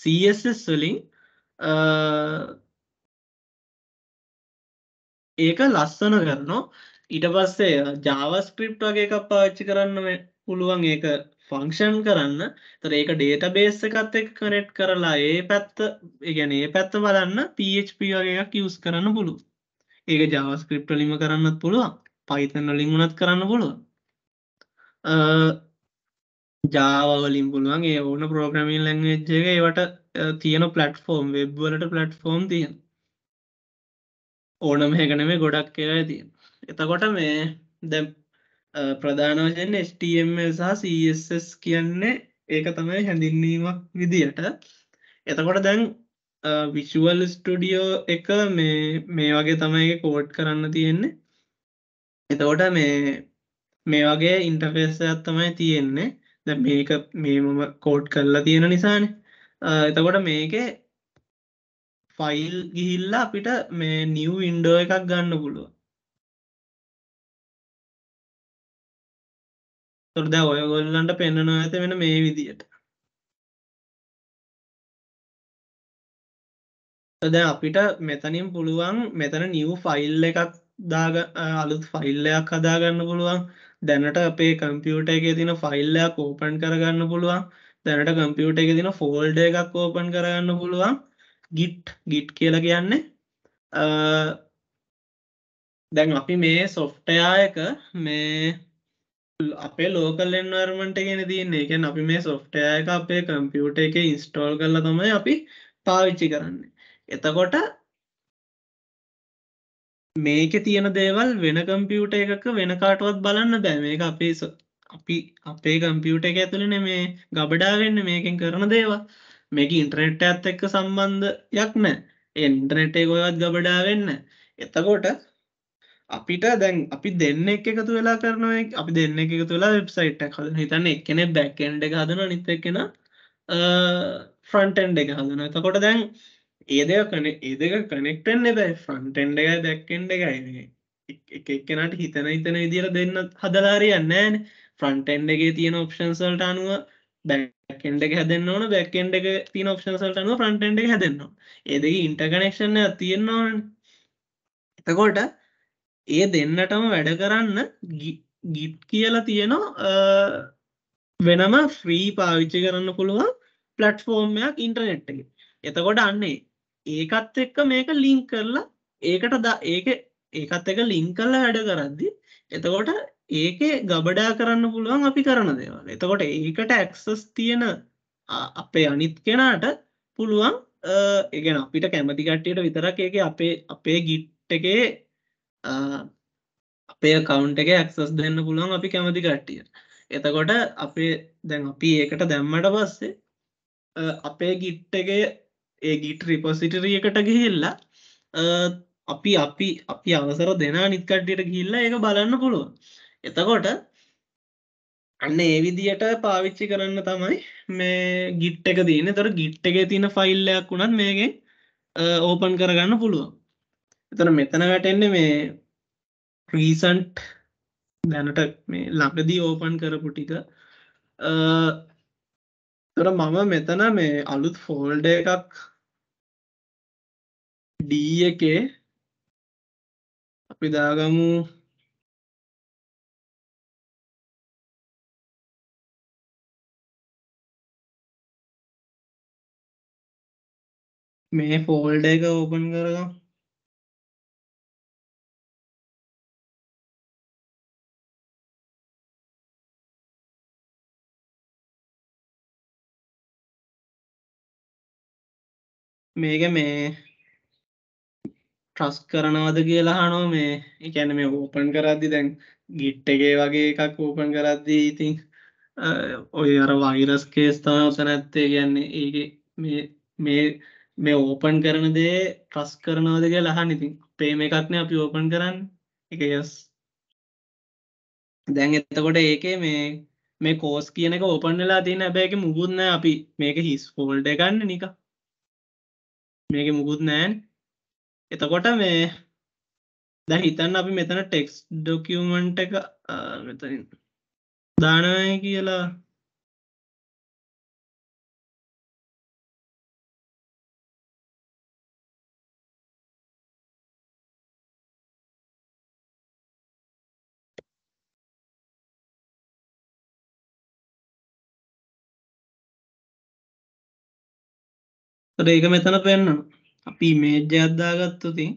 CSS වලින් ඒක ලස්සන කරනවා ඊට පස්සේ ජාවස්ක්‍රිප්ට් වගේ එකක් පාවිච්චි කරන්න පුළුවන් ඒක ෆංක්ෂන් කරන්න තර ඒක ඩේට බේස් එකත් එක් කනෙට් කරලා ඒ පැත්ත ගැන ඒ පැත්ත බලන්න PHP වගේ එකක් යස් කරන්න පුළු ඒක ජාවස්ක්‍රිප්ට ලිම කරන්නත් පුළුවන් පයිතන් ලිංගුණත් කරන්න පුළුවන් ජාවලින් පුළුවන් ඒ ඕන ප්‍රෝග්‍රමින් ලැංවේජ් එක ඒවට තියෙන පලට්ෆෝර්ම් වෙබ් වලට පලට්ෆෝර්ම් තියෙන ඕනම හැකන මේ ගොඩක් ඒවයි තියෙන එතකොට මේ දැම් ප්‍රධාන වශයෙන් HTML සහ CSS කියන්නේ ඒක තමයි හැඳින්වීමක් විදියට එතකොට දැන් විශුවල් ස්ටඩියෝ එක මේ මේ වගේ තමයි කෝඩ් කරන්න තියෙන්නේ එතකොට මේ මේ වගේ ඉන්ටර්ෆේසයක් තමයි තියෙන්නේ මේක මේ මම කෝඩ් කරලා තියෙන නිසාන එතකොට මේක ෆයිල් ගිහිල්ලා අපිට මේ නිව් ඉන්ඩෝ එකක් ගන්න පුළුව තොරද ඔයගොල්ලන්ට පෙන්න්නන ඇත වෙන මේ විදියට දැ අපිට මෙතනින් පුළුවන් මෙතන නිව් ෆයිල් එකක් දාග අලුත් ෆයිල්ලයක් හදාගන්න පුළුවන් දැනට අපේ කම්පියුට එක තින ෆයිල්ලයක් ඕපන් කරගන්න පුළුවන් දැනට කම්පියුට එක තින ෆෝල්ඩ එකක් ඕපන් කරගන්න පුළුවන් ගිට් ගිට් කියලා කියන්නේ දැන් අපි මේ සොෆ්ටයා එක මේ අපේ ලෝකල් එන්වර්මට ගෙන තියන්නේ එකැන් අපි මේ සොෆ්ටය එක අපේ කම්පියුට එක ඉන්ස්ටෝල් කරලා තමයි අපි පාවිච්චි කරන්නේ එතකොට මේක තියෙන දේවල් වෙන කම්පියුට එකක වෙන කාටවත් බලන්න බෑ මේක අපේ අපි අපේ කම්පියුට එක ඇතුළෙන මේ ගබඩාවෙන්න මේකෙන් කරන දේවා මේක ඉන්ට්‍රනෙට් ඇත් එක්ක සම්බන්ධයක් නෑ ඒ ඉන්ට්‍රනෙට් එක ඔයවත් ගබඩා වෙන්න එතකොට අපිට දැන් අපි දෙන්න එක එකතු වෙලා කරනවා අපි දෙන්න එක එකතු වෙලා වෙබ්සයිට් එකක් හදනවා හිතන්න එක්කෙනෙක් බෑක් එන්ඩ් එක හදනවා අනිත් එක්කෙනා ෆ්‍රන්ට් එන්ඩ් එක හදනවා එතකොට දැන් ඒදක කන ඒදක කනෙක්ටන්න බයි ෆන්ටන්ඩ එකයි දැක්කෙන්ඩ එකයි එක එක්කෙනට හිතන හිතන විදිර දෙන්න හදලාරයන්නෑන ෆ්‍රන්ටන්ඩ එකගේ තියෙන ඔප්ෂන්සල්ට අනුව බැකෙන්ඩ එක හැදන්න ඕන බැකෙන්ඩ එක තින ඔප්ෂන්සල්ට අනුව ෆ්‍රන්ටන්ඩ එක හැදන්නවා ඒදක ඉන්ටකනෙක්ෂණ තියෙන්න්න ඕන එතකොට ඒ දෙන්නටම වැඩ කරන්න ගිට් කියලා තියෙනවා වෙනම ෆ්‍රී පාවිච්චි කරන්න පුළුවන් පලට්ෆෝර්ම්යක් ඉන්ටර්නෙට්ගේ එතකොට අන්නේ ඒකත් එක්ක මේක ලිංක් කරලා ඒකට ද ඒක ඒකත් එක ලිංක් කරලා වැඩ කරද්දි එතකොට ඒකේ ගබඩා කරන්න පුළුවන් අපි කරන දේවල් එතකොට ඒකට ඇක්සස් තියෙන අපේ අනිත් කෙනාට පුළුවන් ඒගෙන අපිට කැමති කට්ටියට විතරක් ඒක අපේ අපේ ගිට් එකේ අපේ කවුන්් එක ඇක්සස් දෙන්න පුළුවන් අපි කැමති කට්ටියට එතකොට අපේ දැන් අපි ඒකට දැම්මට පස්සේ අපේ ගිට්ටගේ ඒ ගිට රිපොසිටරිය එකට ගිහිල්ලා අපි අපි අපි අවසර දෙෙන නිත්කට්ටියට ගිල්ලා එක බලන්න පුළුවන් එතකොට අන්න ඒ විදියට පාවිච්චි කරන්න තමයි මේ ගිට් එක දීන තොර ගිට් එක තියෙන ෆයිල්ලයක් වුණත් මේකෙන් ඕපන් කරගන්න පුළුවන් එතන මෙතන වැටෙන්නේ මේ රීසන්ට් දැනට මේ ලඟදී ඕපන් කරපු ටික තොර මම මෙතන මේ අලුත් ෆෝල්ඩ එකක් D එකේ අපි දාගමු මේ ෆෝල්ඩ එක ඕපන් කරගමු මේක මේ ට්‍රස් කරනවද කියලා අහනවා මේ ඒ කියන්නේ මේ ඕපන් කරද්දි දැන් Git එකේ වගේ එකක් ඕපන් කරද්දි ඉතින් ඔය අර වෛරස් කේස් තමයි ඔතන ඇත්තේ කියන්නේ ඒකේ මේ මේ මේ ඕපන් කරන දේ ට්‍රස් කරනවද කියලා අහන්න ඉතින් පේම එකක්නේ අපි ඕපන් කරන්නේ ඒක යස් දැන් එතකොට ඒකේ මේ මේ කෝස් කියන එක ඕපන් වෙලා තියෙන හැබැයි ඒක මුකුත් නැහැ අපි මේක හිස් ෆෝල්ඩර් ගන්න නිකන් මේක මුකුත් නැහැ එතකොට මේ දැන් හිතන්න අපි මෙතන ටෙක්ස් ඩොකියුමන්ට් එක මෙතනින් දානවා කියලා ඒක මෙතන පෙන්නවා අපි මේජ් අද්දා ගත්තොතින්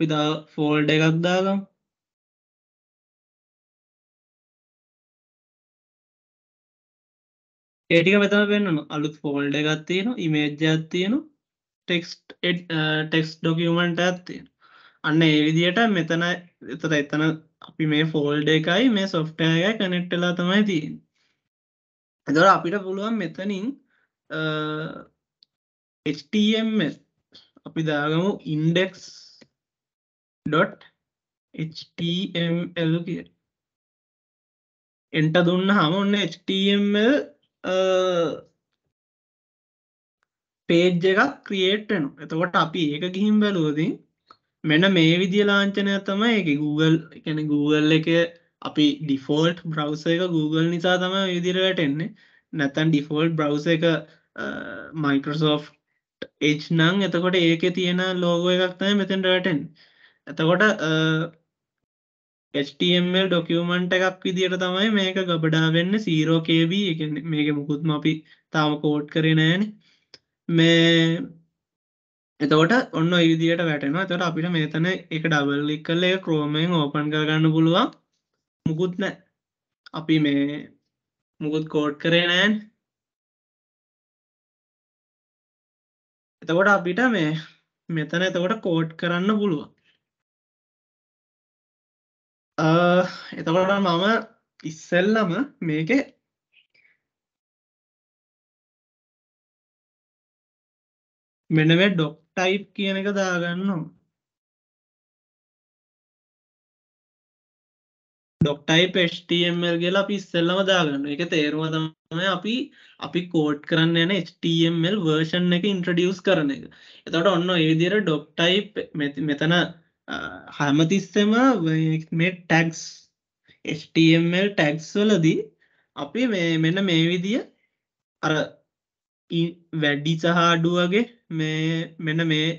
විදා ෆෝල්ඩ එකක් දාගම් ඒටික මෙතම පෙන්න්නන අලුත් ෆෝල්ඩ එකත්තියන ඉමේජ්ජත් තියනු ටෙක්ස්ට ටෙක්ස් ඩොකියමන්ට ඇත්තියෙන අන්න ඒ විදියට මෙතන එතර එතන අපි මේ ෆෝල්ඩ එකයි මේ සොෆ්ටය කනෙක්්ටලා තමයි තියෙන් එදොර අපිට පුළුවන් මෙතනින් HTML අපි දාගමු index.html කිය එන්ට දුන්න හම ඔන්න HTML පේජ් එකක් ක්‍රියේට්ටනු එතකොට අපි ඒක ගිහිම් බැලුවදී මෙන මේ විදිිය ලාංචනය තම එක Google එකන Google එක අපි ඩිෆෝල්ට් බ්‍රවස එක Google නිසා තම විදිරට එන්නේ නැතැන් ඩිෆෝල්ට් බ්‍රවස එක මයිකෝසෝෆ් එච් නං එතකොට ඒක තියෙන ලෝගෝ එකක්තය මෙතෙන්ටටෙන් එතකොට HTML ඩොකියමන්ට් එකක් විදිහට තමයි මේක ගබඩා වෙන්න 0KB කියන්නේ මේක මුකුත්ම අපි තාම කෝඩ් කරේ නැහැනේ මේ එතකොට ඔන්න ඔය විදිහට වැටෙනවා එතකොට අපිට මෙතන ඒක ඩබල් ක්ලික් කරලා ඒක Chrome එකෙන් ඕපන් කරගන්න පුළුවන් මුකුත් නැහැ අපි මේ මුකුත් කෝඩ් කරේ නැහැනේ එතකොට අපිට මේ මෙතන එතකොට කෝඩ් කරන්න පුළුවන් එතකොට මම ඉස්සෙල්ලම මේක මෙනම ඩොක් ටයිප් කියන එක දාගන්නවා ඩොක්ටයිප් HTML කියලා අපි ඉස්සෙල්ලම දාගන්න එක තේරුම තමයි අපි අපි කෝඩ් කරන්න යන HTML වර්ෂන් එක ඉන්ට්‍රඩියස් කරන එක එතකොට ඔන්න ඒ විදිහට ඩොක්ටයිප් මෙතන හැමතිස්සම මේ ටැක්ස් HTML ටැක්ස් වලදී අපි මේ මෙන්න මේ විදිය අර වැඩි සහ අඩු වගේ මේ මෙන්න මේ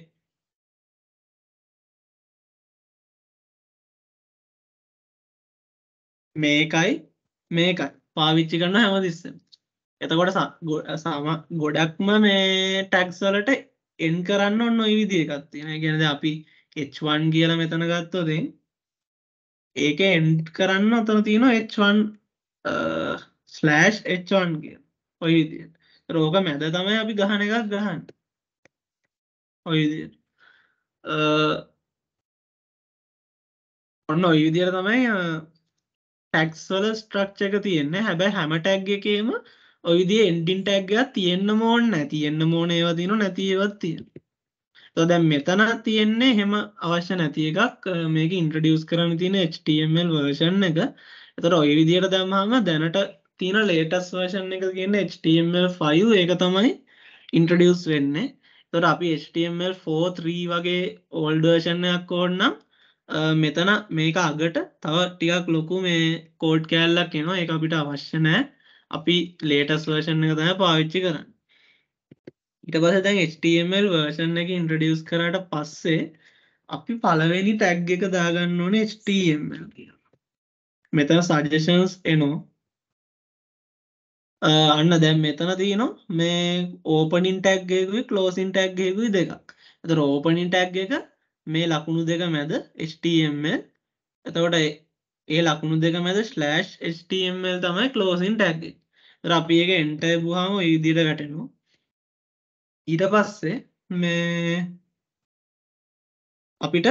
මේකයි මේකයි පාවිච්චි කරන හැමතිස්සම එතකොට සම ගොඩක්ම මේ ටැක්ස් වලට එන් කරන්න ඔන්න ඔය විදිය එකක් තියෙන. ඒ කියන්නේ අපි h1 කියලා මෙතන ගත්තොත් ඒක end කරන්න අතන තියෙනවා h1 h1 කියන ඔය විදිහට. ඒතර ඕක මැද තමයි අපි ගහන එකක් ගහන්නේ. ඔය විදිහට. ඔන්න ඔය විදිහට තමයි ටැග්ස් වල ස්ට්‍රක්චර් එක තියෙන්නේ. හැබැයි හැම ටැග් එකේම ඔය විදිහේ එන්ඩින් ටැග් එකක් තියෙන්න ඕනේ නැහැ. තියෙන්න ඕනේ ඒවා තියෙනවා නැති ඒවාත් තියෙනවා. තො දැන් මෙතන තියෙන්නේ හෙම අවශ්‍ය නැති එකක් මේක ඉන්ට්‍රඩියස් කරන්න තියෙන HTML වර්ෂන් එක එතට ඔය විදියට දැම්මහම දැනට තියෙන ලේටස් වර්ෂන් එක කියන්න HTML5 ඒක තමයි ඉන්ට්‍රඩියස් වෙන්නේ තොට අපි HTML43 වගේ ඕල්ඩර්ෂණයක් ඕන්නම් මෙතන මේක අගට තව ටිකක් ලොකු මේ කෝඩ් කෑල්ලක් එනවා එක අපිට අවශ්‍ය නෑ අපි ලේටස් වර්ෂන් එක තැන පාවිච්චි කරන්න ඉට පස දැන් HTML වර්ෂන් එක ඉන්ට්‍රඩියස් කරට පස්සේ අපි පළවෙනි ටැග් එක දාගන්න ඕන HTML කිය මෙතන සජෂන්ස් එනෝ අන්න දැම් මෙතන තියනවා මේ ඕපනින් ටැක්්ගෙකුයි කලෝසින් ටැක්්ගෙකුයි දෙකක් ඇත ඕපනින් ටැක් එක මේ ලකුණු දෙක මැද HTML එතකොට ඒ ලකුණු දෙක මැද ස්ලෑ් HTML තමයි කලෝසින් ටැක්් අපි එක එන්ටයි බුහාම ඉදිර වැටෙනවා ඊට පස්සේ මේ අපිට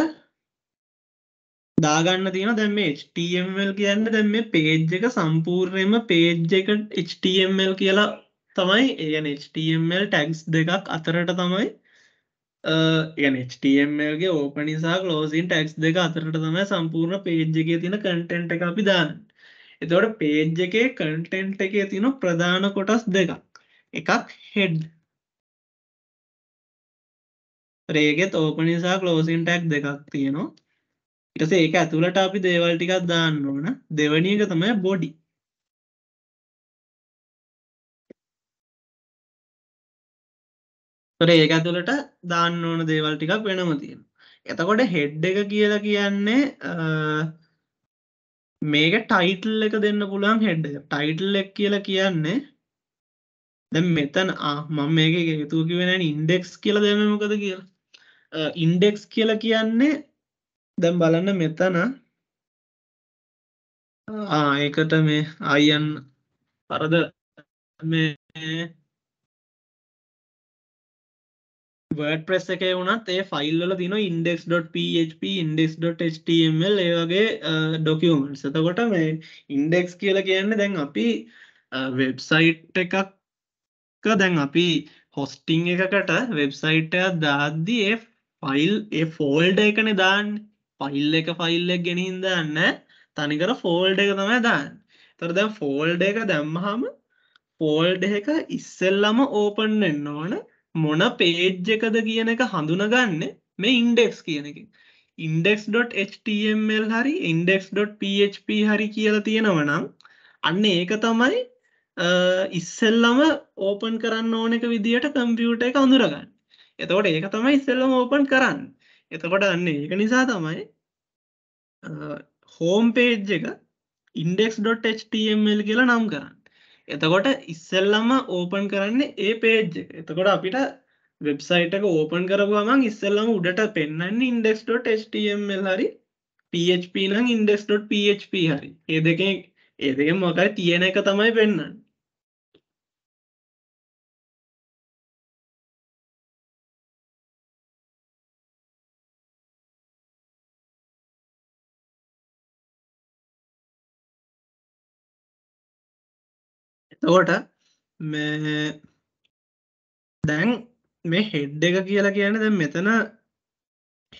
දාගන්න තියෙන දැන් මේ HTML කියන්න දැන් මේ page එක සම්පූර්ණයෙන්ම page එක HTML කියලා තමයි ඒ කියන්නේ HTML tags දෙකක් අතරට තමයි ගැන HTMLගේ ඕප නිසා ලෝසින් ටැක්ස් දෙක අතරට තමයි සම්පූර්ණ පේජ් එකේ තින කටෙන්ට් එක අපි දාන්න එතවට පේජ් එකේ කටෙන්ට් එකේ තින ප්‍රධාන කොටස් දෙකක් එකක් හෙඩ් රේගෙත් ඕපනිසා කලෝසින් ටැක් දෙකක් තියෙනවා ඉටස ඒක ඇතුළට අපි දේවල් ටිකක් දාන්න ඕන දෙවනියක තමයි බොඩි ඒක ඇතුළට දාන්න ඕන දේවල් ටිකක් වෙනම තියෙන එතකොට හෙඩ් එක කියලා කියන්නේ මේක ටයිටල් එක දෙන්න පුළුවන් හෙඩ් එක ටයිටල් එක් කියලා කියන්නේ දැ මෙතන මම මේක එකතුකිවෙන ඉන්ඩෙක්ස් කියලා දෙම මොකද කියලා ඉන්ඩෙක්ස් කියල කියන්නේ දැම් බලන්න මෙතන ඒකට මේ අයියන් පරද මේ වඩ ප්‍රෙස් එක වුණත් ඒ ෆයිල්ල තින ඉන්ඩෙක්.php ඉන්ඩෙක්.html ඒවගේ ඩොකියමට සතකොට මේ ඉන්ඩෙක්ස් කියල කියන්න දැන් අපි වෙබ්සයිට් එකක් දැන් අපි හොස්ටිං එකකට වෙබ්සයිටය දාද්දි ෆයිල් ඒ ෆෝල්ඩ එකන දාන්න ෆයිල් එක ෆයිල් එක ගෙනහින් දාන්න තනිකර ෆෝල්ඩ එක තමයි දාන්න තොර දැ ෆෝල්ඩ එක දැම්මහම ෆෝල්ඩ එක ඉස්සෙල්ලම ඕපන් වෙන්න ඕන මොන පේජ් එකද කියන එක හඳුනගන්න මේ ඉන්ඩෙක්ස් කියන එක index.html හරි index.php හරි කියලා තියෙනවනම් අන්න ඒක තමයි ඉස්සෙල්ලම ඕපන් කරන්න ඕන එක විදිහට කම්පියුටර් එක අඳුරගන්න එතකොට ඒක තමයි ඉස්සෙල්ලම ඕපන් කරන්න එතකොට අන්න ඒක නිසා තමයි හෝම් පේජ් එක index.html කියලා නම් කරන්න එතකොට ඉස්සෙල්ලම ඕපන් කරන්නේ ඒ පේජ් එක එතකොට අපිට වෙබ්සයිට් එක ඕපන් කරපුගමන් ඉස්සෙල්ලම උඩට පෙන්න්න index.html හරි php නම් index.php හරි ඒ දෙකෙන් ඒ දෙකෙන් මොකයි තියෙන එක තමයි පෙන්න්න තකොට දැන් මේ හෙඩ් එක කියලා කියන දැ මෙතන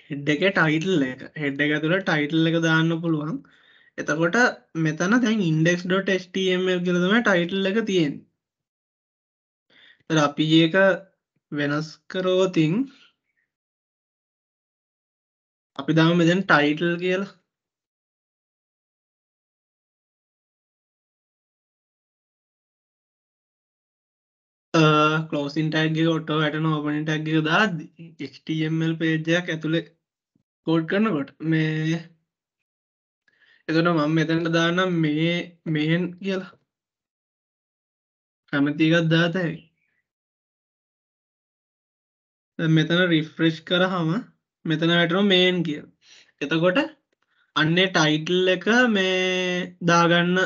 හෙඩ් එක ටයිටල් එක හෙඩ් එක තුළ ටයිටල් එක දාන්න පුළුවන් එතකොට මෙතන දැන් ඉන්ඩෙක්ස්.html කියලදම ටයිටල් එක තියෙන් අපි ඒක වෙනස් කරෝතින් අපි දම මෙදැන් ටයිටල් කියලා කලෝසින් ටැක්ගේ ඔටෝ වැටන ඕපනින් ටැක්ගේ දා ක්ටල් පේජයක් ඇතුළෙ කෝඩ් කරනකොට මේ එතන මම මෙතැනට දානම් මේ මෙහෙන් කියලා කැමතිකත් දාතයි මෙතන රිෆ්‍රෙෂ් කරහම මෙතන වැටන මේන් කිය එතකොට අන්නේ ටයිටල් එක මේ දාගන්න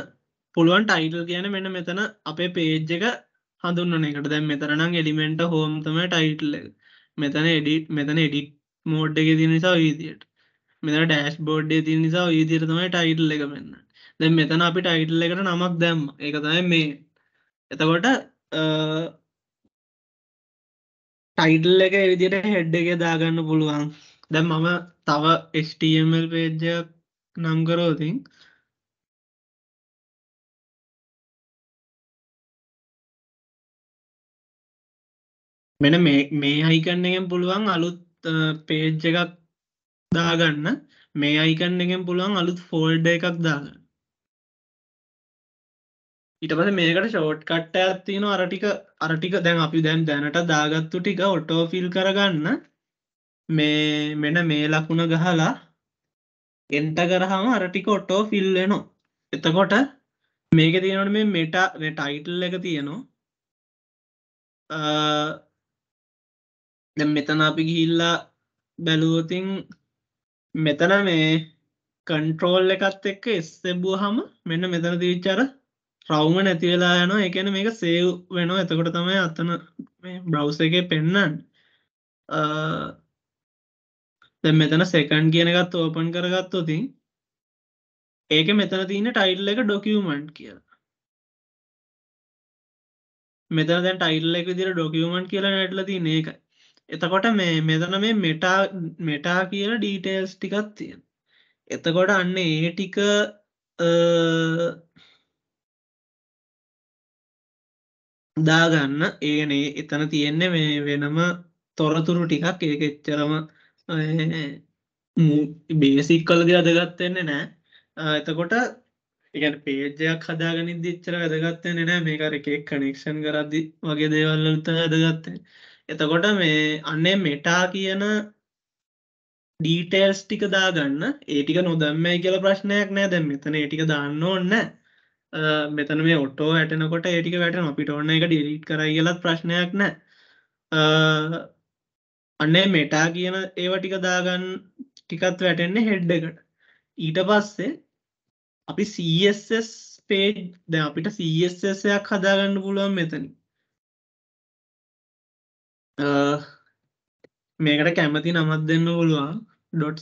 පුළුවන් ටයිටල් කියන මෙන්න මෙතන අපේ පේජ් එක හඳුන්න එකට දැම් මෙතරනම් එඩිමෙන්ට හෝම්තම ටයිටල් මෙතන එඩිට් මෙතන එඩිට් මෝඩ් එක ති නිසා විදියට මෙතන ඩෑස් බෝඩ්ඩේ තින් නිසා විදිරතමයි ටයිටල් එක මෙන්න දැන් මෙතන අපි ටයිටල් එකට නමක් දැම්ම එක තමයි මේ එතකොට ටයිඩල් එක විදිට හෙඩ් එක දාගන්න පුළුවන් දැන් මම තව ස්ටML පේජ්ජයක් නම්කරෝතින් මෙන මේ අයිකන්නගෙන් පුළුවන් අලුත් පේජ් එකක් දාගන්න මේ අයිකන්න එකෙන් පුළුවන් අලුත් ෆෝල්ඩ එකක් දාගන්න ඉටපස මේකට ෂෝට් කට්ට ඇත්තින අරටික අරටික දැන් අපි දැන් දැනට දාගත්තු ටික ඔටෝෆිල් කරගන්න මේ මෙන මේ ලකුණ ගහලා එන්ට කරහම අරටික ඔටෝ ෆිල් වෙනවා එතකොට මේක තියෙනට මේ මෙට ටයිටල් එක තියෙනවා දැ මෙතන අපි ගිහිල්ලා බැලුවතින් මෙතන මේ කන්ට්‍රෝල් එකත් එක්ක එස්සෙබූ හම මෙන්න මෙතන තිවිච්චාර රවම නැතිවෙලා යන එකන මේක සේව් වෙනවා එතකොට තමයි අතන බ්‍රව්ස එක පෙන්නන් දැ මෙතන සෙකන්් කියනගත් ඕපන් කරගත්තෝතින් ඒක මෙතන තියන ටයිල් එක ඩොකියමන්ට් කියලා මෙතන දැන් ටයිල් එක විදිර ඩොකියමන්ට් කියලා නැටල තින ඒකයි එතකොට මේ මෙතන මේ මෙටා මෙටා කියන ඩීටේල්ස් ටිකක් තියෙන. එතකොට අන්න ඒ ටික දාගන්න ඒනේ එතන තියෙන්නේ මේ වෙනම තොරතුරු ටිකක් ඒක එච්චරම බේසික් කල් දෙයක් වැදගත් වෙන්නේ නැහැ. එතකොට ඒ කියන්නේ page එකක් හදාගනින්දි එච්චර වැදගත් වෙන්නේ නැහැ මේක අර එක එක කනෙක්ෂන් කරද්දි වගේ දේවල් වලට වැදගත් වෙන්නේ. එතකොට මේ අන්නේ මෙටා කියන ඩීටේල්ස් ටික දාගන්න ඒටික නොදම්මයි කියල ප්‍රශ්නයක් නෑ දැම් මෙතන ඒටික දාන්න ඕන්න මෙතන මේ ඔටෝ ඇටනකොට ඒටික වැට අපිට ඔන්න එක ඩිලීට් කර කියලත් ප්‍රශ්නයක් නෑ අන්නේ මෙටා කියන ඒව ටික දාගන්න ටිකත් වැටෙන්නේ හෙඩ් එකට ඊට පස්සේ අපි CSS පේජ් දැ අපිට CSSයක් හදාගන්න පුළුවන් මෙතනින් මේකට කැමති නමත් දෙන්න පුළුවන්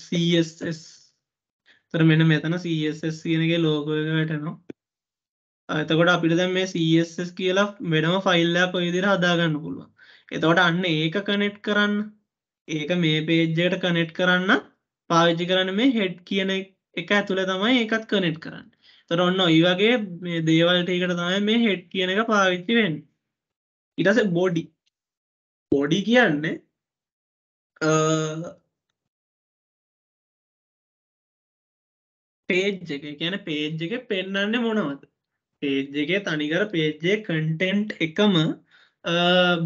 .css තර මෙන මෙතන CSS කියනගේ ලෝකයකටනවා එතකොට අපිට දැන් මේ CSS කියලා වෙනම ෆයිල්ලයක් ඔය විදිහට හදාගන්න පුළුවන්. එතකොට අන්න ඒක කනෙක්ට් කරන්න ඒක මේ page එකට කනෙක්ට් කරන්න පාවිච්චි කරන්න මේ head කියන එක ඇතුළේ තමයි ඒකත් කනෙක්ට් කරන්න. එතකොට ඔන්න ඔය වගේ මේ දේවල් ටිකට තමයි මේ head කියන එක පාවිච්චි වෙන්නේ. ඊට පස්සේ body බොඩි කියන්නේ පේජ් uh, එක කියන පේජ් එක පෙන්නන්න මොනවද පේජ් එක තනිකර පේජ්ජේ කන්ටෙන්ට් එකම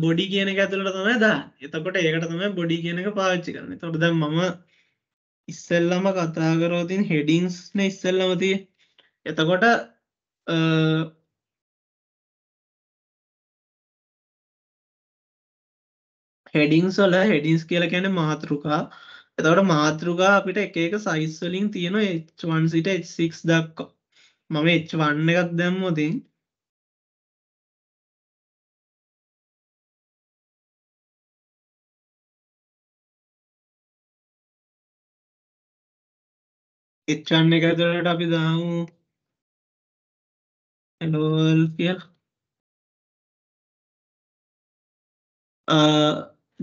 බොඩි uh, කියන එක ඇතුළට තමයි දා එතකොට ඒකට තමයි බොඩි කියන එක පාච්චි කරන තොට දැ මම ඉස්සල්ලම කතා කරෝතින් හෙඩිංස්න ඉස්සල්ලමතිය එතකොට uh, හෙඩිංස් වල හෙඩිස් කියල කැන මාතෘකා එතවට මාතෘකා අපිට එකක සයිස්වලින් තියෙන H1 සිට H6 දක්කෝ මම H1 එකක් දැම්මෝතින් H1 එක ඇතුළට අපි දාමු hello කියලා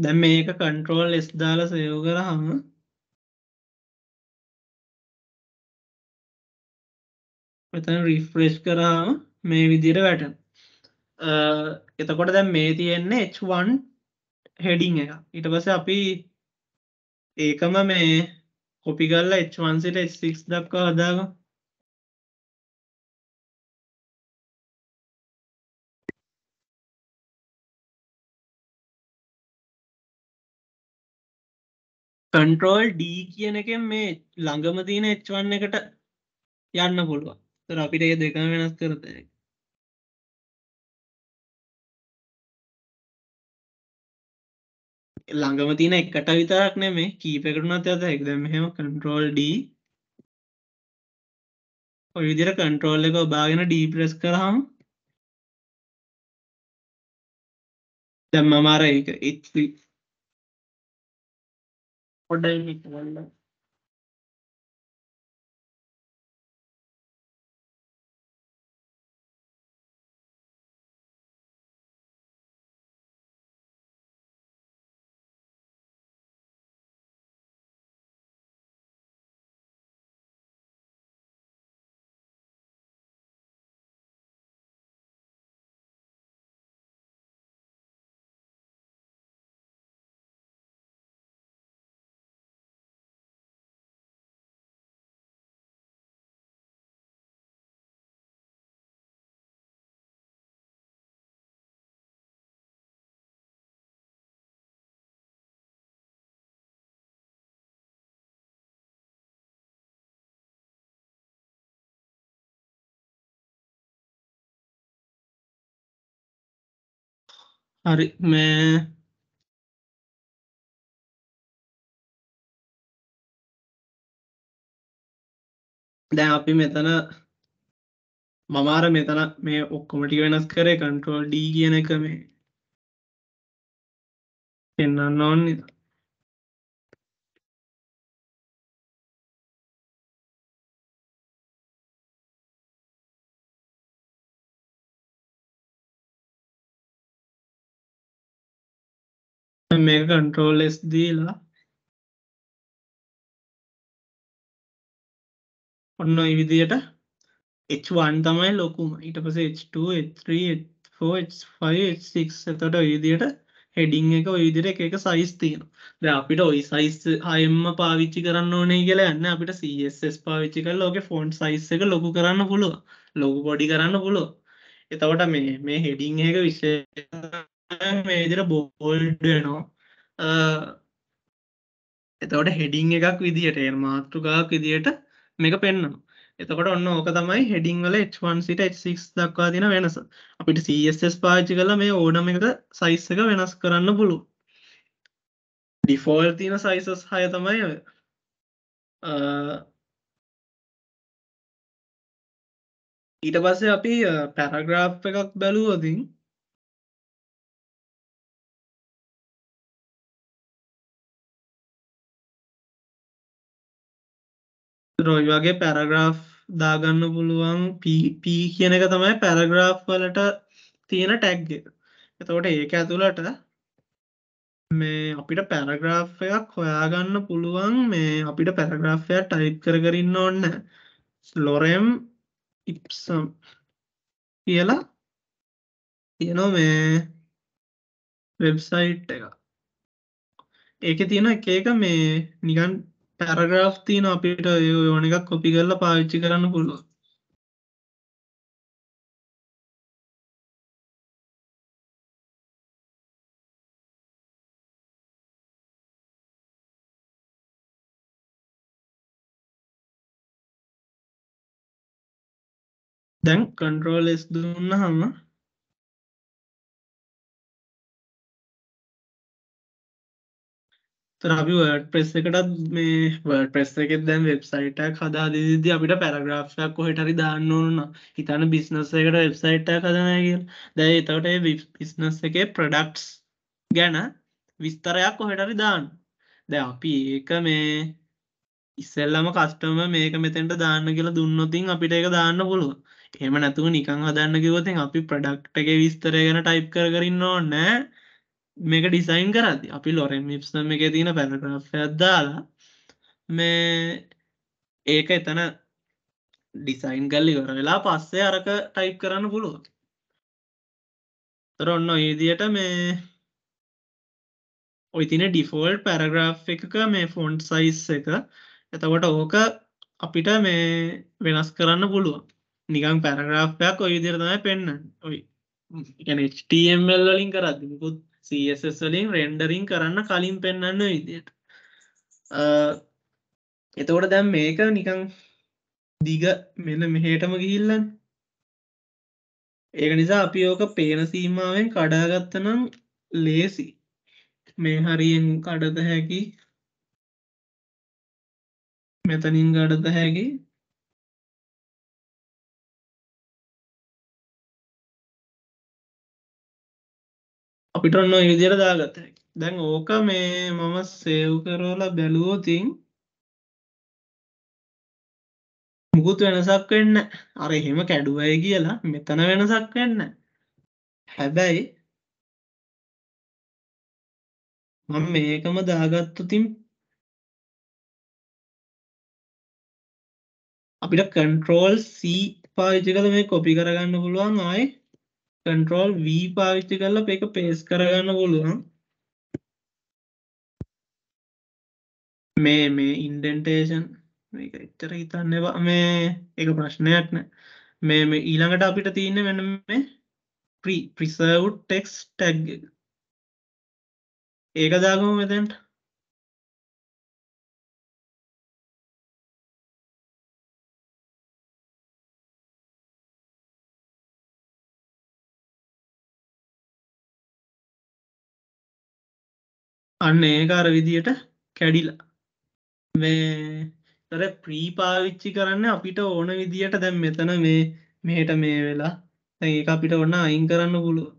දැන් මේක කන්ට්‍රෝල් S දාලා සේව් කරාම මෙතන රිෆ්‍රෙෂ් කරාම මේ විදිහට වැටෙන. එතකොට දැන් මේ තියෙන්නේ H1 හෙඩින් එක. ඊට පස්සේ අපි ඒකම මේ කොපි කරලා H1 සිට H6 දක්වා හදාගමු. කන්ට්‍රෝල් ඩී කියන එක මේ ළඟම තියෙන එච්වන්න එකට යන්න පුළුවන් තර අපිට ඒ දෙක වෙනස් කරත ළඟම තියෙන එකට විතරක් නෙ මේ කීපකරුණත් ඇත එකද මෙහෙම කන්ට්‍රෝල් ඩී ඔය විදිර කන්ට්‍රෝල් එක ඔබාගෙන ඩීප්‍රෙස් කරහම් දැම්මමාර එක ඉත්ලි What for David Wonder. හරි මේ දැන් අපි මෙතන මමාර මෙතන මේ ඔක්කොමටි වෙනස් කරේ කන්ට්‍රෝල් ඩී කියන එක මේ පෙන්න්න ඕන්න නිතා මේක කන්ට්‍රෝල් S දීලා ඔන්න ඔය විදියට H1 තමයි ලොකුම ඊට පස්සේ H2 H3 H4 H5 H6 එතකොට ඔය විදියට හෙඩිං එක ඔය විදිහට එක එක සයිස් තියෙනවා. දැන් අපිට ওই සයිස් හයෙම්ම පාවිච්චි කරන්න ඕනේ කියලා යන්නේ අපිට CSS පාවිච්චි කරලා ඔගේ ෆොන්ට් සයිස් එක ලොකු කරන්න පුළුවන්. ලොකු පොඩි කරන්න පුළුවන්. එතකොට මේ මේ හෙඩින් එක විශේෂ මේ විදිහට බෝල්ඩ් වෙනවා එතකොට හෙඩින් එකක් විදිහට එන මාතෘකාවක් විදිහට මේක පෙන්වනවා එතකොට ඔන්න ඕක තමයි හෙඩින් වල H1 සිට H6 දක්වා තියෙන වෙනස අපිට CSS පාවිච්චි කරලා මේ ඕනම එකට සයිස් එක වෙනස් කරන්න පුළුවන් ඩිෆෝල් තියෙන සයිසස් හය තමයි ඔය ඊට පස්සේ අපි පැරග්‍රාප් එකක් බැලුවෝදින් රොයි වගේ පැරග්‍රාෆ් දාගන්න පුළුවන් පී කියන එක තමයි පැරග්‍රාෆ් වලට තියෙන ටැක්් එතකොට ඒක ඇතුළට මේ අපිට පැරග්‍රාෆ් එකක් හොයාගන්න පුළුවන් මේ අපිට පැරග්‍රාෆ්ය ටයිප් කර කරන්න ඕන්න ලොරෙම් ඉප්සම් කියලා තියනෝ මේ වෙබ්සයිට් එක ඒක තියෙන එක එක මේ නිගන් පැරග්‍රාෆ් තියෙන අපිට ඕන එකක් කොපි කරලා පාවිච්චි කරන්න පුළුවන්. දැන් කන්ට්‍රෝල් S දුන්නහම අපි වඩ ප්‍රෙස් එකටත් මේ වඩ ප්‍රෙස් එකෙත් දැන් වෙබ්සයිටක් හදා දිදි අපිට පැරග්‍රාෆයක් කොහෙටරි දාන්න ඕන හිතන බිස්නස් එකට වෙබ්සයිට්ටක් හදනය කිය දැයි එතවට බිස්නස් එකේ ප්‍රඩක්ස් ගැන විස්තරයක් කොහෙටරි දාන්න දැ අපි ඒක මේ ඉස්සල්ලම කස්ටම මේක මෙතෙන්ට දාන්න කියලා දුන්නොතින් අපිට එක දාන්න පුළුව එම නැතුව නිකං හදන්න කිවතින් අපි ප්‍රඩක්් එක විස්තරය ගැන ටයිප් කරන්න ඕ නෑ මේක ඩිසයින් කරදි අපි ලොරෙන් මිප්සම් එක තියෙන පැරග්‍රා්යක්දාලා මේ ඒක එතන ඩිසයින් කල්ලි කර වෙලා පස්සේ අරක ටයිප් කරන්න පුළුව තොරොන්න ඒදියට මේ ඔයි තින ඩිෆෝල්් පැරග්‍රා් එකක මේ ෆෝන්් සයිස් එක එතකොට ඕක අපිට මේ වෙනස් කරන්න පුළුවන් නිකං පැරග්‍රා්යක් ඔය විදිරතම පෙන්න්න ඔයි ටම්ල් වලින් කරදදිකුත් CSS වලින් රෙන්ඩරින් කරන්න කලින් පෙන්වන්න විදියට. එතකොට දැන් මේක නිකන් දිග මෙන්න මෙහෙටම ගිහිල්ලානේ. ඒක නිසා අපි ඕක පේන සීමාවෙන් කඩාගත්තනම් ලේසි. මේ හරියෙන් කඩද හැකි. මෙතනින් කඩද හැකි. අපිට ඔන්න ඔය විදිහට දාගත හැකි. දැන් ඕක මේ මම සේව් කරවලා බැලුවොතින් මුකුත් වෙනසක් වෙන්න අර එහෙම කැඩුවයි කියලා මෙතන වෙනසක් වෙන්න හැබැයි මම මේකම දාගත්තුතින් අපිට කන්ට්‍රෝල් C පාවිච්චි කරලා මේ කොපි කරගන්න පුළුවන් ආයේ කන්ට්‍රෝල් V පාවිච්චි කරලා මේක පේස්ට් කරගන්න පුළුවන්. මේ මේ ඉන්ඩෙන්ටේෂන් මේක එච්චර හිතන්න එපා මේ ඒක ප්‍රශ්නයක් නෑ. මේ මේ ඊළඟට අපිට තියෙන්නේ මෙන්න මේ pre preserved text tag එක. ඒක දාගමු මෙතෙන්ට. අන්න ඒක අර විදියට කැඩිලා මේ තර ප්‍රීපාවිච්චි කරන්න අපිට ඕන විදියට දැම් මෙතන මේ මෙහට මේ වෙලා තැ ඒ අපිට ඔන්න අයින් කරන්න පුළුව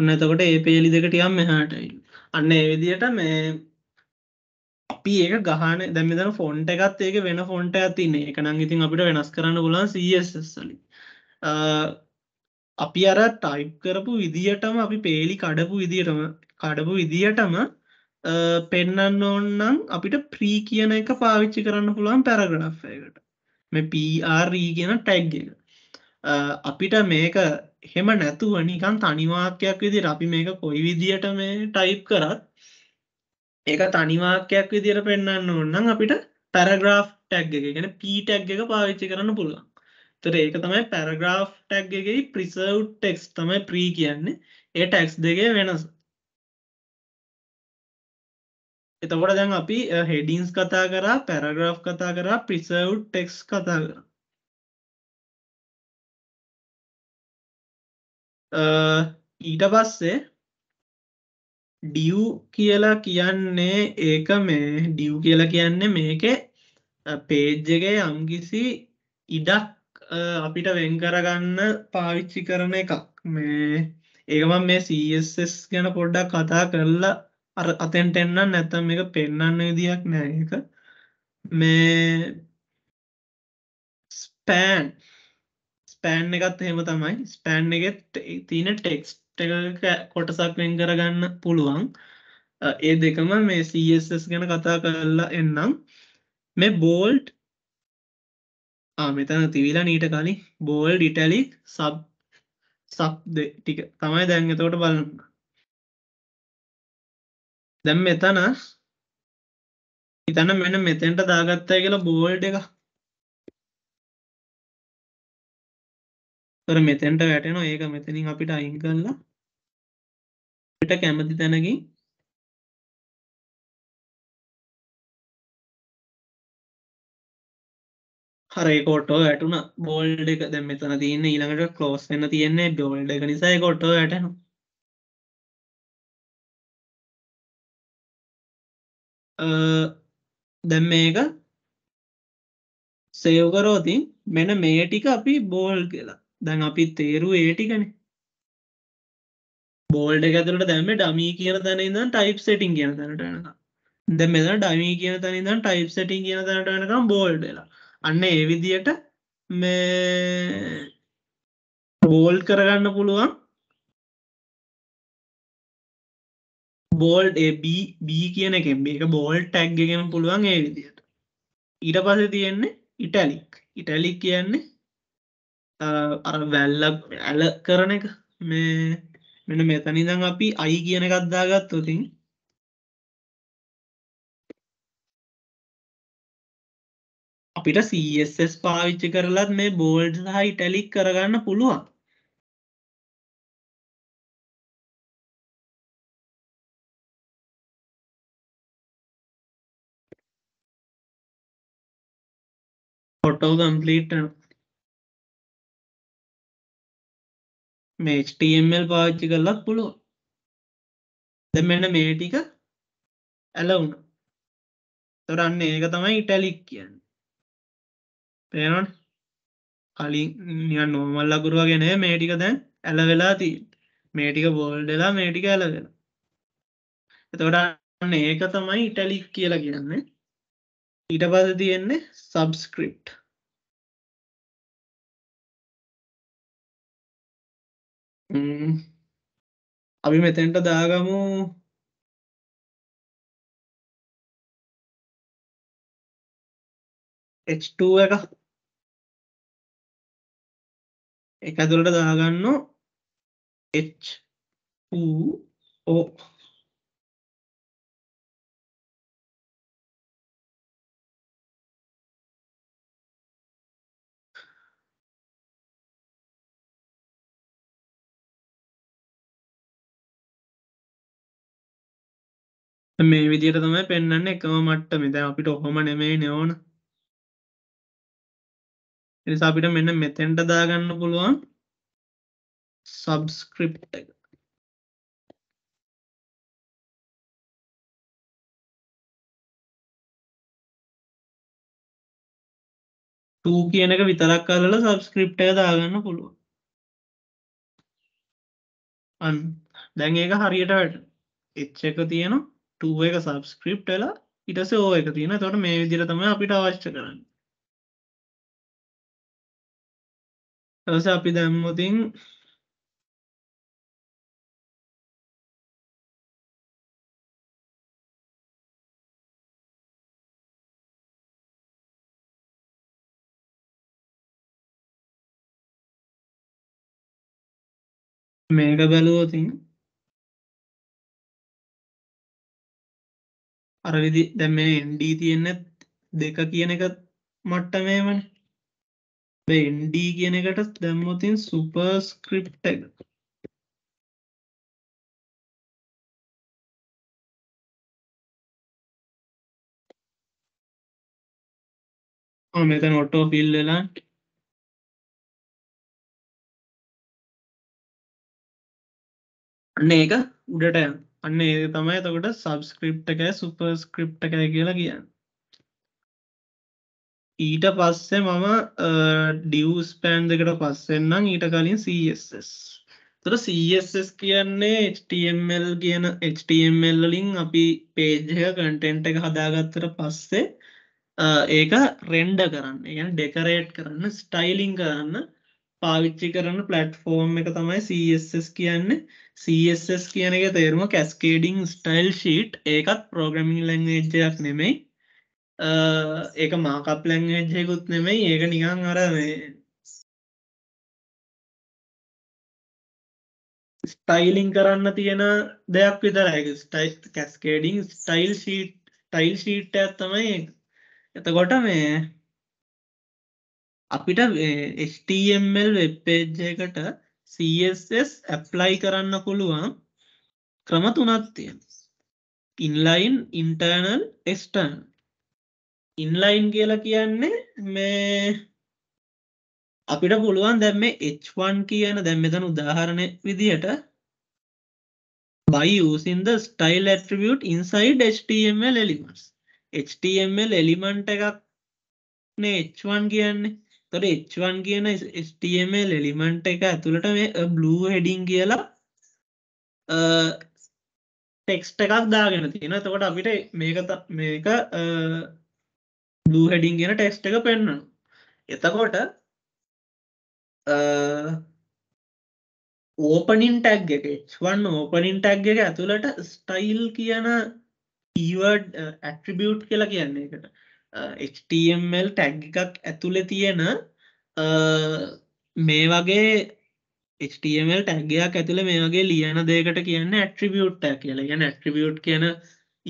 ඔන්න එතකොට ඒ පේලි දෙක ටිකක් මෙහාටයි. අන්න ඒ විදිහට මේ අපි ඒක ගහන දැන් මෙතන ෆොන්ට් එකත් ඒක වෙන ෆොන්ට් එකක් තියෙන. ඒක නම් ඉතින් අපිට වෙනස් කරන්න පුළුවන් CSS වලින්. අපි අර ටයිප් කරපු විදිහටම අපි පේලි කඩපු විදිහටම කඩපු විදිහටම පෙන්නන්න ඕන නම් අපිට ප්‍රී කියන එක පාවිච්චි කරන්න පුළුවන් පැරග්‍රාෆ් එකකට. මේ PRE කියන ටැග් එක. අපිට මේක හෙම නැතුව නිකන් තනිවාක්‍යයක් විදිහට අපි මේක කොයි විදිහට මේ ටයිප් කරත් ඒක තනිවාක්‍යයක් විදිහට පෙන්වන්න ඕන නම් අපිට පැරග්‍රාෆ් ටැග් එක කියන්නේ p ටැග් එක පාවිච්චි කරන්න පුළුවන්. ඒතර ඒක තමයි පැරග්‍රාෆ් ටැග් එකේ preserved text තමයි pre කියන්නේ. ඒ ටැග්ස් දෙකේ වෙනස. එතකොට දැන් අපි eh, headings කතා කරා, paragraph කතා කරා, preserved text කතා කරා. ඊට පස්සේ ඩියව් කියලා කියන්නේ ඒක මේ ඩියව් කියලා කියන්නේ මේක පේජ් එක යම්කිසි ඉඩක් අපිට වෙන් කරගන්න පාවිච්චි කරන එකක් මේ ඒකම මේ සස් ගැන පොඩ්ඩක් කතා කරලා අර අතෙන්ට එන්න නැත්තම් එක පෙන්න්න විදියක් නෑ එක මේ ස්පෑන් ස්පෑන් එකත් එහෙම තමයි ස්පෑන් එකෙත් තියෙන ටෙක්ස්ට් එක කොටසක් වෙන් කරගන්න පුළුවන් ඒ දෙකම මේ CSS ගැන කතා කරලා එන්නම් මේ bold ආ මෙතන තිවිලා නීට කලින් bold italic sub sub ටික තමයි දැන් එතකොට බලන්න දැන් මෙතන හිතන්න මෙන්න මෙතෙන්ට දාගත්තයි කියලා bold එකක් තොර මෙතැන්ට වැටෙනවා ඒක මෙතනින් අපිට අයින් කරලා පිට කැමති තැනකින් හරේකෝටෝ ඇටුන බෝල්ඩ එක දැ මෙතන තියන්න ඊළඟට කලෝස් වෙන්න තියෙන්නේ බෝල්ඩ එක නිසා කොටෝ ඇටන දැම් මේක සයෝකරෝතින් මෙන මේ ටික අපි බෝල් කියලා දැන් අපි තේරු ඒ ටිකන බෝල්ඩ ඇතුලට දැම ඩමී කියන තැන ඉදන් ටයිප් සෙටින් කියන තැනටනක ද මෙද ඩමී කියන තැන ඉදන් ටයිප් සෙටින් කියන තැනටනකම් බෝල්ඩලා අන්න ඒ විදියට මේ බෝල්ඩ් කරගන්න පුළුවන් බෝල්ඩ් බ කියන එක එක බෝල්ඩ් ටැක්්ගෙන පුළුවන් ඒ විදියට ඊට පස තියෙන්නේ ඉටලික් ඉටලික් කියන්නේ අර වැල්ලක් ඇල කරන එක මේ මෙන මෙතනිදං අපි අයි කියන එකත්දාගත් තුතින් අපිට සස් පාවිච්චි කරලත් මේ බෝල්ඩ් හයි ටැලික් කරගන්න පුළුවන් ොටෝ ගම්පලීට් මේ HTML පාච්චි කරලත් පුළුවන් ද මෙන මේ ටික ඇලවුණ තොරන්න ඒක තමයි ඉටැලික් කියන්න පේනොන් කලින් නිියන් නෝමල් අකුරුව ගෙන මේ ටික දැන් ඇල වෙලා තිය මේ ටික බෝල්ඩලා මේ ටික ඇල වෙලා එතොටන්න ඒක තමයි ඉටැලික් කියලා කියන්නේ ඊට පස තියෙන්නේ සබස්ක්‍රිප්ට් අපි මෙතෙන්ට දාගමු H2 එක එක ඇතුළට දාගන්න H2O මේ විදියට තමයි පෙන්න්න එකම මට්ට මෙද අපිට ඔහොම නෙමේ නෝන එනිසා අපිට මෙන්න මෙතෙන්ට දාගන්න පුළුවන් සබස්ක්‍රිප් එක ටූ කියන එක විතරක් කරල සබස්ක්‍රිප්ට එක දාගන්න පුළුවන් අන් දැන් ඒක හරියට වැට එච්ච එක තියෙනවා 2 එක සබස්ක්‍රිප්ට් වෙලා ඊට පස්සේ O එක තියෙනවා. එතකොට මේ විදිහට තමයි අපිට අවශ්‍ය කරන්නේ. ඊට පස්සේ අපි දැම්මොතින් මේක බැලුවොතින් අරවිදි දැම් මේ එන්ඩී තියෙන්නත් දෙක කියන එක මට්ටමේමන එන්ඩී කියන එකට දැම්මතින් සුපර්ස් ක්‍රිප්ට එක මෙතන ඔටෝ ෆිල් වෙලා අන්න ඒක උඩට යන්න අන්න ඒ තමයි එතකොට සබස්ක්‍රිප්ට එකයි සුපර් ස්ක්‍රිප්ට එකයි කියලා කියන්න ඊට පස්සේ මම ඩියවස් පෑන් දෙකට පස්සෙන්න්නම් ඊට කලින් CSS තොර CSS කියන්නේ HTML කියන HTMLලින් අපි පේජ්ය කටෙන්ට් එක හදාගත්තර පස්සේ ඒක රෙන්ඩ කරන්න ගැන ඩෙකරේට් කරන්න ස්ටයිලිං කරන්න පාවිච්චි කරන පලට්ෆෝර්ම් එක තමයි CSS කියන්නේ CSS කියන එක තේරුම කැස්කේඩිං ස්ටයිල් ශීට් ඒකත් ප්‍රෝග්‍රමින් ලැංවේජයක් නෙමෙයි ඒක මාකප් ලැංවේජයකුත් නෙමෙයි ඒක නිකං අර මේ ස්ටයිලිං කරන්න තියෙන දෙයක් විතරයි ස්ටයි cascading style sheet style sheet ඇත්තමයි එතකොට මේ අපිට HTML වෙබ්පේජ්ජයකට CSS ඇප්ලයි කරන්න පුළුවන් ක්‍රම තුනක් තියෙන ඉන්ලයින් ඉන්ටර්නල් එස්ටර්න් ඉන්ලයින් කියලා කියන්නේ මේ අපිට පුළුවන් දැම් මේ H1 කියන දැම් මෙතන උදාහරණය විදියට by using the style attribute inside HTML elements HTML එලිමන්ට එකක් නේ H1 කියන්නේ තොර H1 කියන HTML එලිමන්ට් එක ඇතුළට මේ බ්ලූ හෙඩින් කියලා ටෙක්ස්ට එකක් දාගෙන තියෙන තකොට අපිට මේක මේක බ්ලූ හෙඩින් ගෙන ටෙක්ස්ට එක පෙන්න්නනු එතකොට ඕපනින් ටැක් එක H1 ඕපනින් ටැක් එක ඇතුළට ස්ටයිල් කියන ඊවඩ් ඇට්‍රිබියුට් කියලා කියන්නේ එකට HTML ටැග් එකක් ඇතුළෙ තියෙන මේ වගේ HTML ටැගයක් ඇතුළ මේ වගේ ලියන දෙකට කියන්න ඇට්‍රිබියුට් කියලා ගැන ඇට්‍රිබියුට් කියන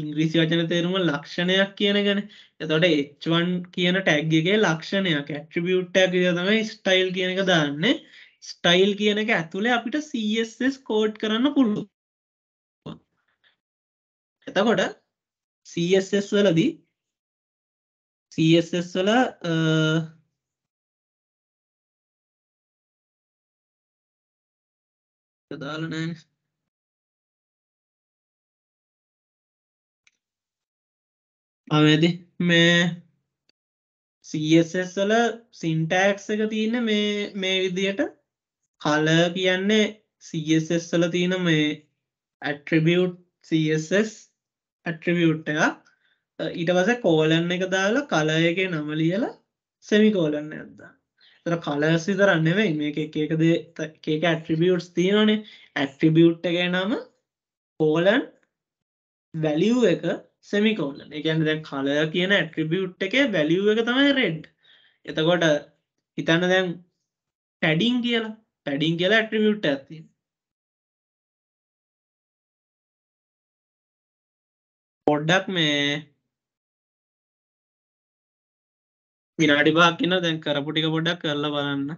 ඉංග්‍රීසි වචන තේරුම ලක්ෂණයක් කියන ගැන එතොට H1 කියන ටැග්ගේ ලක්ෂණයක් ඇට්‍රිබියුට්ටක් තමයි ස්ටයිල් කියන එක දාන්න ස්ටයිල් කියන එක ඇතුළේ අපිට CSS කෝඩ් කරන්න පුළුව එතකොට CSS වලදී CSS වල දාලා නැහැ අවේදි මේ CSS වල සින්ටැක්ස් එක තියෙන මේ මේ විදියට color කියන්නේ CSS වල තියෙන මේ attribute CSS attribute එකක් ඊට පස්සේ කෝලන් එක දාලා කලර් එකේ නම ලියලා semi colon එකක් දාන්න. ඒතර colors විතර නෙවෙයි මේක එක එක දේ එක එක attributes තියෙනවනේ. attribute එකේ නම colon value එක semi colon. ඒ කියන්නේ දැන් color කියන attribute එකේ value එක තමයි red. එතකොට හිතන්න දැන් padding කියලා. padding කියලා attribute එකක් තියෙනවා. පොඩ්ඩක් මේ විනාඩි භාග කියනවා දැන් කරපු ටික පොඩ්ඩක් කරලා බලන්න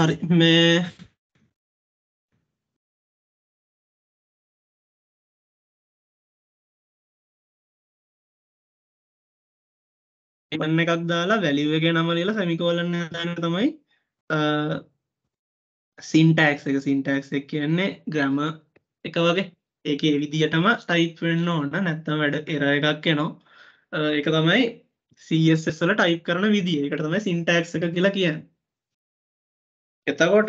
හරි මේ එන්න එකක් දාලා වැලිව එක නම ලියලා සෙමිකෝලන් දාන්න තමයි සින්ටැක්ස් එක සින්ටැක්ස් එක කියන්නේ ග්‍රැමර් එක වගේ ඒකේ විදියටම ටයිප් වෙන්න ඕන නැත්නම් වැඩ එරර් එකක් එනවා ඒක තමයි CSS වල ටයිප් කරන විදිය. ඒකට තමයි සින්ටැක්ස් එක කියලා කියන්නේ. එතකොට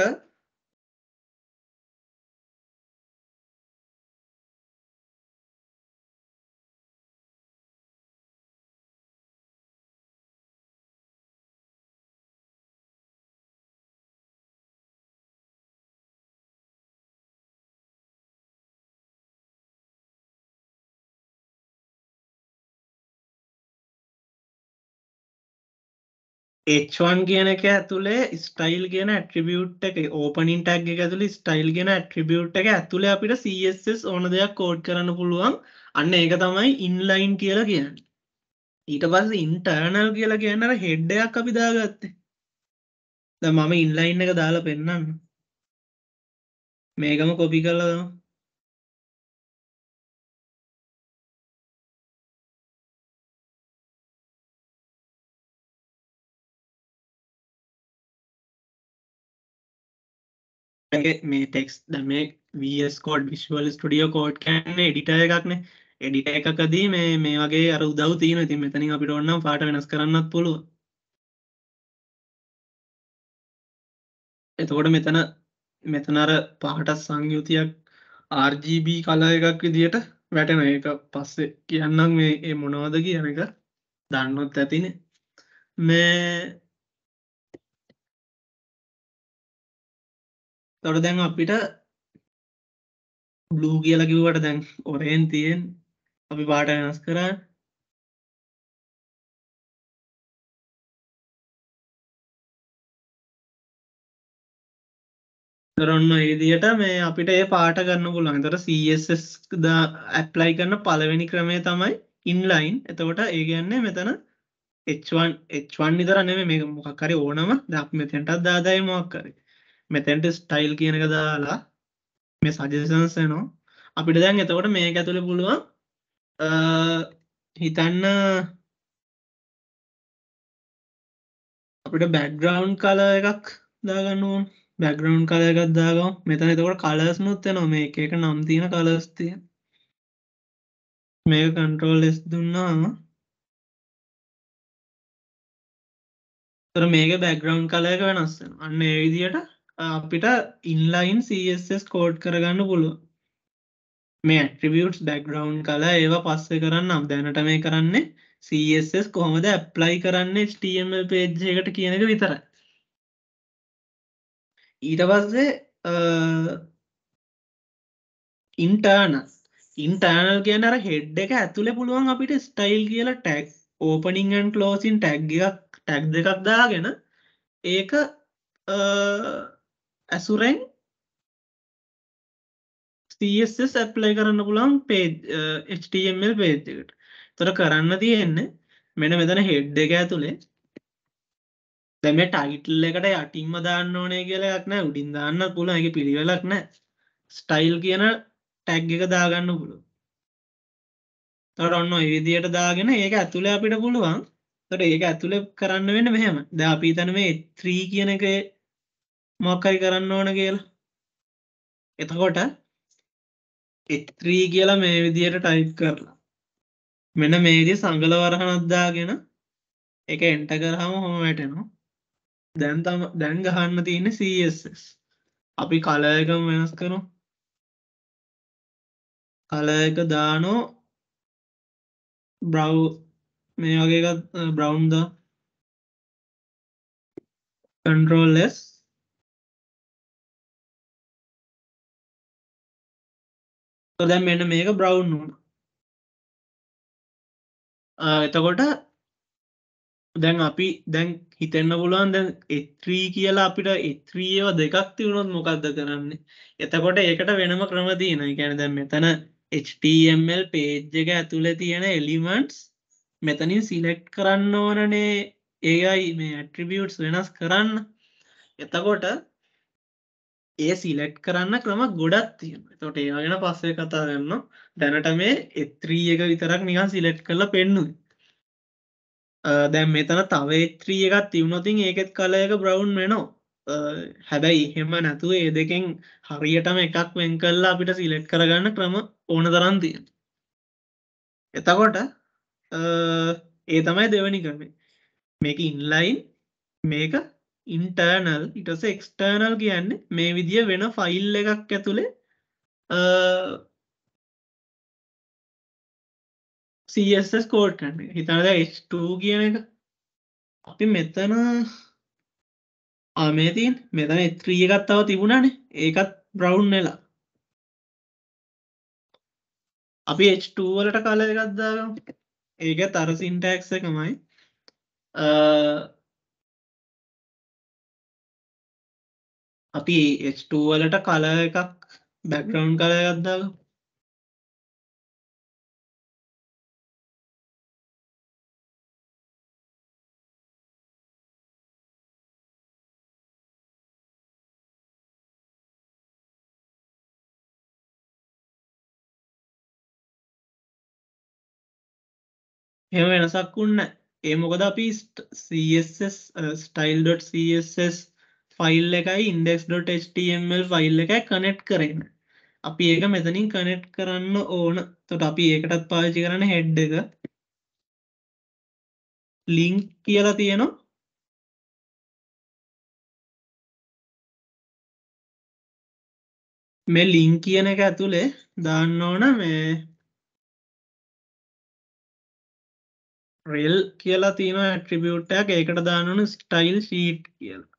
එච්වන් කියන එක ඇතුළේ ස්ටයිල් ගෙන ඇට්‍රිබියුට් එක ඕපනින් ටැක් එක ඇතුළි ස්ටයිල් ගෙන ඇට්‍රිබියුට් එක ඇතුළේ අපිට CSS ඕන දෙයක් කෝඩ් කරන්න පුළුවන් අන්න ඒක තමයි ඉන්ලයින් කියලා කියන්න ඊට පස්ස ඉන්ටර්නල් කියලා කියන්න හෙඩ්ඩයක් අපි දාගත්තේ ද මම ඉන්ලයින් එක දාලා පෙන්න්න මේකම කොපි කලා වගේ මේ ටෙක්ස් දම වස්කෝඩ් විශ්වල් ස්ටඩියෝ කෝඩ් කන්න එඩිටය එකක්න එඩිට එකකදී මේ මේ වගේ අර උදව තියන ති මෙතනින් අපිට ඔන්නම් පාට වෙනස් කරන්නත් පුළුව එතකොට මෙතන මෙතනර පහට සංයුතියක් RGB කලා එකක් විදියට වැටෙන එක පස්සේ කියන්නම් මේ මොනවද කියන එක දන්නොත් ඇතින මේ තොට දැන් අපිට බ්ලූ කියලකිවට දැන් ඔරයෙන් තියෙන් අපි පාට වෙනස් කර දරන්න ඉදියට මේ අපිට ඒ පාට ගන්න පුලන් තර සස් ද ඇප්ලයි කරන්න පලවෙනි ක්‍රමය තමයි ඉන්ලයින් එතකොට ඒ ගැන්නේ මෙතන එච්වන් එච්වන් නිතරන්නේ මේ මොකක්කරි ඕනම දක්මතෙන්ටත් දාදායි මොක්කරේ මෙතැන්ට ස්ටයිල් කියනක දාලා මේ සජසන්සනෝ අපිට දැන් එතකොට මේ ඇතුළ පුළුවන් හිතන්න අපිට බැක්ග්‍රවන්් කල එකක් දාගන්නුවන් බැක්ග්‍රවන්් කල එකත් දාගම් මෙතන එතකොට කලස්නුත්ය නො මේ එක නම් තියෙන කලස්තිය මේ කන්ට්‍රෝල් ලෙස් දුන්නාම මේක බැක්ග්‍රවන්් කලයක වෙනස්සෙන අන්න ඒ විදියට අපිට ඉන්ලයින් CSS කෝඩ් කරගන්න පුළුව මේ ඇට්‍රිියටස් බැක්ග්‍රවන්් කලා ඒවා පස්සේ කරන්න නම් දැනට මේ කරන්නේ CSS කොහොමද ඇප්ලයි කරන්න HTML පේජ් එකට කියන එක විතර ඊට පස්සේ ඉන්ටර්න ඉන්ටර්නල් කියන අර හෙඩ් එක ඇතුළ පුළුවන් අපිට ස්ටයිල් කියලා ටැක් ඕපනිංන් ලෝසින් ටැක්්ගක් ටැක් දෙකක් දාගෙන ඒක ඇසුරෙන් CSS ඇප්ලයි කරන්න පුළුවන් page HTML page එකට. ඒතර කරන්න තියෙන්නේ මෙන්න මෙතන head එක ඇතුලේ දැන් මේ ටයිටල් එකට යටින්ම දාන්න ඕනේ කියලා එකක් නැහැ. උඩින් දාන්න පුළුවන්. ඒකේ පිළිවෙලක් නැහැ. style කියන tag එක දාගන්න පුළුවන්. තොට ඔන්න ඔය විදියට දාගෙන ඒක ඇතුළේ අපිට පුළුවන්. තොට ඒක ඇතුළේ කරන්න වෙන්නේ මෙහෙම. දැන් අපි හිතන මේ 3 කියන එකේ මොක්කරි කරන්න ඕන කියලා එතකොට එත්‍රී කියලා මේ විදියට ටයිප් කරලා මෙන මේදී සංගල වරහනත්දාගෙන එක එන්ට කරහම හොම වැටෙනවා දැන් තම දැන් ගහන්න තියෙන සස් අපි කලයකම වෙනස් කරු කලයක දානෝ බ්‍රව් මේ වගේ බ්‍රවන්්ද කන්ටරෝල්ලස් දැම් මෙන්න මේක බ්‍රවන්් වුණ එතකොට දැන් අපි දැන් හිතෙන්න්න පුළුවන් දැන් එත්‍රී කියලා අපිට එත්‍රීව දෙකක් තිවුණොත් මොකක්ද කරන්නේ එතකොට ඒකට වෙනම ක්‍රම තියෙන ගැන දැම් මෙතන HTML පේජ් එක ඇතුළ තියෙන එලිමන්ටස් මෙතනින් සිලෙක්් කරන්න ඕනනේ ඒයි මේ ඇට්‍රිබියටස් වෙනස් කරන්න එතකොට ඒ සිලෙට් කරන්න ක්‍රම ගොඩක් තියෙනවා. එතකොට ඒවා ගැන පස්සේ කතා කරනවා. දැනට මේ A3 එක විතරක් නිකන් සිලෙක්ට් කරලා පෙන්නුවේ. දැන් මෙතන තව A3 එකක් තිබුණොත් ඒකෙත් කලර් එක බ්‍රවුන් වෙනවා. හැබැයි එහෙම නැතුව ඒ දෙකෙන් හරියටම එකක් වෙන් කරලා අපිට සිලෙක්ට් කරගන්න ක්‍රම ඕන තරම් තියෙනවා. එතකොට ඒ තමයි දෙවෙනි ක්‍රමය. මේක ඉන්ලයින් මේක ඉන්ටර්නල් ඉටස එක්ස්ටර්නල් කියන්නේ මේ විදිිය වෙන ෆයිල් එකක් ඇතුළේ සස් කෝඩ් කන්න හිතනද ස්ටූ කියන එක අපි මෙතන අමේතින් මෙතන ත්‍රී එකත්තාව තිබුණන ඒකත් බ්‍රවුන් වෙලා අපි H2වලට කල එකත්දාගම් ඒක තර සින්ටක්ස එකමයි අපි H2 වලට කලර් එකක් බෑග්ග්‍රවුන්ඩ් කලර් එකක් දාගමු. එහෙම වෙනසක් වුණ නැහැ. ඒ මොකද අපි CSS style.css ෆයිල් එකයි ඉන්ඩෙක්ස්.html ෆයිල් එකයි කනෙට් කරන්න අපි ඒක මෙතනින් කනෙට් කරන්න ඕන තොට අපි ඒකටත් පාවිච්චි කරන හෙඩ් එක ලිංක් කියලා තියෙනවා මේ ලිං කියන එක ඇතුළේ දාන්න ඕන මේ රෙල් කියලා තියෙන ඇට්‍රිබියුට් එකක් ඒකට දාන්න ඕන ස්ටයිල් ෂීට් කියලා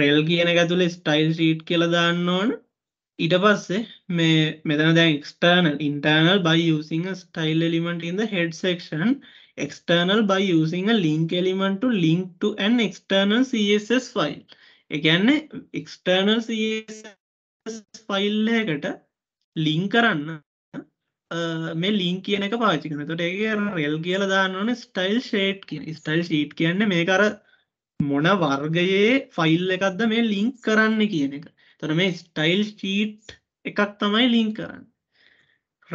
රෙල් කියන ඇතුලේ ස්ටයිල් ශීට් කියලා දාන්න ඕන ඊට පස්සේ මේ මෙතන දැන් external internal by using a style element in the head section external by using a link element to link to an external css file ඒ කියන්නේ external css file එකකට link කරන්න මේ link කියන එක පාවිච්චි කරනවා. එතකොට ඒකේ රෙල් කියලා දාන්න ඕනේ style sheet කියන. style sheet කියන්නේ මේක අර මොන වර්ගයේ ෆයිල් එකක්ද මේ ලිංක් කරන්න කියන එක. එතන මේ ස්ටයිල් ෂීට් එකක් තමයි ලින්ක් කරන්න.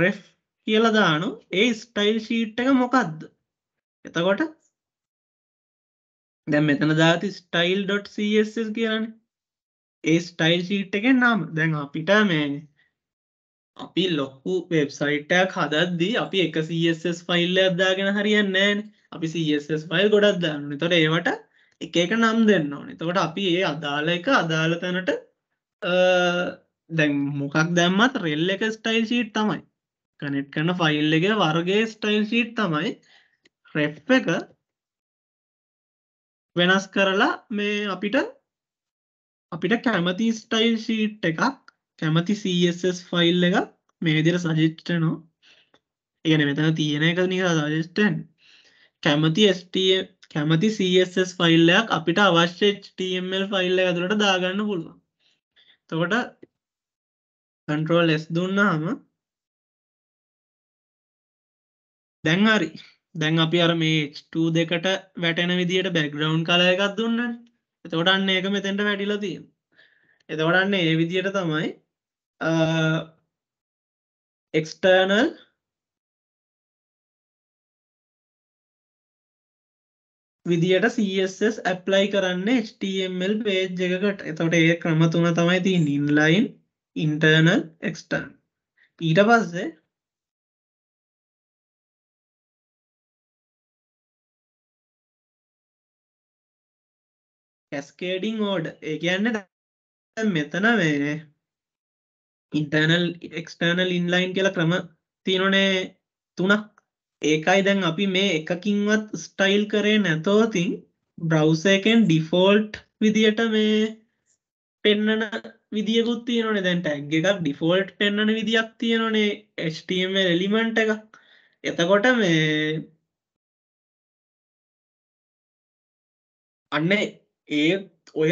රෙෆ් කියලා දානු ඒ ස්ටයිල් ෂීට් එක මොකක්ද? එතකොට දැන් මෙතන දාති style.css කියලානේ. ඒ ස්ටයිල් ෂීට් එකේ නම. දැන් අපිට මේ අපි ලොකු වෙබ්සයිට් එකක් හදද්දී අපි එක CSS ෆයිල් එකක් දාගෙන හරියන්නේ නැහැ. අපි CSS ෆයිල් ගොඩක් දානවා. ඒතකොට ඒවට එක එක නම් දෙන්න ඕනේ. එතකොට අපි ඒ අදාළ එක අදාළ තැනට දැන් මොකක් දැම්මත් රෙල් එක ස්ටයිල් ෂීට් තමයි. කනෙක්ට් කරන ෆයිල් එක වර්ගයේ ස්ටයිල් ෂීට් තමයි. රෙෆ් එක වෙනස් කරලා මේ අපිට අපිට කැමති ස්ටයිල් ෂීට් එකක් කැමති CSS ෆයිල් එක මේ විදිහට සජෙස්ට් කරනවා. ඒ කියන්නේ මෙතන තියෙන එක නිකන් සජෙස්ට් කැමති HTML කැමති CSS ෆයිල්ලයක් අපිට අවශ්‍ය HTML ෆයිල්ල ඇතුළට දාගන්න පුළුවන් තකොට කන්ට්‍රෝල් S දුන්නාම දැන් හරි දැන් අපි අර මේ H2 දෙකට වැටෙන විදියට බැක්ග්‍රවුන්් කල එකක් දුන්න එතකොට අන්න ඒක මෙතෙන්ට වැටිලා තියෙන එතකොට අන්න ඒ විදියට තමයි එක්ස්ටර්නල් විදියට CSS ඇප්ලයි කරන්න HTML පේජ් එකකට එතොට ඒ ක්‍රම තුන තමයි ති ඉන්ලයින් ඉන්ටර්නල් එක්ස්ටර්න් ඊට පස්සේ කැස්කේඩිං ෝඩ ඒ කියන්න මෙතන වේ ඉන්ටර්නල් එක්ස්ටර්නල් ඉන්ලයින් කියලා ක්‍රම තියනොනේ තුනක් ඒකයි දැන් අපි මේ එකකින්වත් ස්ටයිල් කරේ නැතෝතින් බ්‍රව්ස එකෙන් ඩිෆෝල්ට් විදියට මේ පෙන්නන විදිියකුත් තියනේ දැන්ට ඇග එකක් ඩිෆෝල්ට් පෙන්න්නන විදික් තියෙනනේ ස්ටම එලිමෙන්ට් එක එතකොට මේ අන්න ඒ ඔය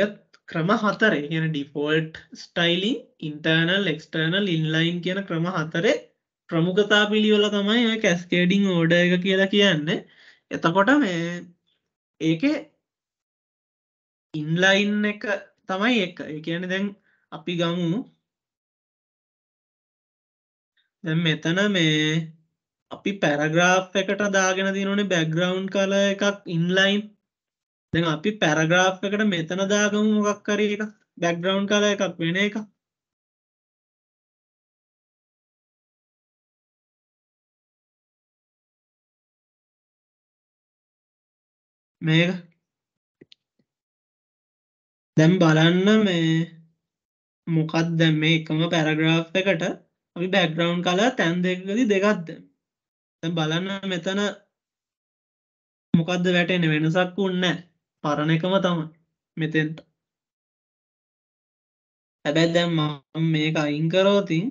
ක්‍රම හතරේ කියන default styling internal external inline කියන ක්‍රම හතරේ ප්‍රමුඛතා පිළිවෙල තමයි ඔය කැස්කේඩිං ඕඩර් එක කියලා කියන්නේ. එතකොට මේ ඒකේ ඉන්ලයින් එක තමයි එක. ඒ කියන්නේ දැන් අපි ගමු දැන් මෙතන මේ අපි පැරග්‍රාෆ් එකට දාගෙන තියෙනනේ බැග්‍රවුන්ඩ් කලර් එකක් ඉන්ලයින් දැන් අපි පැරග්‍රාෆ් එකට මෙතන දාගමු මොකක් හරි එකක් බැග්‍රවුන්ඩ් කලර් එකක් වෙන එකක් මේක දැම් බලන්න මේ මොකත් දැම් මේ එකම පැරග්‍රාෆ් එකට අපි බැක්ග්‍රවන්් කලා තැන් දෙකදී දෙකක්ද බලන්න මෙතන මොකක්ද වැටෙන වෙනසක් වන්න පරණ එකම තම මෙතෙන්ට හැබැත් දැම් මේක අයිංකරෝතින්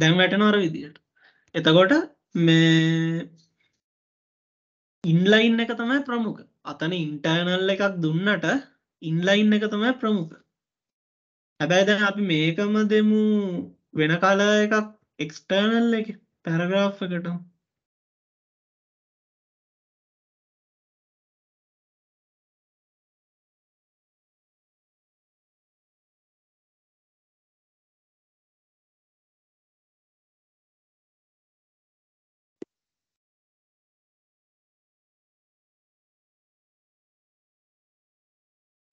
දැම් වැටනොර විදියට එතකොට මේ ඉන්ලයින් එක තමයි ප්‍රමුඛ අතන ඉන්ටර්නල් එකක් දුන්නට ඉන්ලයින් එක තමයි ප්‍රමුඛ හැබැයි දැන් අපි මේකම දෙමු වෙන කල එකක් එක්ස්ටර්නල් එක පැරග්‍රාෆ් එකටම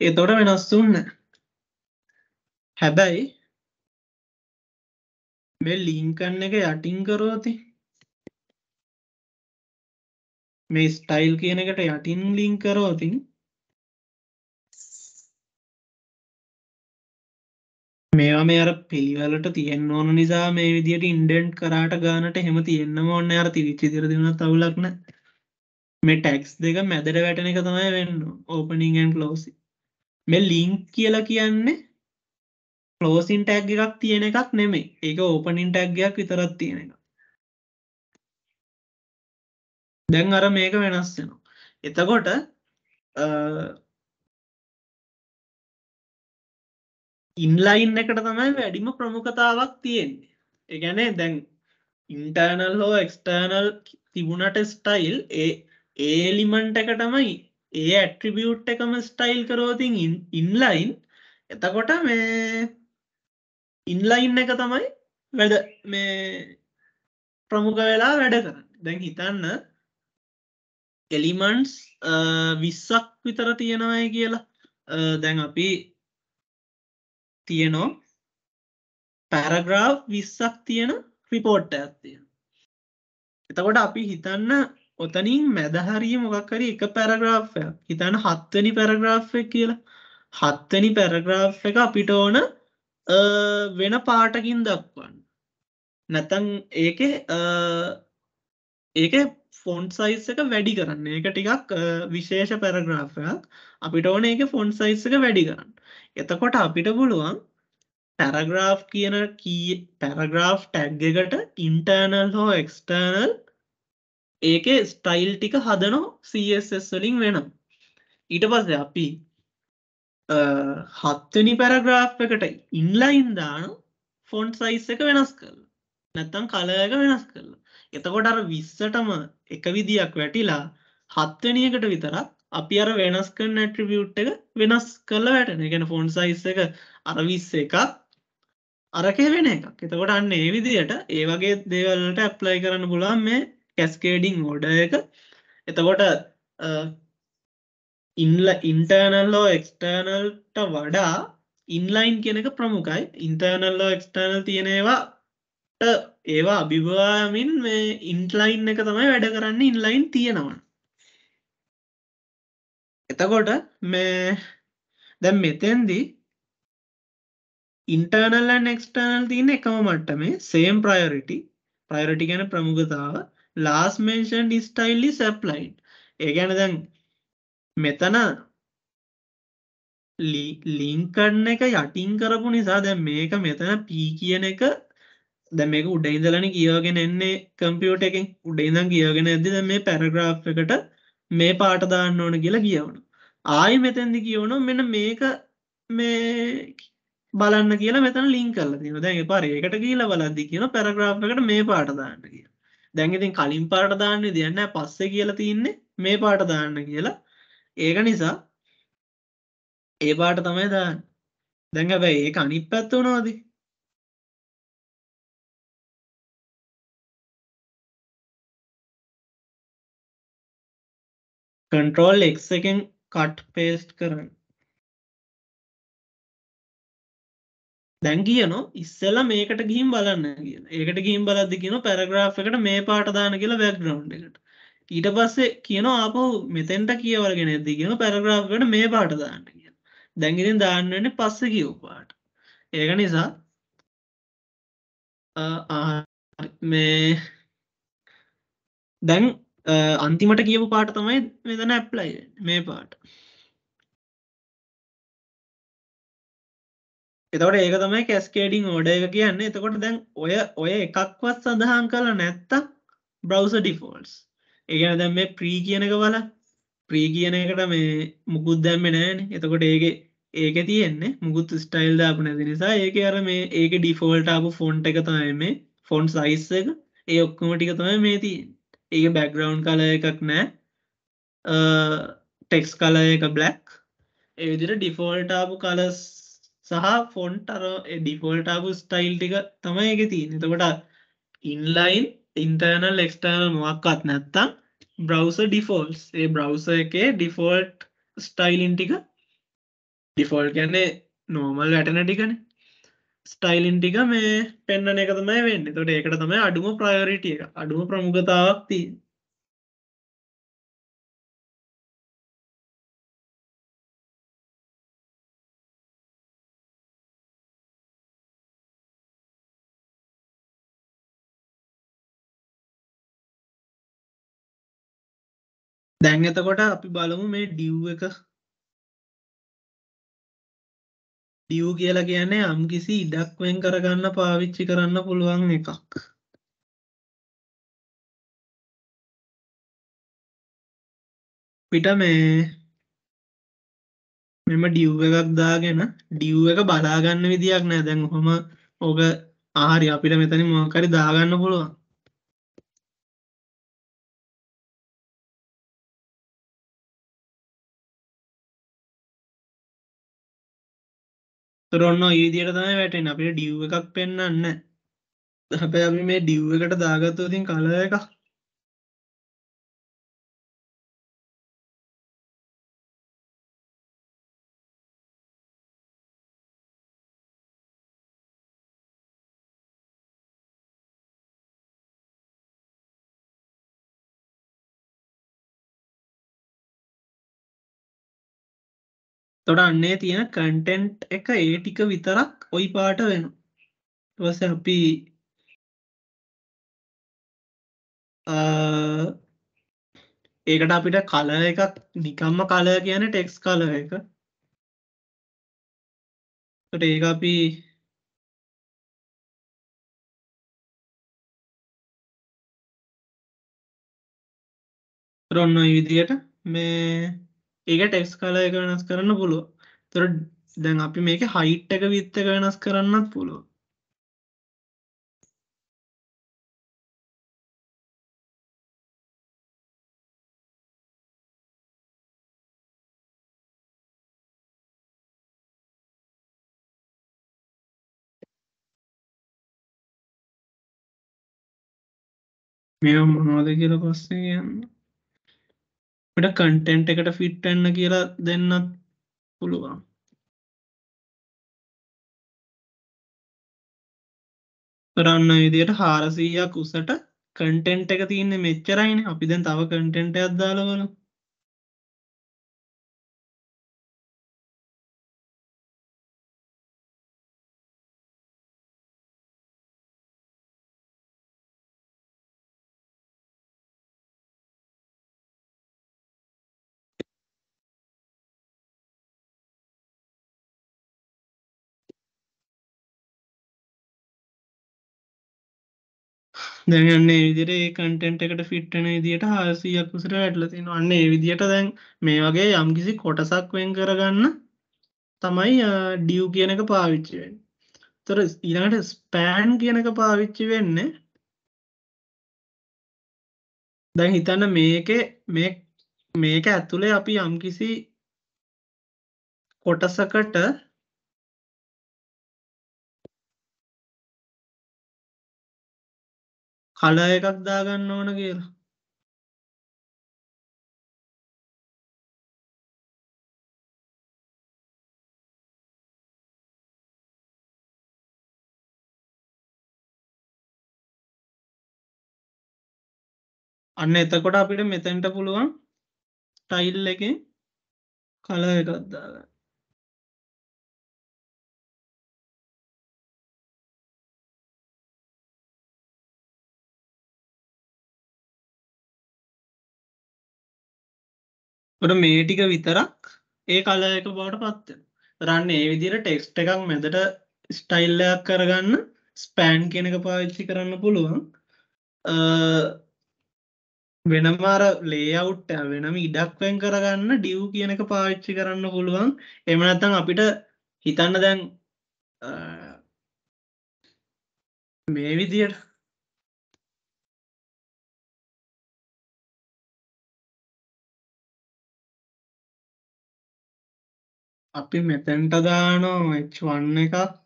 එතොට eh, වෙනස්සුන්න හැබැයි මේ ලිංකන්න එක යටින් කරෝති මේ ස්ටයිල් කියන එකට යටින් ලිං කරෝතින් මේවා මේ අර පිළිවලට තියෙන් ඕන නිසා මේ විදියට ඉන්ඩෙන්ට් කරාට ගානට හෙම තියෙන්න්න ඕන්න අර තිවිච්චි දිරදිුණ තවලක්න මේ ටැක්ස් දෙක මැදර වැටන එක තමයි වෙන්න ඕපනින්ගෙන් ලෝසි මේ ලිංක් කියලා කියන්නේ ක්ලෝසින් ටැග් එකක් තියෙන එකක් නෙමෙයි. ඒක ඕපනින් ටැග් එකක් විතරක් තියෙන එක. දැන් අර මේක වෙනස් වෙනවා. එතකොට ඉන්ලයින් එකට තමයි වැඩිම ප්‍රමුඛතාවක් තියෙන්නේ. ඒ කියන්නේ දැන් ඉන්ටර්නල් හෝ එක්ස්ටර්නල් තිබුණට ස්ටයිල් ඒ ඒ එලිමන්ට් එක තමයි ඒ ඇට්‍රිබියුට් එකම ස්ටයිල් කරෝතින් ඉන්ලයින් එතකොට මේ ඉන්ලයින් එක තමයි වැඩ මේ ප්‍රමුඛ වෙලා වැඩ කරන්න දැන් හිතන්න එලිමන්ස් විස්සක් විතර තියෙනවයි කියලා දැන් අපි තියනෝ පැරග්‍රා් විස්සක් තියෙන රිපෝට්ට ඇත්තිය එතකොට අපි හිතන්න ඔතනින් මැදහරිය මොකක්කරි එක පැරග්‍රාෆ්යක් හිතන්න හත්වනි පැරග්‍රාෆ්ය කියලා හත්වනි පැරග්‍රාෆ් එක අපිට ඕන වෙන පාටකින් දක්වන්න නැතන් ඒක ඒක ෆොන්් සයිස් එක වැඩි කරන්න ඒක ටිකක් විශේෂ පැරග්‍රාෆයක් අපිට ඕන ඒක ෆොන්් සයිස් එක වැඩි කරන්න එතකොට අපිට පුළුවන් පැරග්‍රාෆ් කියන කී පැරග්‍රාෆ් ටැග් එකට ඉන්ටර්නල් හෝ එක්ස්ටර්නල් ඒකේ ස්ටයිල් ටික හදනෝ CSS වලින් වෙනම් ඊට පස්සේ අපි හත්වනි පැරග්‍රාෆ් එකට ඉන්ලයින් දාන ෆොන්ට් සයිස් එක වෙනස් කරලා නැත්තම් කලර් එක වෙනස් කරලා එතකොට අර 20ටම එක විදියක් වැටිලා හත්වෙනි එකට විතරක් අපි අර වෙනස් කරන ඇට්‍රිබියුට් එක වෙනස් කරලා වැටෙන. ඒ කියන්නේ ෆොන්ට් සයිස් එක අර 21ක් අරකේ වෙන එකක්. එතකොට අන්න ඒ විදිහට ඒ වගේ දේවල් වලට ඇප්ලයි කරන්න පුළුවන් මේ කැස්කේඩිං ඕඩ එක එතකොට ඉන්ල ඉන්ටර්නල්ලෝ එක්ස්ටර්නල්ට වඩා ඉන්ලයින් කෙනක ප්‍රමුඛයි ඉන්ටර්නල්ලෝ එක්ස්ටර්නල් තියෙනේවාට ඒවා අභිභවාමින් මේ ඉන්ටලයින් එක තමයි වැඩ කරන්න ඉන්ලයින් තියෙනවා එතකොට මේ දැම් මෙතෙන්දී ඉන්ටර්නල් න් එක්ස්ටර්නල් තියන එකම මට්ට මේ සේම් ප්‍රයරිටි ප්‍රයරටි ගැන ප්‍රමුගතාව ලාස් මේෂන් ස්ටයිල්ලි සැප්ලයින් ඒගැන දැන් මෙතන ලිංකන්න එක යටින් කරපු නිසා දැ මේක මෙතන පී කියන එක දැ මේක උඩයිදලන කියගෙන එන්නේ කම්පියුට එකෙන් උඩේදම් කියගෙන ඇදි ද මේ පැරග්‍රා් එකට මේ පාටදාන්න ඕන කියලා කියවුණු ආය මෙතැදි කියවුණු මෙන මේක මේ බලන්න කියලා මෙතන ලින් කල තින දැ පරයකට කියල බලදදි කියන පැරග්‍රා් එකට මේ පාටදාන්න කියලා දැන් ඉතින් කලින් පාට දාන්න දෙන්න පස්සේ කියලා තියන්නේ මේ පාට දාන්න කියලා ඒක නිසා ඒ පාට තමයි දාන්න දැන් හැබැයි ඒක අනිත් පැත්ත වුණාද කන්ට්‍රෝල් එක් එකෙන් කට් පේස්ට් කරන්න දැන් කියනවා ඉස්සෙල්ලා මේකට ගිහින් බලන්න කියලා. ඒකට ගිහින් බලද්දි කියනවා පැරග්‍රාෆ් එකට මේ පාට දාන්න කියලා බෑග්ග්‍රවුන්ඩ් එකට. ඊට පස්සේ කියනවා ආපහු මෙතෙන්ට කියවලගෙන යද්දි කියනවා පැරග්‍රාෆ් එකට මේ පාට දාන්න කියලා. දැන් ඉතින් දාන්න වෙන්නේ පස්සේ කියව පාට. ඒක නිසා මේ දැන් අන්තිමට කියපු පාට තමයි මෙතන ඇප්ලයි මේ පාට. එතකොට ඒක තමයි කැස්කේඩිං ඕඩ එක කියන්න එතකොට දැන් ඔය ඔය එකක්වත් සඳහන් කළ නැත්තක් බ්‍රවස ඩිෆෝල්ස් ඒගැන දැම් මේ ප්‍රී කියනක වල ප්‍රී කියන එකට මේ මුකුත් දැම්ම නෑන එතකොට ඒක ඒක තියෙන්නේ මුකුත් ස්ටයිල් දාපු නැති නිසා ඒක අර මේ ඒක ඩිෆෝල්ට අපපු ෆොන්ට් එක තමයි මේ ෆොන්් සයිස් එක ඒ ඔක්කොම ටික තමයි මේ තියෙන් ඒක බැක්ග්‍රවන්් කල එකක් නෑ ටෙක්ස් කල එක බ්ලක් ඒවිදිර ඩිෆෝල්ට ආපු කලස් සහ ෆොන්ට අර ඩිෆෝල්ටාපු ස්ටයිල් ටික තමයි එක තියෙන තකොට ඉන්ලයින් ඉන්ටර්නල් එක්ස්ටර්නල් මොක්කත් නැත්තම් බ්‍රවස ඩිෆෝල්ස් ඒ බ්‍රවස එකේ ඩිෆෝල්ට් ස්ටයිලින් ටික ඩිෆෝල් කියන්නේ නෝමල් වැටන ටිකන ස්ටයිලින් ටික මේ පෙන්න්න එක තමයි වෙන්න තොට ඒකට තමයි අඩුම ප්‍රයෝරිටිය එක අඩුම ප්‍රමුගතාවක් තිී දැන් එතකොට අපි බලමු මේ ඩිව් එක ඩියව් කියලා කියන්නේ යම්කිසි ඉඩක් වෙන් කරගන්න පාවිච්චි කරන්න පුළුවන් එකක්. පිට මේ මෙම ඩිව් එකක් දාගෙන ඩිව් එක බලාගන්න විදියක් නෑ දැන් ඔහොම ඕක ආහරි අපිට මෙතන මොකක් හරි දාගන්න පුළුවන්. තරොන්න ඔය විදියට තමයි වැටෙන්නේ අපිට ඩිව් එකක් පෙන්වන්නේ නැහැ. අපි මේ ඩිව් එකට දාගත්තොතින් කලර් එකක් තොට අන්නේ තියෙන කන්ටෙන්ට් එක ඒ ටික විතරක් ඔයි පාට වෙන වස අපි ඒකට අපිට කල එකක් නිකම්ම කල කියන ටෙක්ස් කල එක ඒක අපි රොන්නොයි විදියට මේ ඒක ටෙක්ස් කලයක වෙනස් කරන්න පුළුව තොර දැන් අපි මේක හයිට් එක විත්තක වෙනස් කරන්නත් පුළුව මේ මොනවද කියලා පස්සේ කියන්න ට කන්ටෙන්ට් එකට ෆිට්ටන්න කියලා දෙන්නත් පුළුවන් කරන්න විදියට හාරසීයක් උසට කටෙන්ට් එක තියන්න මෙච්චරයින අපි දැන් තව කටෙන්ට් අදදාලවලු දැන් යන්නේ ඒ විදිහට ඒ කන්ටෙන්ට් එකට ෆිට වෙන විදිහට 400ක් විතර වැටලා තිනවා. අන්න ඒ විදිහට දැන් මේ වගේ යම්කිසි කොටසක් වෙන් කරගන්න තමයි ඩියු කියන එක පාවිච්චි වෙන්නේ. ඒතර ඊළඟට ස්පෑන් කියන එක පාවිච්චි වෙන්නේ දැන් හිතන්න මේකේ මේ මේක ඇතුලේ අපි යම්කිසි කොටසකට කල එකක් දාගන්න ඕන කියලා අන්න එතකොට අපිට මෙතැන්ට පුළුවන් ටයිල් එක කල එකක්දාගන්න ට මේ ටික විතරක් ඒ කල එක බවට පත්ත රන්න ඒ විදිර ටෙක්ස්ට එකක් මෙදට ස්ටයිල්ලයක් කරගන්න ස්පෑන් කෙනක පාවිච්චි කරන්න පුළුවන් වෙනමාර ලේවුට් වෙනම ඉඩක්වෙන් කරගන්න ඩියව් කියනක පාවිච්චි කරන්න පුළුවන් එමනත්තන් අපිට හිතන්න දැන් මේ විදියට අපි මෙතැන්ට දානවා h1 එකක්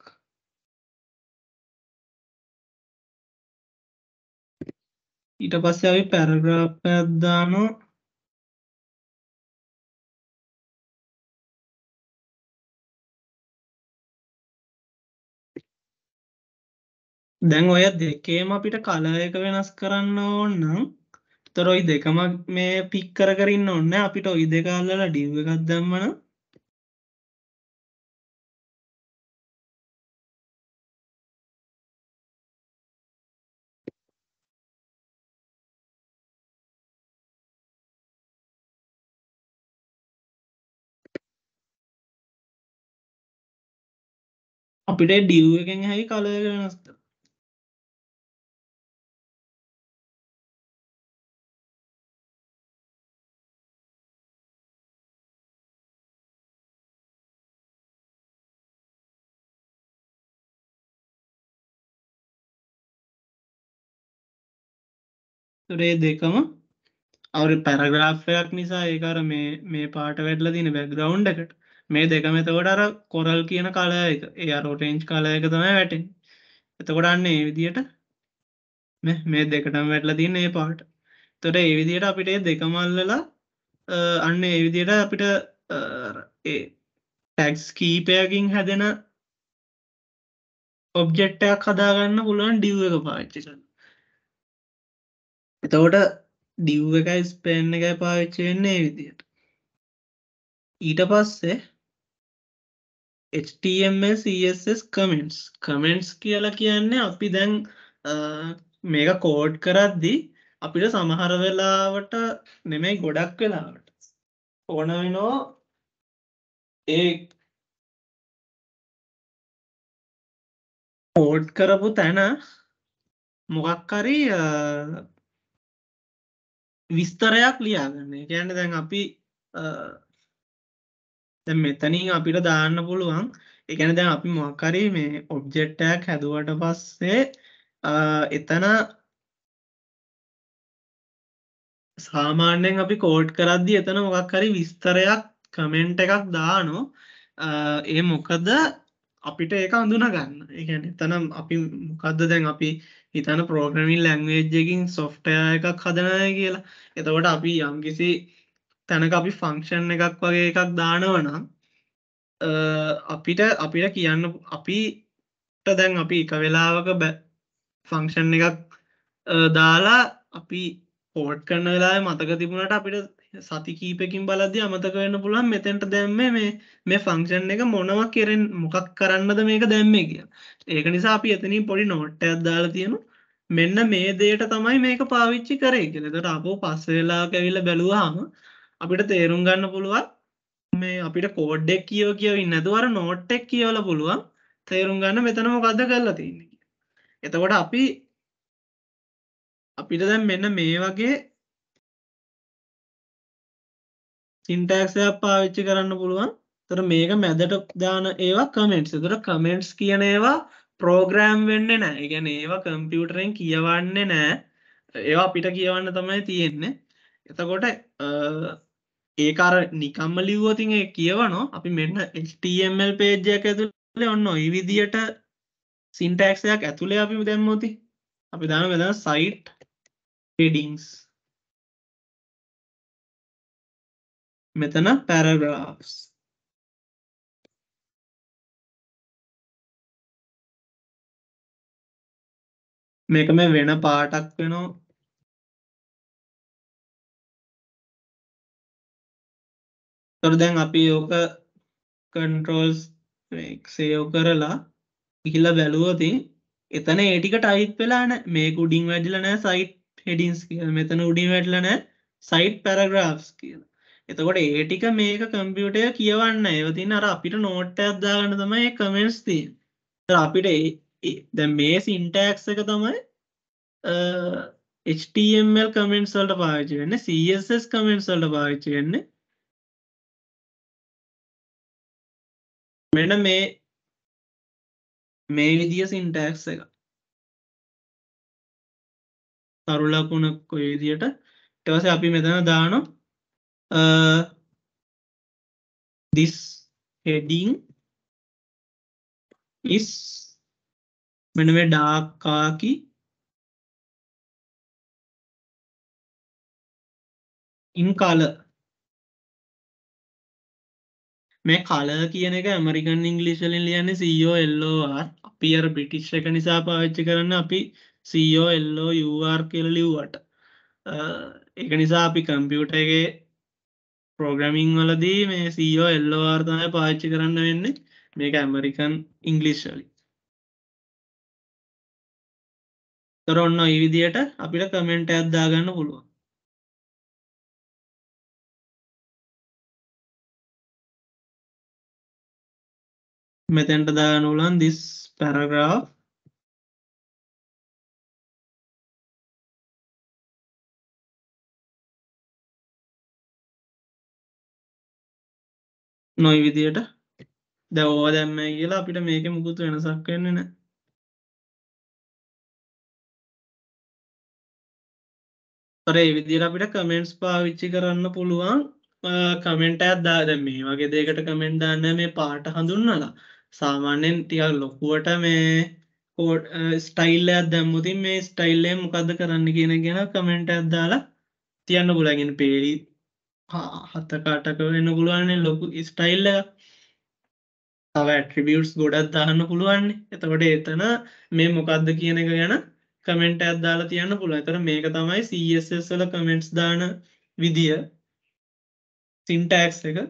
ඊට පස්සේ අපි පැරග්‍රාෆ් එකක් දානවා දැන් ඔය දෙකේම අපිට කලර් එක වෙනස් කරන්න ඕන නම් ඒතර ওই දෙකම මේ පික් කර කර ඉන්න ඕනේ අපිට ওই දෙක අල්ලලා ඩිව් එකක් දැම්මම අපිට ඩිව් එකෙන් හැයි කලය වෙනස්ත තුරේ දෙකම අවුර පැරග්‍රාෆ්යක් නිසා ඒකර මේ මේ පාට වැඩල දින බැක්ග්‍රවන්් එකට මේ දෙකමතකොට අර කොරල් කියන කලා එක ඒ අරෝටේන්ච් කලායක තමයි වැටෙන් එතකොට අන්න ඒ විදියට මේ දෙකටම වැටලා තින්න ඒ පාට තොට ඒ විදියට අපිට දෙකමල්ලලා අන්න ඒ විදියට අපිට ටැක්ස් කීපයකින් හැදෙන ඔබ්ජෙක්්ටයක් හදාගන්න පුළුවන් ඩිව් එක පාච්චි කන්න එතවට ඩිව් එකයි ස්පෙන් එකයි පාවිච්චි වෙන්නේ විදියට ඊට පස්සේ HTML CSS කමෙන්ට්ස් කමෙන්ට්ස් කියලා කියන්නේ අපි දැන් මේක කෝඩ් කරද්දි අපිට සමහර වෙලාවට නෙමෙයි ගොඩක් වෙලාවට ඕන වෙනෝ ඒ කෝඩ් කරපු තැන මොකක් හරි විස්තරයක් ලියාගන්න. ඒ කියන්නේ දැන් අපි දැන් මෙතනින් අපිට දාන්න පුළුවන් ඒ කියන්නේ දැන් අපි මොකක් හරි මේ ඔබ්ජෙක්ට් එකක් හැදුවට පස්සේ එතන සාමාන්‍යයෙන් අපි කෝඩ් කරද්දි එතන මොකක් හරි විස්තරයක් කමෙන්ට් එකක් දානෝ ඒ මොකද අපිට ඒක අඳුනා ගන්න. ඒ කියන්නේ එතන අපි මොකද්ද දැන් අපි හිතන ප්‍රෝග්‍රෑමින් ලැන්ග්වේජ් එකකින් සොෆ්ට්වෙයාර් එකක් හදනවා කියලා. එතකොට අපි යම්කිසි තැනක අපි ෆංක්ෂන් එකක් වගේ එකක් දානවනම් අපිට අපිට කියන්න අපිට දැන් අපි එක වෙලාවක බැ ෆංක්ෂන් එකක් දාලා අපි පෝට් කරන වෙලා මතක තිබුණට අපිට සති කීපකින් බලද්දි අමතක වෙන්න පුළුවන් මෙතෙන්ට දැම්ම මේ මේ ෆංක්ෂන් එක මොනව කෙරෙන් මොකක් කරන්නද මේක දැම්මේ කිය. ඒක නිසා අපි එතනින් පොඩි නෝට් එකක් දාලා තියෙනු. මෙන්න මේ දෙයට තමයි මේක පාවිච්චි කරේ කියලා. එතකොට අපෝ පස්සේ වෙලාවක ඇවිල්ලා බැලුවාම අපිට තේරුම් ගන්න පුළුවන් මේ අපිට කෝඩ්ඩෙක් කියෝ කියව නැතුවර නෝට්ටෙක් කියවල පුළුවන් තේරුම් ගන්න මෙතනම කද කරලා තියන්නේ එතකොට අපි අපිට දැන් මෙන්න මේ වගේ සින්ටක්ෂයක් පාවිච්චි කරන්න පුළුවන් තර මේක මැදට දාන ඒවා කමෙන්ට්ස් තුර කමෙන්ට්ස් කියන ඒවා ප්‍රෝග්‍රෑම් වෙන්න නෑ ගැන ඒවා කම්පියුටරෙන් කියවන්නේ නෑ ඒවා අපිට කියවන්න තමයි තියෙන්නේ එතකොට ඒකාර නිකම්ම ලිව්වතින් කියවනෝ අපි මෙන්න HTML පේජයක් ඇතුළේ ඔන්න ඔයි විදියට සින්ටැක්සයක් ඇතුළේ අපි දැම්මෝති අපි දාන වෙද සයිට් ටෙඩිංස් මෙතන පැරග්‍රාස් මේක මේ වෙන පාටක් වෙනවා තොර දැන් අපි ඕක කන්ට්‍රෝල්ස් සේෝ කරලා ඉහිල්ල බැලුවතින් එතන ඒටික ටයිප් වෙලාන මේ උඩින් වැඩිලන සයිට් හෙඩින්ස් කිය මෙතන උඩින් වැඩලන සයිට් පැරග්‍රාෆ්ස් කියලා එතකොට ඒටික මේක කම්පියුටය කියවන්න ඒවතින් අර අපිට නෝට්ට අදදාගන්න තමයි කමෙන්ස් ති අපිට ද මේ සින්ටෑක්ස එක තමයි HTML කමෙන්ට්සල්ට පාච්චි වෙන්න CSS කමෙන්ට්සල්ට පාච්චි වෙන්නේ මෙන්න මේ මේ විදිය සින්ටෑක්ස් එක තරුලකුණ කොයි විදියට ටවස අපි මෙතන දාන this heading is මෙන්න මේ dark khaki in color මේ කලර් කියන එක ඇමරිකන් ඉංගලිශලින් ලියන්නේ සෝ එල්ලෝර් අපි අර බ්‍රිටිෂ් එක නිසා පාවිච්චි කරන්න අපි සෝ එල්ලෝ යුර් කියල ලිව්වට එක නිසා අපි කම්පියුට එක පෝග්‍රමිං වලදී මේ සෝ එල්ලෝ ආර්ථය පාච්චි කරන්න වෙන්නේ මේක ඇමරිකන් ඉංගලිශ්ලි තර ඔන්න ඉවිදියට අපිට කමෙන්ට ඇත්දාගන්න පුළුවන් මෙතැන්ට දාන උලන් this paragraph නොයි විදියට දැවෝ දැම්ම කියලා අපිට මේක මුකුත් වෙනසක් වෙන්නේ නෑ තරේ විදියට අපිට කමෙන්ට්ස් පාවිච්චි කරන්න පුළුවන් කමෙන්ට් ඇත් දා දැම් මේ වගේ දේකට කමෙන්ට් දාන්න මේ පාට හඳුන්නලා සාමාන්‍යයෙන් ටිකක් ලොකුවට මේ කෝඩ් ස්ටයිල් එකක් දැම්මොතින් මේ ස්ටයිල් එක මොකද්ද කරන්න කියන ගැන කමෙන්ට් එකක් දාලා තියන්න පුළුවන්. يعني පේලි හතකට වෙන්න පුළුවන් ලොකු ස්ටයිල් එකක්. තව ඇට්‍රිබියුට්ස් ගොඩක් දාන්න පුළුවන්. එතකොට එතන මේ මොකද්ද කියන එක ගැන කමෙන්ට් එකක් දාලා තියන්න පුළුවන්. එතකොට මේක තමයි CSS වල කමෙන්ට්ස් දාන විදිය. සින්ටැක්ස් එක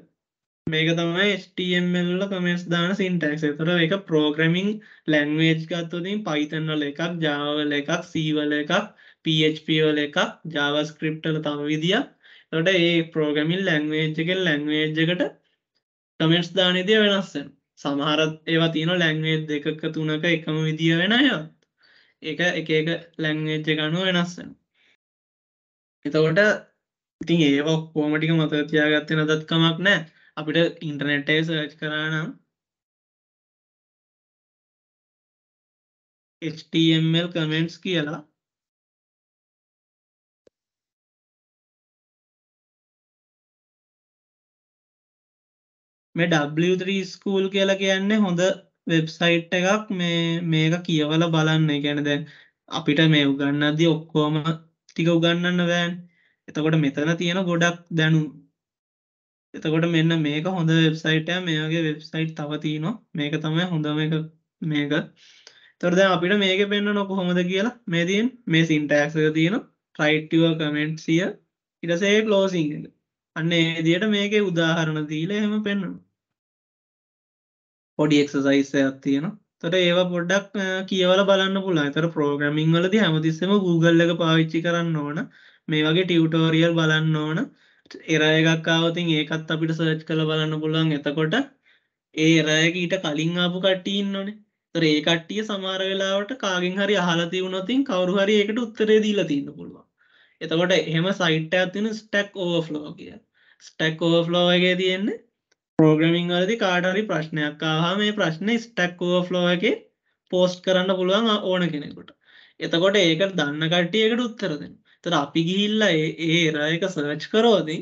මේක තමයි HTML වල කමෙන්ට්ස් දාන සින්ටැක්ස්. ඒතර ඒක ප්‍රෝග්‍රෑමින් ලැන්ග්වේජ් ගත්තොතින් Python වල එකක්, Java වල එකක්, C වල එකක්, PHP වල එකක්, JavaScript වල තව විදියක්. එතකොට මේ ප්‍රෝග්‍රෑමින් ලැන්ග්වේජ් එකෙන් ලැන්ග්වේජ් එකට කමෙන්ට්ස් දාන විදිය වෙනස් වෙනවා. සමහර ඒවා තියෙනවා ලැන්ග්වේජ් දෙකක තුනක එකම විදිය වෙන අයත්. ඒක එක එක ලැන්ග්වේජ් එක අනුව වෙනස් වෙනවා. එතකොට ඉතින් ඒවා කොහොම ටික මතක තියාගත්තේ නැදත් කමක් නැහැ. අපිට ඉන්ටර්නෙට්ටේ සර්ච් කරානම් HTML කමෙන්ට්ස් කියලා මේ W3 ස්කූල් කියලා කියන්නේ හොඳ වෙබ්සයිට් එකක් මේ මේක කියවල බලන්න ගැන දැන් අපිට මේ උගන්නදී ඔක්කෝම ටික උගන්නන්න වෑන් එතකොට මෙතන තියෙන ගොඩක් දැනුම් එතකොට මෙන්න මේක හොඳ වෙබ්සයිටය මේගේ වෙබ්සයිට් තවතිනවා මේක තමයි හොඳම එක මේක තොරද අපිට මේක පෙන්න්න නොක හොමද කියලා මේතින් මේ සින්ටක්ක තියෙන ට්‍රයිටව කමෙන්ට් සිය ඉටසේ ලෝසිං අන්න ඒදියට මේක උදාහරණ දීල එහෙම පෙන්නවා පොඩි එක්සසයිස්සයක් තියෙනවා තොට ඒව පොඩ්ඩක් කියවල බලන්න පුලා තර ප්‍රෝග්‍රමිං වලද හැමතිස්සම Google එක පාවිච්චි කරන්න ඕන මේ වගේ ටියවටෝරියල් බලන්න ඕන එරය එකක් ආවතින් ඒකත් අපිට සර්ච් කළ බලන්න පුළුවන් එතකොට ඒ එරයක ඊට කලින් ආපු කට්ටියන් ඕනේ තොර ඒ කට්ටිය සමහර වෙලාවට කාගෙන් හරි අහලා තියුණොතින් කවුරු හරි ඒකට උත්තරේ දීලා තියෙන්න පුළුවන් එතකොට එහෙම සයිට් එකක් තියෙන ස්ටැක් ඕවර්ෆ්ලෝ කිය ස්ටැක් ඕවර්ෆ්ලෝ එකේ තියෙන්නේ ප්‍රෝග්‍රමින් වලදී කාට හරි ප්‍රශ්නයක් ආවම මේ ප්‍රශ්නේ ස්ටැක් ඕවර්ෆ්ලෝ එකේ පෝස්ට් කරන්න පුළුවන් ඕන කෙනෙකුට එතකොට ඒක දන්න කට්ටියකට උත්තර දෙන්න එතන අපි ගිහිල්ලා ඒ එරර් එක සර්ච් කරොදී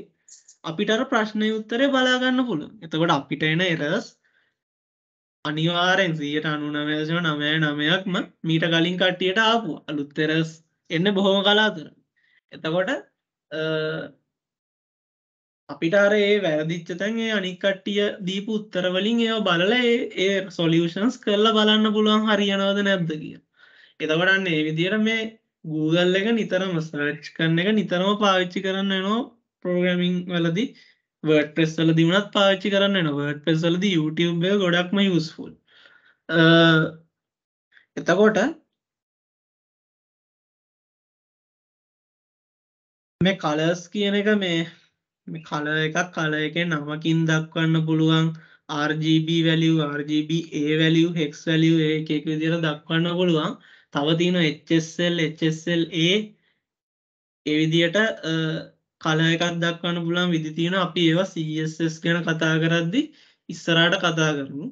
අපිට අර ප්‍රශ්නේ උත්තරේ බලා ගන්න පුළුවන්. එතකොට අපිට එන එරර්ස් අනිවාර්යෙන් 99.99%ක්ම මීට කලින් කට්ටියට ආපු අලුත් එරර්ස් එන්නේ බොහොම කලාතුරකින්. එතකොට අපිට අර ඒ වැරදිච්ච තැන් ඒ අනික් කට්ටිය දීපු උත්තර වලින් ඒව බලලා ඒ ඒ සොලියුෂන්ස් කරලා බලන්න පුළුවන් හරියනවද නැද්ද කියලා. එතකොට අන්න ඒ විදිහට මේ Google එක නිතරම සර්ච් කරන එක නිතරම පාවිච්චි කරන්න එනවා ප්‍රෝග්‍රමින් වලදී WordPress වලදී වුණත් පාවිච්චි කරන්න එනවා WordPress වලදී YouTube එක ගොඩක්ම useful එතකොට මේ colors කියන එක මේ මේ color එකක් color එකේ නමකින් දක්වන්න පුළුවන් RGB value RGB A value hex value එක එක විදිහට දක්වන්න පුළුවන් තව තියෙනවා HSL HSL A ඒ විදියට කලර් එකක් දක්වන්න පුළුවන් විදි තියෙනවා අපි ඒවා CSS ගැන කතා කරද්දි ඉස්සරහට කතා කරමු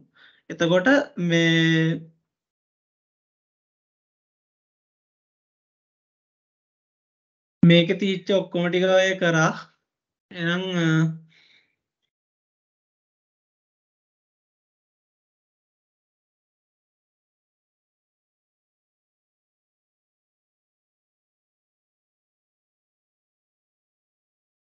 එතකොට මේ මේක තීච්ච ඔක්කොම ටික ඔය කරා එහෙනම්